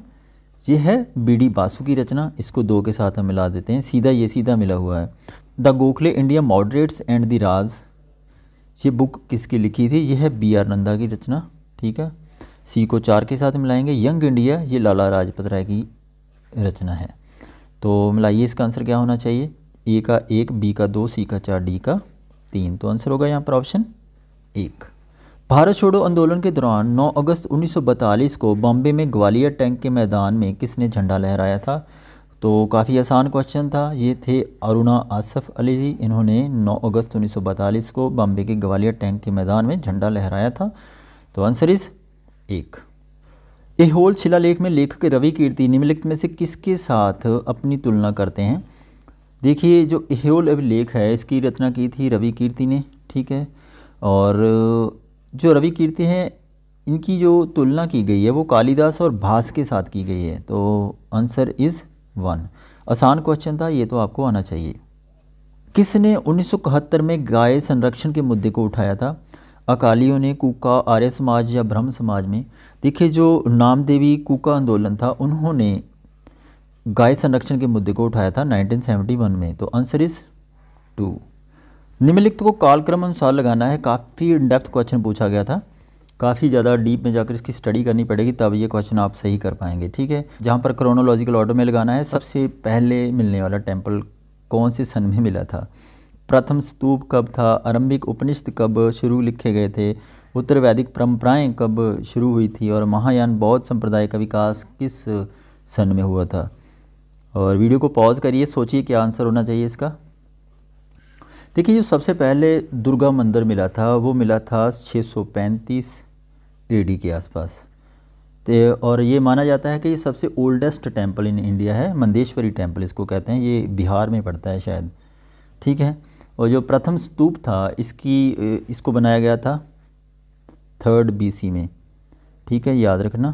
Speaker 1: ये है बी डी बासु की रचना इसको दो के साथ हम मिला देते हैं सीधा ये सीधा मिला हुआ है the Gokhale India moderates and the Raj ये बुक किसकी लिखी थी ये है बी आर नंदा की रचना ठीक है सी को चार के साथ मिलाएंगे यंग इंडिया ये लाला लाजपत राय की रचना है तो मिलाइए इसका आंसर क्या होना चाहिए ए का एक बी का दो सी का चार डी का तीन तो आंसर होगा यहाँ पर ऑप्शन एक भारत छोड़ो आंदोलन के दौरान 9 अगस्त 1942 को बॉम्बे में ग्वालियर टैंक के मैदान में किसने झंडा लहराया था तो काफ़ी आसान क्वेश्चन था ये थे अरुणा आसफ अली जी इन्होंने 9 अगस्त 1942 को बॉम्बे के ग्वालियर टैंक के मैदान में झंडा लहराया था तो आंसर इज एक एहोल शिलालेख में लेखक रवि कीर्ति निम्नलिखित में से किसके साथ अपनी तुलना करते हैं देखिए जो एहोल अभिलेख है इसकी रचना की थी रवि कीर्ति ने ठीक है और जो रवि कीर्ति हैं इनकी जो तुलना की गई है वो कालिदास और भास के साथ की गई है तो आंसर इज़ वन आसान क्वेश्चन था ये तो आपको आना चाहिए किसने 1971 में गाय संरक्षण के मुद्दे को उठाया था अकालियों ने कुका आर्य समाज या ब्रह्म समाज में देखिए जो नामदेवी कुका आंदोलन था उन्होंने गाय संरक्षण के मुद्दे को उठाया था 1971 में तो आंसर इज़ टू निम्नलिखित को कालक्रम अनुसार लगाना है काफ़ी डेप्थ क्वेश्चन पूछा गया था काफ़ी ज़्यादा डीप में जाकर इसकी स्टडी करनी पड़ेगी तब ये क्वेश्चन आप सही कर पाएंगे ठीक है जहाँ पर क्रोनोलॉजिकल ऑर्डर में लगाना है सबसे पहले मिलने वाला टेम्पल कौन से सन में मिला था प्रथम स्तूप कब था आरंभिक उपनिषद कब शुरू लिखे गए थे उत्तर वैदिक परंपराएं कब शुरू हुई थी और महायान बौद्ध संप्रदाय का विकास किस सन में हुआ था और वीडियो को पॉज करिए सोचिए क्या आंसर होना चाहिए इसका देखिए जो सबसे पहले दुर्गा मंदिर मिला था वो मिला था 635 एडी के आसपास तो और ये माना जाता है कि ये सबसे ओल्डेस्ट टेम्पल इन इंडिया है मंदेश्वरी टेम्पल इसको कहते हैं ये बिहार में पड़ता है शायद ठीक है और जो प्रथम स्तूप था इसकी इसको बनाया गया था थर्ड बीसी में ठीक है याद रखना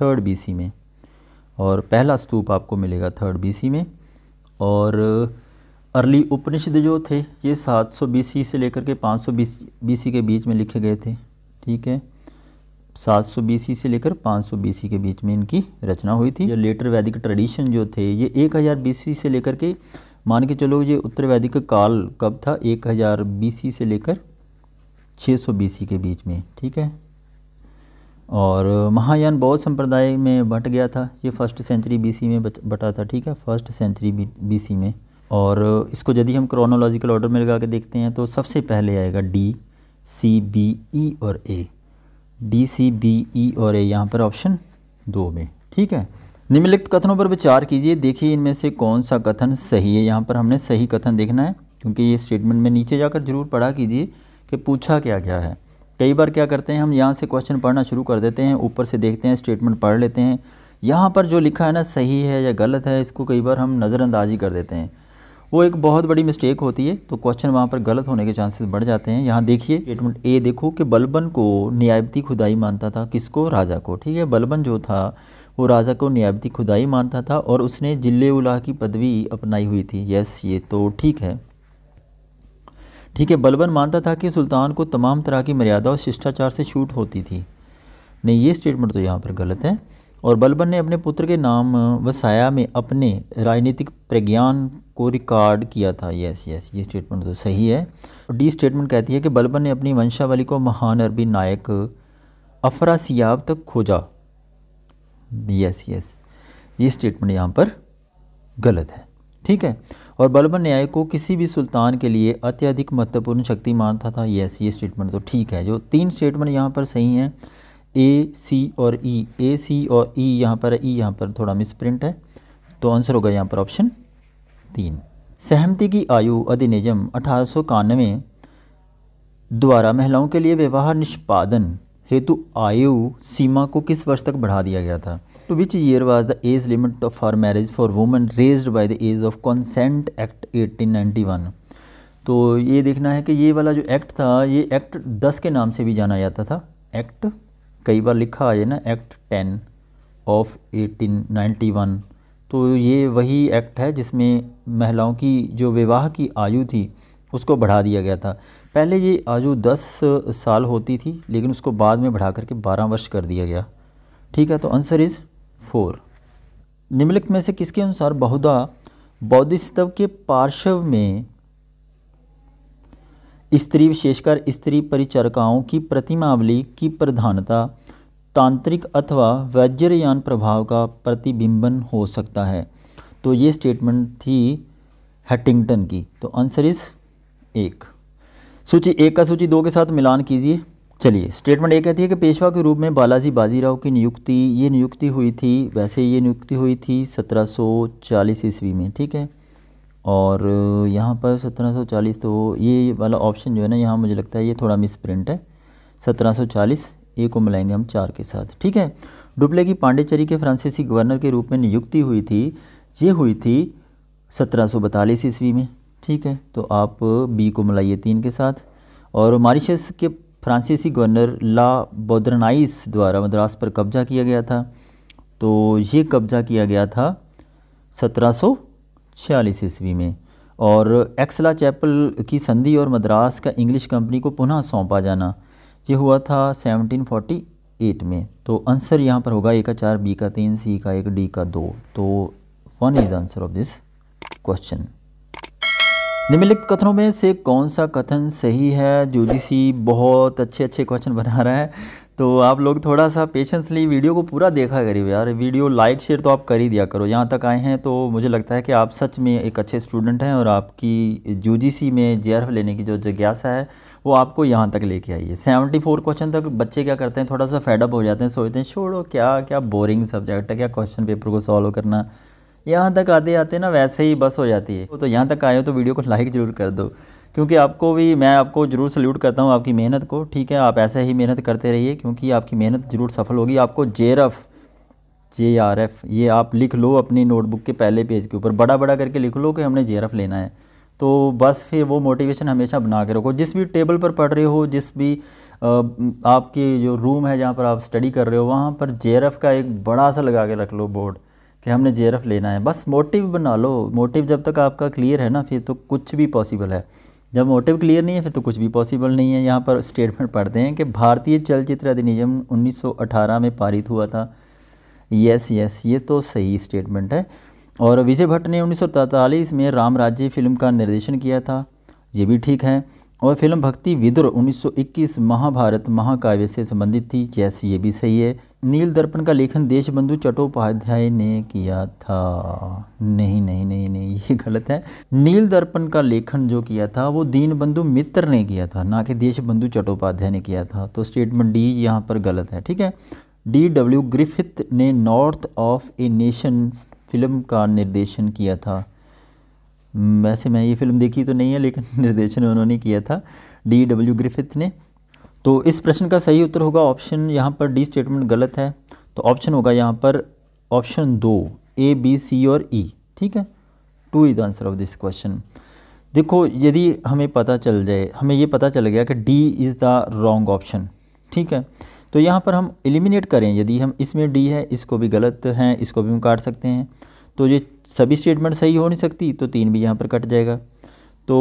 Speaker 1: थर्ड बीसी में और पहला स्तूप आपको मिलेगा थर्ड बीसी में और अर्ली उपनिषद जो थे ये 700 सौ से लेकर के 500 बीस के बीच में लिखे गए थे ठीक है 700 सौ से लेकर 500 सौ के बीच में इनकी रचना हुई थी या लेटर वैदिक ट्रेडिशन जो थे ये 1000 हज़ार से लेकर के मान के चलो ये उत्तर वैदिक काल कब था 1000 बीसी से लेकर 600 सौ के बीच में ठीक है और महायान बौद्ध संप्रदाय में बट गया था ये फर्स्ट सेंचुरी बी में बटा था ठीक है फर्स्ट सेंचुरी बी में और इसको यदि हम क्रोनोलॉजिकल ऑर्डर में लगा के देखते हैं तो सबसे पहले आएगा डी सी बी ई और A D C B E और ए यहाँ पर ऑप्शन दो में ठीक है निम्नलिखित कथनों पर विचार कीजिए देखिए इनमें से कौन सा कथन सही है यहाँ पर हमने सही कथन देखना है क्योंकि ये स्टेटमेंट में नीचे जाकर जरूर पढ़ा कीजिए कि पूछा क्या क्या है कई बार क्या करते हैं हम यहाँ से क्वेश्चन पढ़ना शुरू कर देते हैं ऊपर से देखते हैं स्टेटमेंट पढ़ लेते हैं यहाँ पर जो लिखा है ना सही है या गलत है इसको कई बार हम नज़रअंदाजी कर देते हैं वो एक बहुत बड़ी मिस्टेक होती है तो क्वेश्चन वहाँ पर गलत होने के चांसेस बढ़ जाते हैं यहाँ देखिए स्टेटमेंट ए देखो कि बलबन को न्यायवती खुदाई मानता था किसको राजा को ठीक है बलबन जो था वो राजा को न्यायवती खुदाई मानता था और उसने जिले उलाह की पदवी अपनाई हुई थी यस ये तो ठीक है ठीक है बलबन मानता था कि सुल्तान को तमाम तरह की मर्यादा और शिष्टाचार से छूट होती थी नहीं ये स्टेटमेंट तो यहाँ पर गलत है और बलबन ने अपने पुत्र के नाम वसाया में अपने राजनीतिक प्रज्ञान को रिकॉर्ड किया था यस यस ये स्टेटमेंट तो सही है डी स्टेटमेंट कहती है कि बलबन ने अपनी वंशावली को महान अरबी नायक अफरासियाब तक खोजा यस यस ये स्टेटमेंट यहाँ पर गलत है ठीक है और बलबन न्याय को किसी भी सुल्तान के लिए अत्यधिक महत्वपूर्ण शक्ति मानता था यस ये स्टेटमेंट तो ठीक है जो तीन स्टेटमेंट यहाँ पर सही हैं ए सी और ई ए सी और ई e यहाँ पर ई e यहाँ पर थोड़ा मिसप्रिंट है तो आंसर होगा यहाँ पर ऑप्शन तीन सहमति की आयु अधिनियम अठारह द्वारा महिलाओं के लिए विवाह निष्पादन हेतु आयु सीमा को किस वर्ष तक बढ़ा दिया गया था two which year was the age limit for marriage for women raised by the age of consent act 1891 तो ये देखना है कि ये वाला जो एक्ट था ये एक्ट 10 के नाम से भी जाना जाता था एक्ट कई बार लिखा आ जाए ना act ten of eighteen ninety one तो ये वही एक्ट है जिसमें महिलाओं की जो विवाह की आयु थी उसको बढ़ा दिया गया था पहले ये आयु दस साल होती थी लेकिन उसको बाद में बढ़ा करके बारह वर्ष कर दिया गया ठीक है तो आंसर इज़ फोर निम्नलिखित में से किसके अनुसार बहुधा बौद्धिस्तव के पार्श्व में स्त्री विशेषकर स्त्री परिचर्काओं की प्रतिमावली की प्रधानता तांत्रिक अथवा वज्रयान प्रभाव का प्रतिबिंबन हो सकता है तो ये स्टेटमेंट थी हटिंगटन की तो आंसर इज एक सूची एक का सूची दो के साथ मिलान कीजिए चलिए स्टेटमेंट एक कहती है कि पेशवा के रूप में बालाजी बाजीराव की नियुक्ति ये नियुक्ति हुई थी वैसे ये नियुक्ति हुई थी 1740 ईस्वी में ठीक है और यहाँ पर सत्रह सौ चालीस तो ये वाला ऑप्शन जो है ना यहाँ मुझे लगता है ये थोड़ा मिस प्रिंट है सत्रह सौ चालीस ए को मिलाएंगे हम चार के साथ ठीक है डुबले की पांडेचेरी के फ्रांसीसी गवर्नर के रूप में नियुक्ति हुई थी ये हुई थी सत्रह ईस्वी में ठीक है तो आप बी को मिलाइए तीन के साथ और मॉरिशस के फ्रांसीसी गवर्नर ला बोद्रनाइस द्वारा मद्रास पर कब्जा किया गया था तो ये कब्जा किया गया था सत्रह छियालीस ईस्वी में और एक्सला चैपल की संधि और मद्रास का इंग्लिश कंपनी को पुनः सौंपा जाना ये हुआ था 1748 में तो आंसर यहाँ पर होगा ए का चार बी का तीन सी का एक डी का दो तो one is answer of this question निम्नलिखित कथनों में से कौन सा कथन सही है जो जी सी बहुत अच्छे अच्छे क्वेश्चन बना रहा है तो आप लोग थोड़ा सा पेशेंसली वीडियो को पूरा देखा करिए यार वीडियो लाइक शेयर तो आप कर ही दिया करो यहाँ तक आए हैं तो मुझे लगता है कि आप सच में एक अच्छे स्टूडेंट हैं और आपकी यूजीसी में जे लेने की जो जिज्ञासा है वो आपको यहाँ तक लेके आई है सेवेंटी फोर क्वेश्चन तक बच्चे क्या करते हैं थोड़ा सा फेडअप हो जाते हैं सोचते हैं छोड़ो क्या क्या बोरिंग सब्जेक्ट है क्या क्वेश्चन पेपर को सॉल्व करना यहाँ तक आते आते ना वैसे ही बस हो जाती है तो यहाँ तक आए हो तो वीडियो को लाइक ज़रूर कर दो क्योंकि आपको भी मैं आपको ज़रूर सल्यूट करता हूँ आपकी मेहनत को ठीक है आप ऐसे ही मेहनत करते रहिए क्योंकि आपकी मेहनत ज़रूर सफल होगी आपको जेरफ जे आर एफ़ ये आप लिख लो अपनी नोटबुक के पहले पेज के ऊपर बड़ा बड़ा करके लिख लो कि हमने जे आर लेना है तो बस फिर वो मोटिवेशन हमेशा बना के रखो जिस भी टेबल पर पढ़ रहे हो जिस भी आपके जो रूम है जहाँ पर आप स्टडी कर रहे हो वहाँ पर जे का एक बड़ा सा लगा के रख लो बोर्ड कि हमने जे लेना है बस मोटिव बना लो मोटिव जब तक आपका क्लियर है ना फिर तो कुछ भी पॉसिबल है जब मोटिव क्लियर नहीं है फिर तो कुछ भी पॉसिबल नहीं है यहाँ पर स्टेटमेंट पढ़ते हैं कि भारतीय चलचित्र अधिनियम 1918 में पारित हुआ था यस यस ये तो सही स्टेटमेंट है और विजय भट्ट ने उन्नीस में राम राज्य फिल्म का निर्देशन किया था ये भी ठीक है और फिल्म भक्ति विदुर 1921 महाभारत महाकाव्य से संबंधित थी जैस ये भी सही है नील दर्पण का लेखन देशबंधु चट्टोपाध्याय ने किया था नहीं नहीं नहीं नहीं ये गलत है नील दर्पण का लेखन जो किया था वो दीनबंधु मित्र ने किया था ना कि देशबंधु चट्टोपाध्याय ने किया था तो स्टेटमेंट डी यहाँ पर गलत है ठीक है डी डब्ल्यू ग्रिफिथ ने north of a nation film का निर्देशन किया था वैसे मैं ये फिल्म देखी तो नहीं है लेकिन निर्देशन उन्होंने किया था डी डब्ल्यू ग्रिफिथ ने तो इस प्रश्न का सही उत्तर होगा ऑप्शन यहाँ पर डी स्टेटमेंट गलत है तो ऑप्शन होगा यहाँ पर ऑप्शन दो ए बी सी और ई e, ठीक है two is the answer of this question देखो यदि हमें पता चल जाए हमें ये पता चल गया कि D is the wrong option ठीक है तो यहाँ पर हम एलिमिनेट करें यदि हम इसमें डी है इसको भी गलत हैं इसको भी हम काट सकते हैं तो ये सभी स्टेटमेंट सही हो नहीं सकती तो तीन भी यहाँ पर कट जाएगा तो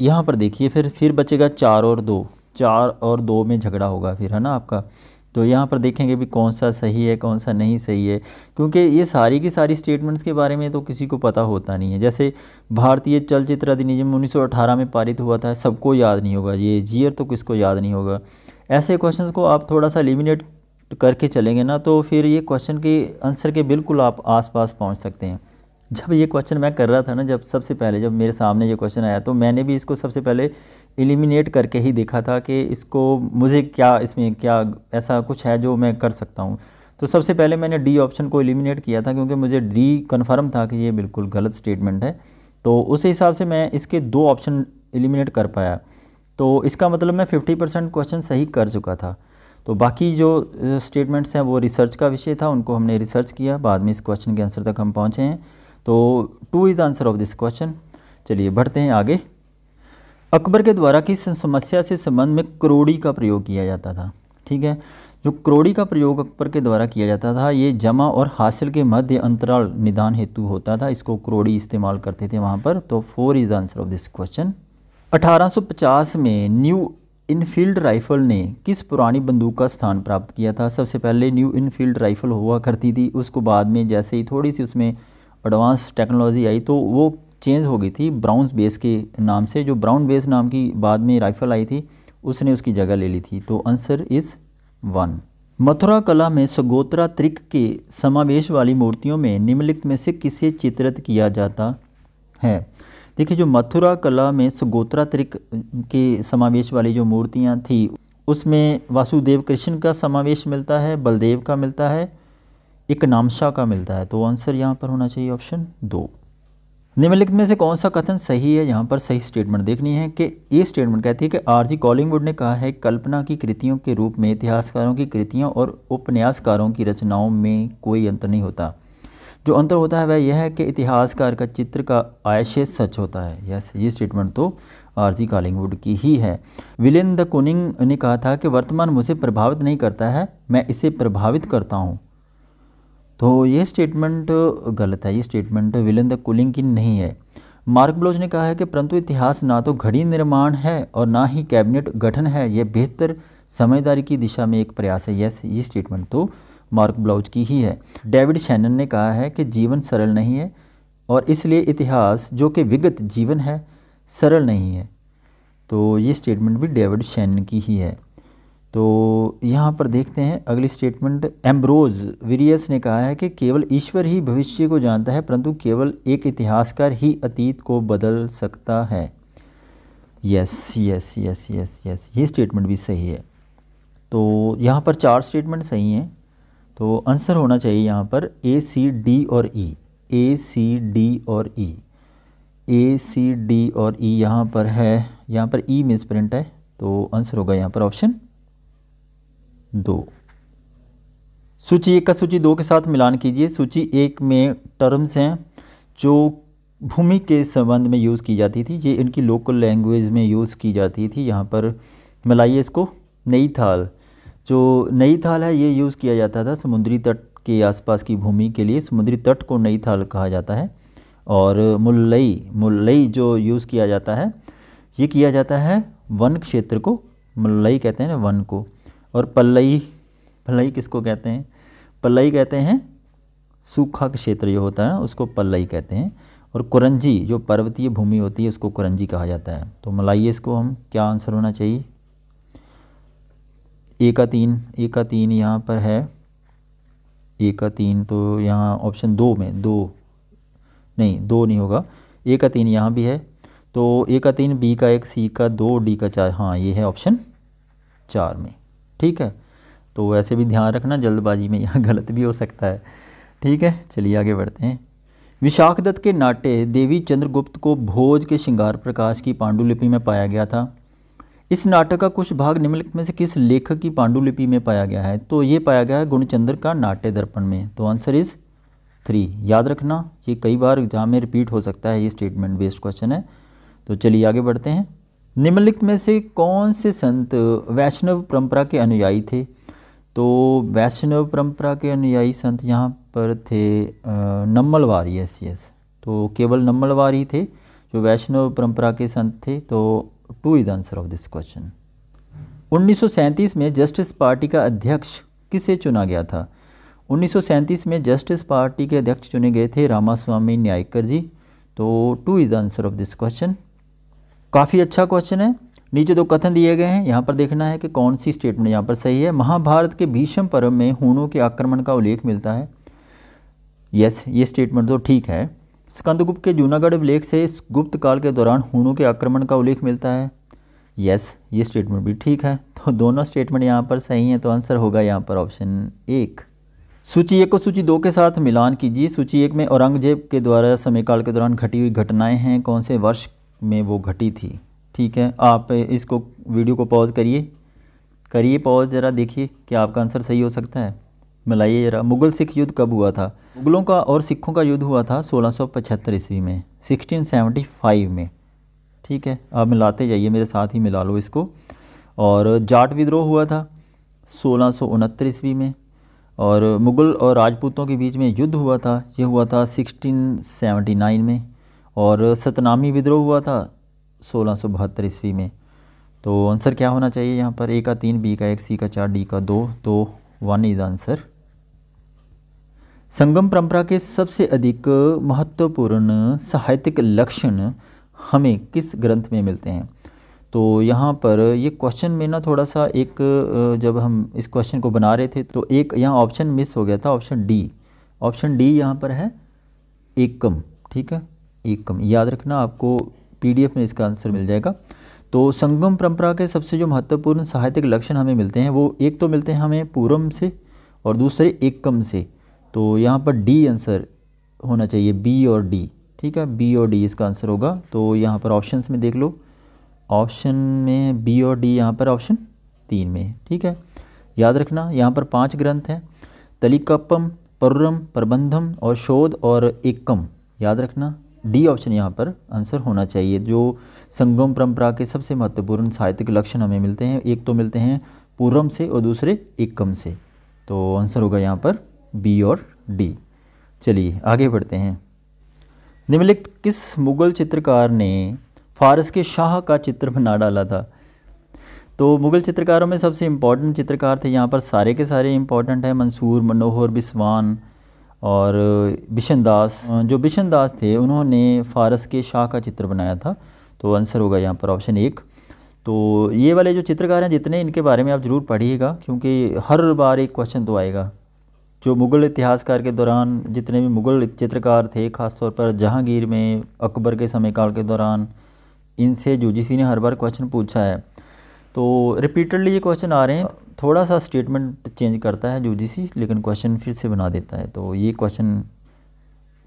Speaker 1: यहाँ पर देखिए फिर फिर बचेगा चार और दो चार और दो में झगड़ा होगा फिर है ना आपका तो यहाँ पर देखेंगे भी कौन सा सही है कौन सा नहीं सही है क्योंकि ये सारी की सारी स्टेटमेंट्स के बारे में तो किसी को पता होता नहीं है जैसे भारतीय चलचित्र अधिनियम 1918 में पारित हुआ था सबको याद नहीं होगा ये जीयर तो किसको याद नहीं होगा ऐसे क्वेश्चंस को आप थोड़ा सा एलिमिनेट तो करके चलेंगे ना तो फिर ये क्वेश्चन के आंसर के बिल्कुल आप आसपास पहुंच सकते हैं जब ये क्वेश्चन मैं कर रहा था ना जब सबसे पहले जब मेरे सामने ये क्वेश्चन आया तो मैंने भी इसको सबसे पहले एलिमिनेट करके ही देखा था कि इसको मुझे क्या इसमें क्या ऐसा कुछ है जो मैं कर सकता हूँ तो सबसे पहले मैंने डी ऑप्शन को एलिमिनेट किया था क्योंकि मुझे डी कन्फर्म था कि ये बिल्कुल गलत स्टेटमेंट है तो उस हिसाब से मैं इसके दो ऑप्शन एलिमिनेट कर पाया तो इसका मतलब मैं 50 परसेंट क्वेश्चन सही कर चुका था तो बाकी जो स्टेटमेंट्स हैं वो रिसर्च का विषय था उनको हमने रिसर्च किया बाद में इस क्वेश्चन के आंसर तक हम पहुँचे हैं तो two is the answer of this question चलिए बढ़ते हैं आगे अकबर के द्वारा किस समस्या से संबंध में क्रोड़ी का प्रयोग किया जाता था ठीक है जो क्रोड़ी का प्रयोग अकबर के द्वारा किया जाता था ये जमा और हासिल के मध्य अंतराल निदान हेतु होता था इसको क्रोड़ी इस्तेमाल करते थे वहाँ पर तो four is the answer of this question 1850 में न्यू इनफील्ड राइफ़ल ने किस पुरानी बंदूक का स्थान प्राप्त किया था सबसे पहले न्यू इनफील्ड राइफ़ल हुआ करती थी उसको बाद में जैसे ही थोड़ी सी उसमें एडवांस टेक्नोलॉजी आई तो वो चेंज हो गई थी ब्राउन बेस के नाम से जो ब्राउन बेस नाम की बाद में राइफ़ल आई थी उसने उसकी जगह ले ली थी तो आंसर इज़ वन मथुरा कला में सगोत्रा त्रिक के समावेश वाली मूर्तियों में निम्नलिखित में से किसे चित्रित किया जाता है देखिए जो मथुरा कला में सुगोत्रात्रिक के समावेश वाली जो मूर्तियाँ थी उसमें वासुदेव कृष्ण का समावेश मिलता है बलदेव का मिलता है एक नामशा का मिलता है तो आंसर यहाँ पर होना चाहिए ऑप्शन दो निम्नलिखित में से कौन सा कथन सही है यहाँ पर सही स्टेटमेंट देखनी है कि ये स्टेटमेंट कहती है कि आरजी कॉलिंगवुड ने कहा है कल्पना की कृतियों के रूप में इतिहासकारों की कृतियों और उपन्यासकारों की रचनाओं में कोई अंतर नहीं होता जो अंतर होता है वह यह है कि इतिहासकार का चित्र का आयशे सच होता है यस ये स्टेटमेंट तो आरजी कालिंगवुड की ही है विलियन द कुनिंग ने कहा था कि वर्तमान मुझे प्रभावित नहीं करता है मैं इसे प्रभावित करता हूँ तो ये स्टेटमेंट गलत है ये स्टेटमेंट विलियन द कुलिंग की नहीं है मार्क ब्लोज ने कहा है कि परंतु इतिहास ना तो घड़ी निर्माण है और ना ही कैबिनेट गठन है यह बेहतर समझदारी की दिशा में एक प्रयास है यस ये स्टेटमेंट तो मार्क ब्लाउज की ही है डेविड शैनन ने कहा है कि जीवन सरल नहीं है और इसलिए इतिहास जो कि विगत जीवन है सरल नहीं है तो ये स्टेटमेंट भी डेविड शैनन की ही है तो यहाँ पर देखते हैं अगली स्टेटमेंट एम्ब्रोज विरियस ने कहा है कि केवल ईश्वर ही भविष्य को जानता है परंतु केवल एक इतिहासकार ही अतीत को बदल सकता है yes yes yes yes yes ये स्टेटमेंट भी सही है तो यहाँ पर चार स्टेटमेंट सही हैं तो आंसर होना चाहिए यहाँ पर ए सी डी और ई ए सी डी और ई ए सी डी और ई e यहाँ पर है यहाँ पर ई e मिस प्रिंट है तो आंसर होगा यहाँ पर ऑप्शन दो सूची एक का सूची दो के साथ मिलान कीजिए सूची एक में टर्म्स हैं जो भूमि के संबंध में यूज़ की जाती थी ये इनकी लोकल लैंग्वेज में यूज़ की जाती थी यहाँ पर मिलाइए इसको नई थाल जो नई थाल है ये यूज़ किया जाता था समुद्री तट के आसपास की भूमि के लिए समुद्री तट को नई थाल कहा जाता है और मुल्लई मुल्लई जो यूज़ किया जाता है ये किया जाता है वन क्षेत्र को मुल्लई कहते हैं वन को और पल्लई पल्लई किसको कहते हैं पल्लई कहते हैं सूखा क्षेत्र जो होता है ना उसको पल्लई कहते हैं और कुरंजी जो पर्वतीय भूमि होती है उसको कुरंजी कहा जाता है तो मलाइए इसको हम क्या आंसर होना चाहिए ए का तीन ए का तीन यहाँ पर है ए का तीन तो यहाँ ऑप्शन दो में दो नहीं दो नहीं होगा ए का तीन यहाँ भी है तो ए का तीन बी का एक सी का दो डी का चार हाँ ये है ऑप्शन चार में ठीक है तो वैसे भी ध्यान रखना जल्दबाजी में यहाँ गलत भी हो सकता है ठीक है चलिए आगे बढ़ते हैं विशाख दत्त के नाट्य देवी चंद्रगुप्त को भोज के श्रृंगार प्रकाश की पांडुलिपि में पाया गया था इस नाटक का कुछ भाग निम्नलिखित में से किस लेखक की पांडुलिपि में पाया गया है तो ये पाया गया है गुणचंद्र का नाट्य दर्पण में तो आंसर इज़ थ्री याद रखना ये कई बार एग्जाम में रिपीट हो सकता है ये स्टेटमेंट बेस्ड क्वेश्चन है तो चलिए आगे बढ़ते हैं निम्नलिखित में से कौन से संत वैष्णव परंपरा के अनुयायी थे तो वैष्णव परंपरा के अनुयायी संत यहाँ पर थे नम्बलवार एस यस तो केवल ही थे जो वैष्णव परंपरा के संत थे तो two is answer of this question उन्नीस में जस्टिस पार्टी का अध्यक्ष किसे चुना गया था उन्नीस में जस्टिस पार्टी के अध्यक्ष चुने गए थे रामास्वामी न्यायकर जी तो two is answer of this question काफ़ी अच्छा क्वेश्चन है नीचे दो कथन दिए गए हैं यहाँ पर देखना है कि कौन सी स्टेटमेंट यहाँ पर सही है महाभारत के भीषम पर्व में हूणों के आक्रमण का उल्लेख मिलता है यस yes, ये स्टेटमेंट तो ठीक है स्कंदगुप्त के जूनागढ़ लेख से इस गुप्त काल के दौरान हूणों के आक्रमण का उल्लेख मिलता है यस ये स्टेटमेंट भी ठीक है तो दोनों स्टेटमेंट यहाँ पर सही हैं तो आंसर होगा यहाँ पर ऑप्शन एक सूची एक को सूची दो के साथ मिलान कीजिए सूची एक में औरंगजेब के द्वारा समय काल के दौरान घटी हुई घटनाएं हैं कौन से वर्ष में वो घटी थी ठीक है आप इसको वीडियो को पॉज करिए करिए पॉज ज़रा देखिए कि आपका आंसर सही हो सकता है मिलाइए जरा मुगल सिख युद्ध कब हुआ था मुगलों का और सिखों का युद्ध हुआ था 1675 ईस्वी में 1675 में ठीक है आप मिलाते जाइए मेरे साथ ही मिला लो इसको और जाट विद्रोह हुआ था सोलह ईस्वी में और मुग़ल और राजपूतों के बीच में युद्ध हुआ था ये हुआ था 1679 में और सतनामी विद्रोह हुआ था सोलह ईस्वी में तो आंसर क्या होना चाहिए यहाँ पर ए का तीन बी का एक सी का चार डी का दो तो वन इज़ आंसर संगम परंपरा के सबसे अधिक महत्वपूर्ण साहित्यिक लक्षण हमें किस ग्रंथ में मिलते हैं तो यहाँ पर ये क्वेश्चन में ना थोड़ा सा एक जब हम इस क्वेश्चन को बना रहे थे तो एक यहाँ ऑप्शन मिस हो गया था ऑप्शन डी ऑप्शन डी यहाँ पर है एकम ठीक है एकम याद रखना आपको पीडीएफ में इसका आंसर मिल जाएगा तो संगम परंपरा के सबसे जो महत्वपूर्ण साहित्यिक लक्षण हमें मिलते हैं वो एक तो मिलते हैं हमें पूरम से और दूसरे एकम से तो यहाँ पर डी आंसर होना चाहिए बी और डी ठीक है बी और डी इसका आंसर होगा तो यहाँ पर ऑप्शंस में देख लो ऑप्शन में बी और डी यहाँ पर ऑप्शन तीन में ठीक है याद रखना यहाँ पर पांच ग्रंथ हैं तलिकप्पम पर्रम प्रबंधम और शोध और एकम याद रखना डी ऑप्शन यहाँ पर आंसर होना चाहिए जो संगम परंपरा के सबसे महत्वपूर्ण साहित्यिक लक्षण हमें मिलते हैं एक तो मिलते हैं पूर्वम से और दूसरे एकम से तो आंसर होगा यहाँ पर बी और डी चलिए आगे बढ़ते हैं निम्नलिखित किस मुग़ल चित्रकार ने फारस के शाह का चित्र बना डाला था तो मुग़ल चित्रकारों में सबसे इम्पॉर्टेंट चित्रकार थे यहाँ पर सारे के सारे इम्पॉर्टेंट हैं मंसूर मनोहर बिस्वान और बिशन दास जो बिशन दास थे उन्होंने फारस के शाह का चित्र बनाया था तो आंसर होगा यहाँ पर ऑप्शन एक तो ये वाले जो चित्रकार हैं जितने इनके बारे में आप ज़रूर पढ़िएगा क्योंकि हर बार एक क्वेश्चन तो आएगा जो मुग़ल इतिहासकार के दौरान जितने भी मुग़ल चित्रकार थे ख़ासतौर पर जहांगीर में अकबर के समयकाल के दौरान इनसे जो जिस ने हर बार क्वेश्चन पूछा है तो रिपीटेडली ये क्वेश्चन आ रहे हैं थोड़ा सा स्टेटमेंट चेंज करता है जो जीसी लेकिन क्वेश्चन फिर से बना देता है तो ये क्वेश्चन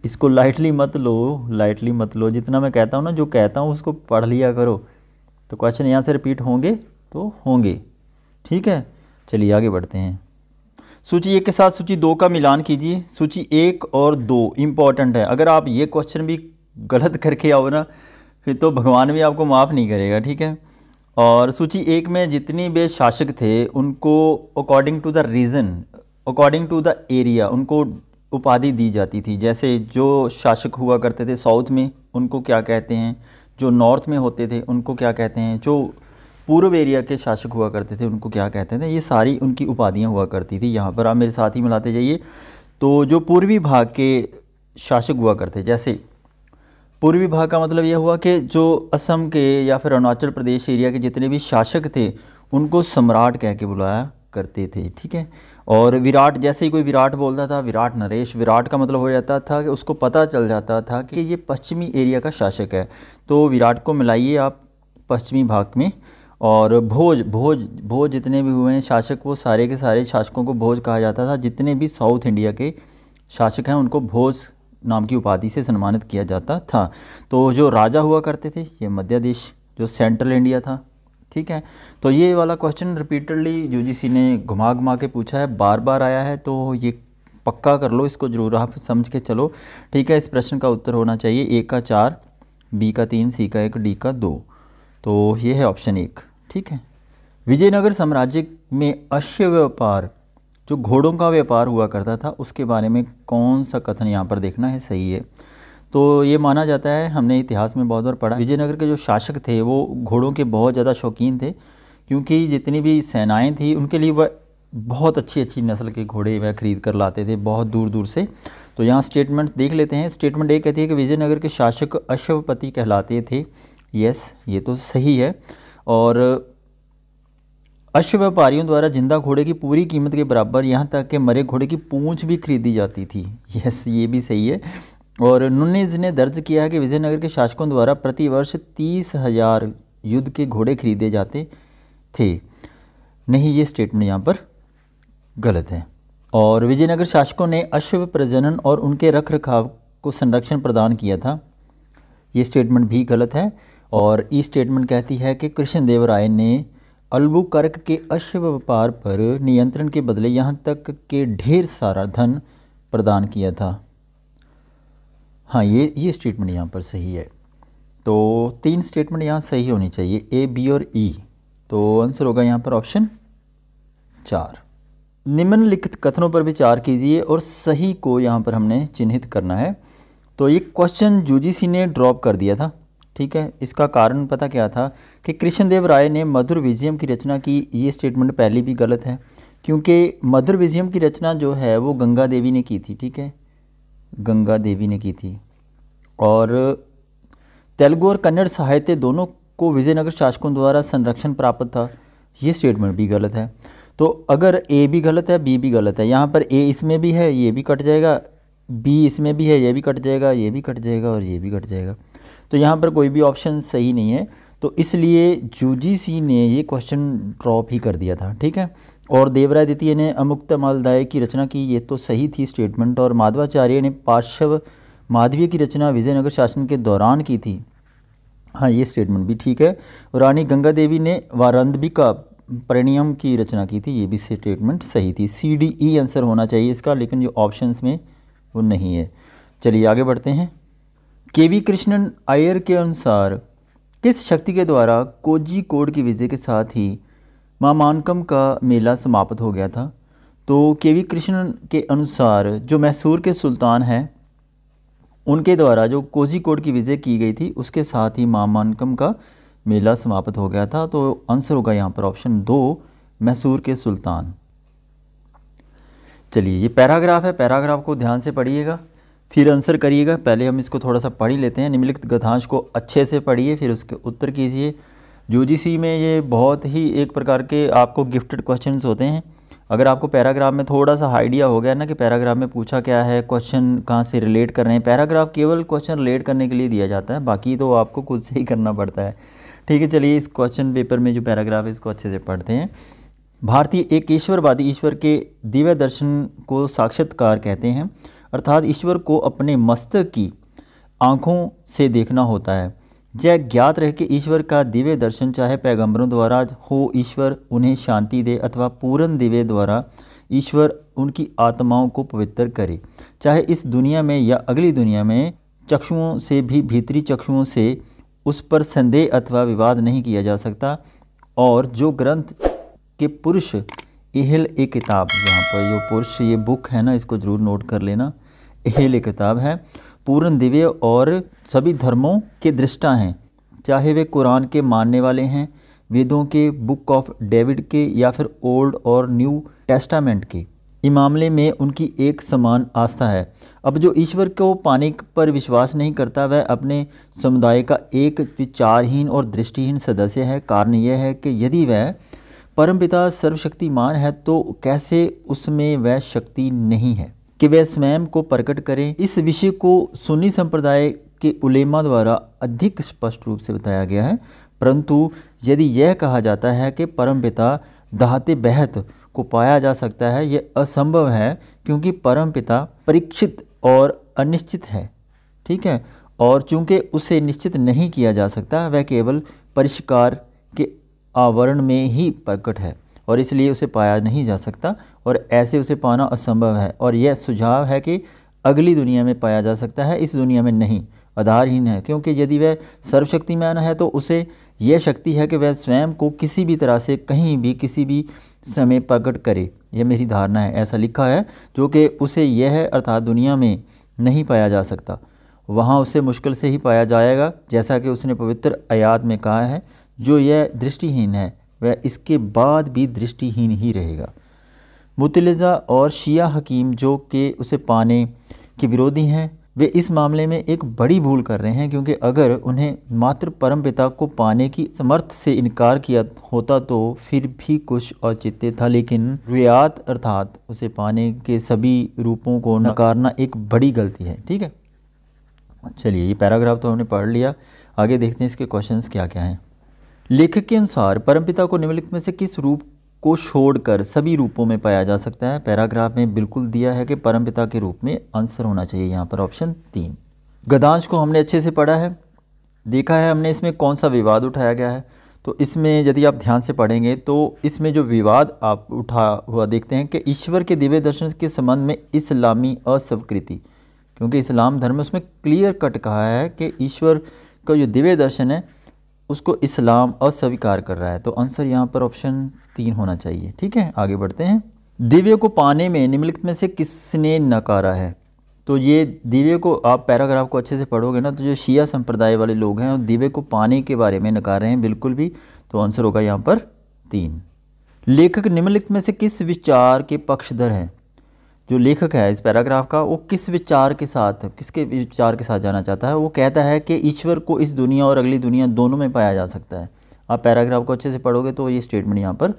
Speaker 1: इसको लाइटली मत लो लाइटली मत लो जितना मैं कहता हूँ ना जो कहता हूँ उसको पढ़ लिया करो तो क्वेश्चन यहाँ से रिपीट होंगे तो होंगे ठीक है चलिए आगे बढ़ते हैं सूची एक के साथ सूची दो का मिलान कीजिए सूची एक और दो इम्पॉर्टेंट है अगर आप ये क्वेश्चन भी गलत करके आओ ना फिर तो भगवान भी आपको माफ़ नहीं करेगा ठीक है और सूची एक में जितनी भी शासक थे उनको according to the reason according to the area उनको उपाधि दी जाती थी जैसे जो शासक हुआ करते थे साउथ में उनको क्या कहते हैं जो नॉर्थ में होते थे उनको क्या कहते हैं जो पूर्व एरिया के शासक हुआ करते थे उनको क्या कहते थे ये सारी उनकी उपाधियाँ हुआ करती थी यहाँ पर आप मेरे साथ ही मिलाते जाइए तो जो पूर्वी भाग के शासक हुआ करते जैसे पूर्वी भाग का मतलब यह हुआ कि जो असम के या फिर अरुणाचल प्रदेश एरिया के जितने भी शासक थे उनको सम्राट कह के बुलाया करते थे ठीक है और विराट जैसे ही कोई विराट बोलता था विराट नरेश विराट का मतलब हो जाता था कि उसको पता चल जाता था कि ये पश्चिमी एरिया का शासक है तो विराट को मिलाइए आप पश्चिमी भाग में और भोज भोज भोज जितने भी हुए हैं शासक वो सारे के सारे शासकों को भोज कहा जाता था जितने भी साउथ इंडिया के शासक हैं उनको भोज नाम की उपाधि से सम्मानित किया जाता था तो जो राजा हुआ करते थे ये मध्य देश जो सेंट्रल इंडिया था ठीक है तो ये वाला क्वेश्चन रिपीटेडली यूजीसी ने घुमा घुमा के पूछा है बार बार आया है तो ये पक्का कर लो इसको जरूर आप समझ के चलो ठीक है इस प्रश्न का उत्तर होना चाहिए ए का चार बी का तीन सी का एक डी का दो तो ये है ऑप्शन एक ठीक है विजयनगर साम्राज्य में अश्य व्यापार जो घोड़ों का व्यापार हुआ करता था उसके बारे में कौन सा कथन यहाँ पर देखना है सही है तो ये माना जाता है हमने इतिहास में बहुत बार पढ़ा विजयनगर के जो शासक थे वो घोड़ों के बहुत ज़्यादा शौकीन थे क्योंकि जितनी भी सेनाएं थी उनके लिए वह बहुत अच्छी अच्छी नस्ल के घोड़े वह खरीद कर लाते थे बहुत दूर दूर से तो यहाँ स्टेटमेंट्स देख लेते हैं स्टेटमेंट ये कहती है कि विजयनगर के शासक अश्वपति कहलाते थे यस ये तो सही है और अश्व व्यापारियों द्वारा जिंदा घोड़े की पूरी कीमत के बराबर यहाँ तक कि मरे घोड़े की पूंछ भी खरीदी जाती थी यस ये भी सही है और नुनिज ने दर्ज किया है कि विजयनगर के शासकों द्वारा प्रतिवर्ष तीस हजार युद्ध के घोड़े खरीदे जाते थे नहीं ये स्टेटमेंट यहाँ पर गलत है और विजयनगर शासकों ने अश्व प्रजनन और उनके रख रखाव को संरक्षण प्रदान किया था ये स्टेटमेंट भी गलत है और ये स्टेटमेंट कहती है कि कृष्णदेव राय ने अल्बुकर्क के अश्व व्यापार पर नियंत्रण के बदले यहाँ तक के ढेर सारा धन प्रदान किया था हाँ ये ये स्टेटमेंट यहाँ पर सही है तो तीन स्टेटमेंट यहाँ सही होनी चाहिए ए बी और ई e. तो आंसर होगा यहाँ पर ऑप्शन चार निम्नलिखित कथनों पर विचार कीजिए और सही को यहाँ पर हमने चिन्हित करना है तो ये क्वेश्चन जूजीसी ने ड्रॉप कर दिया था ठीक है इसका कारण पता क्या था कि कृष्णदेव राय ने मधुर विजयम की रचना की ये स्टेटमेंट पहली भी गलत है क्योंकि मधुर विजयम की रचना जो है वो गंगा देवी ने की थी ठीक है गंगा देवी ने की थी और तेलुगु और कन्नड़ साहित्य दोनों को विजयनगर शासकों द्वारा संरक्षण प्राप्त था ये स्टेटमेंट भी गलत है तो अगर ए भी गलत है बी भी गलत है यहाँ पर ए इसमें भी है ये भी कट जाएगा बी इसमें भी है ये भी कट जाएगा ये भी कट जाएगा और ये भी कट जाएगा तो यहाँ पर कोई भी ऑप्शन सही नहीं है तो इसलिए यूजीसी ने ये क्वेश्चन ड्रॉप ही कर दिया था ठीक है और देवरादित्य ने अमुक्त मालदाय की रचना की ये तो सही थी स्टेटमेंट और माधवाचार्य ने पार्श्व माधवीय की रचना विजयनगर शासन के दौरान की थी हाँ ये स्टेटमेंट भी ठीक है रानी गंगा देवी ने वारंदबिका परिणियम की रचना की थी ये भी स्टेटमेंट सही थी सी डी ई आंसर होना चाहिए इसका लेकिन जो ऑप्शंस में वो नहीं है चलिए आगे बढ़ते हैं के वी कृष्णन अयर के अनुसार किस शक्ति के द्वारा कोजी कोड की विजय के साथ ही मां मानकम का मेला समाप्त हो गया था तो के वी कृष्णन के अनुसार जो मैसूर के सुल्तान हैं उनके द्वारा जो कोजी कोड की विजय की गई थी उसके साथ ही मां मानकम का मेला समाप्त हो गया था तो आंसर होगा यहाँ पर ऑप्शन दो मैसूर के सुल्तान चलिए ये पैराग्राफ है पैराग्राफ को ध्यान से पढ़िएगा फिर आंसर करिएगा पहले हम इसको थोड़ा सा पढ़ ही लेते हैं निम्नलिखित गथांश को अच्छे से पढ़िए फिर उसके उत्तर कीजिए यूजीसी में ये बहुत ही एक प्रकार के आपको गिफ्टेड क्वेश्चन होते हैं अगर आपको पैराग्राफ में थोड़ा सा आइडिया हो गया ना कि पैराग्राफ में पूछा क्या है क्वेश्चन कहाँ से रिलेट कर रहे हैं पैराग्राफ केवल क्वेश्चन रिलेट करने के लिए दिया जाता है बाकी तो आपको खुद से ही करना पड़ता है ठीक है चलिए इस क्वेश्चन पेपर में जो पैराग्राफ है इसको अच्छे से पढ़ते हैं भारतीय एक ईश्वरवादी ईश्वर के दिव्य दर्शन को साक्षात्कार कहते हैं अर्थात ईश्वर को अपने मस्तक की आँखों से देखना होता है जय ज्ञात रह के ईश्वर का दिव्य दर्शन चाहे पैगंबरों द्वारा हो ईश्वर उन्हें शांति दे अथवा पूर्ण दिव्य द्वारा ईश्वर उनकी आत्माओं को पवित्र करे चाहे इस दुनिया में या अगली दुनिया में चक्षुओं से भी भीतरी चक्षुओं से उस पर संदेह अथवा विवाद नहीं किया जा सकता और जो ग्रंथ के पुरुष इहल ए किताब पर यो पुरुष ये बुक है ना इसको ज़रूर नोट कर लेना हेले किताब है पूर्ण दिव्य और सभी धर्मों के दृष्टा हैं चाहे वे कुरान के मानने वाले हैं वेदों के बुक ऑफ डेविड के या फिर ओल्ड और न्यू टेस्टामेंट के इस मामले में उनकी एक समान आस्था है अब जो ईश्वर को पाने पर विश्वास नहीं करता वह अपने समुदाय का एक विचारहीन और दृष्टिहीन सदस्य है कारण यह है कि यदि वह परमपिता सर्वशक्तिमान है तो कैसे उसमें वह शक्ति नहीं है कि वह स्वयं को प्रकट करें इस विषय को सुन्नी संप्रदाय के उलेमा द्वारा अधिक स्पष्ट रूप से बताया गया है परंतु यदि यह कहा जाता है कि परमपिता दहाते बहत को पाया जा सकता है यह असंभव है क्योंकि परमपिता परीक्षित और अनिश्चित है ठीक है और चूंकि उसे निश्चित नहीं किया जा सकता वह केवल परिष्कार आवरण में ही प्रकट है और इसलिए उसे पाया नहीं जा सकता और ऐसे उसे पाना असंभव है और यह सुझाव है कि अगली दुनिया में पाया जा सकता है इस दुनिया में नहीं आधारहीन है क्योंकि यदि वह सर्वशक्तिमान है तो उसे यह शक्ति है कि वह स्वयं को किसी भी तरह से कहीं भी किसी भी समय प्रकट करे यह मेरी धारणा है ऐसा लिखा है जो कि उसे यह अर्थात दुनिया में नहीं पाया जा सकता वहाँ उसे मुश्किल से ही पाया जाएगा जैसा कि उसने पवित्र आयात में कहा है जो यह दृष्टिहीन है वह इसके बाद भी दृष्टिहीन ही रहेगा मुतलज़ा और शिया हकीम जो कि उसे पाने के विरोधी हैं वे इस मामले में एक बड़ी भूल कर रहे हैं क्योंकि अगर उन्हें मात्र परम पिता को पाने की समर्थ से इनकार किया होता तो फिर भी कुछ औचित्य था लेकिन रियात अर्थात उसे पाने के सभी रूपों को नकारना एक बड़ी गलती है ठीक है चलिए ये पैराग्राफ तो हमने पढ़ लिया आगे देखते हैं इसके क्वेश्चंस क्या क्या हैं लेखक के अनुसार परमपिता को निम्नलिखित में से किस रूप को छोड़कर सभी रूपों में पाया जा सकता है पैराग्राफ में बिल्कुल दिया है कि परमपिता के रूप में आंसर होना चाहिए यहाँ पर ऑप्शन तीन गदांश को हमने अच्छे से पढ़ा है देखा है हमने इसमें कौन सा विवाद उठाया गया है तो इसमें यदि आप ध्यान से पढ़ेंगे तो इसमें जो विवाद आप उठा हुआ देखते हैं कि ईश्वर के दिव्य दर्शन के संबंध में इस्लामी अस्वीकृति क्योंकि इस्लाम धर्म उसमें क्लियर कट कहा है कि ईश्वर का जो दिव्य दर्शन है उसको इस्लाम अस्वीकार कर रहा है तो आंसर यहाँ पर ऑप्शन तीन होना चाहिए ठीक है आगे बढ़ते हैं दिव्य को पाने में निम्नलिखित में से किसने नकारा है तो ये दिव्य को आप पैराग्राफ को अच्छे से पढ़ोगे ना तो जो शिया संप्रदाय वाले लोग हैं दिव्य को पाने के बारे में नकार रहे हैं बिल्कुल भी तो आंसर होगा यहाँ पर तीन लेखक निम्नलिखित में से किस विचार के पक्षधर हैं जो लेखक है इस पैराग्राफ का वो किस विचार के साथ किसके विचार के साथ जाना चाहता है वो कहता है कि ईश्वर को इस दुनिया और अगली दुनिया दोनों में पाया जा सकता है आप पैराग्राफ को अच्छे से पढ़ोगे तो ये स्टेटमेंट यहाँ पर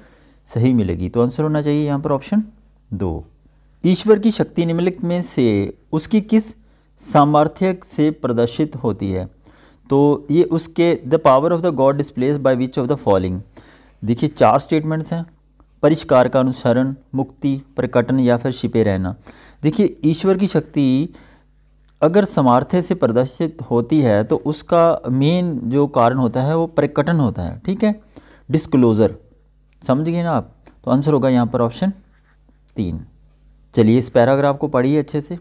Speaker 1: सही मिलेगी तो आंसर होना चाहिए यहाँ पर ऑप्शन दो ईश्वर की शक्ति निम्नलिखित में से उसकी किस सामर्थ्य से प्रदर्शित होती है तो ये उसके the power of the god displace by which of the following देखिए चार स्टेटमेंट्स हैं परिष्कार का अनुसरण मुक्ति प्रकटन या फिर छिपे रहना देखिए ईश्वर की शक्ति अगर समार्थ्य से प्रदर्शित होती है तो उसका मेन जो कारण होता है वो प्रकटन होता है ठीक है डिस्क्लोज़र समझ गए ना आप तो आंसर होगा यहाँ पर ऑप्शन तीन चलिए इस पैराग्राफ को पढ़िए अच्छे से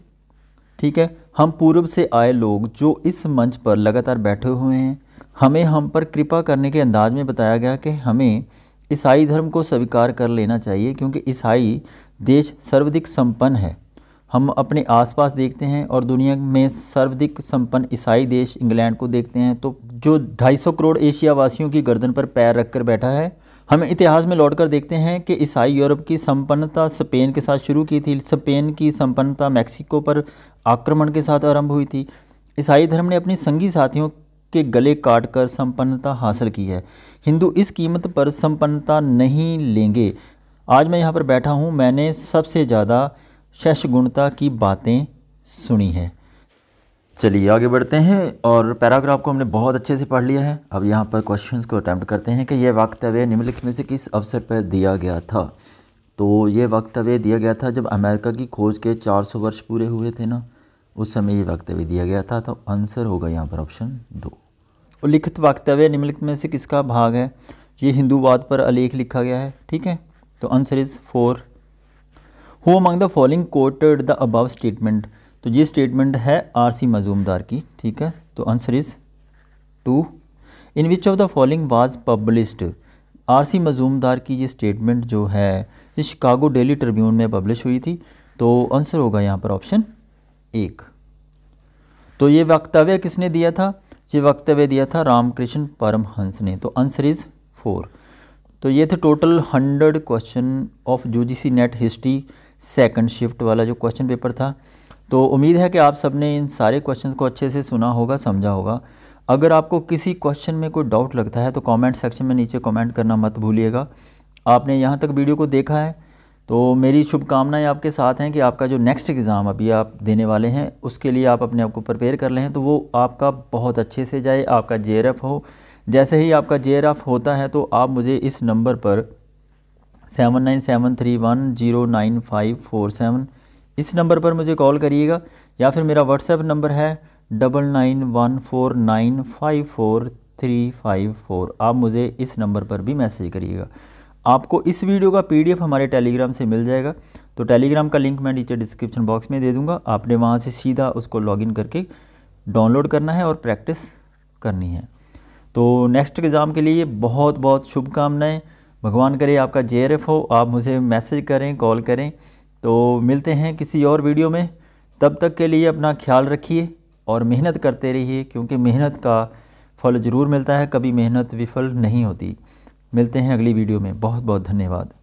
Speaker 1: ठीक है हम पूर्व से आए लोग जो इस मंच पर लगातार बैठे हुए हैं हमें हम पर कृपा करने के अंदाज में बताया गया कि हमें ईसाई धर्म को स्वीकार कर लेना चाहिए क्योंकि ईसाई देश सर्वाधिक संपन्न है हम अपने आसपास देखते हैं और दुनिया में सर्वाधिक संपन्न ईसाई देश इंग्लैंड को देखते हैं तो जो 250 करोड़ एशिया वासियों की गर्दन पर पैर रखकर बैठा है हम इतिहास में लौटकर देखते हैं कि ईसाई यूरोप की संपन्नता स्पेन के साथ शुरू की थी स्पेन की संपन्नता मैक्सिको पर आक्रमण के साथ आरंभ हुई थी ईसाई धर्म ने अपनी संगी साथियों के गले काटकर संपन्नता हासिल की है हिंदू इस कीमत पर संपन्नता नहीं लेंगे आज मैं यहाँ पर बैठा हूँ मैंने सबसे ज़्यादा शशगुणता की बातें सुनी है चलिए आगे बढ़ते हैं और पैराग्राफ को हमने बहुत अच्छे से पढ़ लिया है अब यहाँ पर क्वेश्चंस को अटैम्प्ट करते हैं कि यह वक्तव्य निम्नलिखित में से किस अवसर पर दिया गया था तो ये वक्तव्य दिया गया था जब अमेरिका की खोज के 400 वर्ष पूरे हुए थे ना उस समय ये वक्तव्य दिया गया था तो आंसर होगा यहाँ पर ऑप्शन दो उल्लिखित वक्तव्य निम्नलिखित में से किसका भाग है ये हिंदूवाद पर अलेख लिखा गया है ठीक है तो answer is four who among the following quoted the above statement तो ये स्टेटमेंट है आर सी मजूमदार की ठीक है तो answer is two in which of the following was published R C Majumdar की ये स्टेटमेंट जो है ये शिकागो डेली ट्रिब्यून में पब्लिश हुई थी तो आंसर होगा यहाँ पर ऑप्शन एक तो ये वक्तव्य किसने दिया था ये वक्तव्य दिया था रामकृष्ण परमहंस ने तो आंसर इज़ फोर तो ये थे total hundred question of UGC NET history second shift वाला जो क्वेश्चन पेपर था तो उम्मीद है कि आप सबने इन सारे क्वेश्चन को अच्छे से सुना होगा समझा होगा अगर आपको किसी क्वेश्चन में कोई डाउट लगता है तो कमेंट सेक्शन में नीचे कमेंट करना मत भूलिएगा आपने यहाँ तक वीडियो को देखा है तो मेरी शुभकामनाएं आपके साथ हैं कि आपका जो नेक्स्ट एग्ज़ाम अभी आप देने वाले हैं उसके लिए आप अपने आप को प्रिपेयर कर लें तो वो आपका बहुत अच्छे से जाए आपका जे हो जैसे ही आपका जे होता है तो आप मुझे इस नंबर पर seven nine seven three one zero nine five four seven इस नंबर पर मुझे कॉल करिएगा या फिर मेरा व्हाट्सएप नंबर है double nine one four nine five four three five four आप मुझे इस नंबर पर भी मैसेज करिएगा आपको इस वीडियो का पीडीएफ हमारे टेलीग्राम से मिल जाएगा तो टेलीग्राम का लिंक मैं नीचे डिस्क्रिप्शन बॉक्स में दे दूंगा आपने वहाँ से सीधा उसको लॉगिन करके डाउनलोड करना है और प्रैक्टिस करनी है तो नेक्स्ट एग्ज़ाम के लिए बहुत बहुत शुभकामनाएँ भगवान करे आपका जे हो आप मुझे मैसेज करें कॉल करें तो मिलते हैं किसी और वीडियो में तब तक के लिए अपना ख्याल रखिए और मेहनत करते रहिए क्योंकि मेहनत का फल ज़रूर मिलता है कभी मेहनत विफल नहीं होती मिलते हैं अगली वीडियो में बहुत बहुत धन्यवाद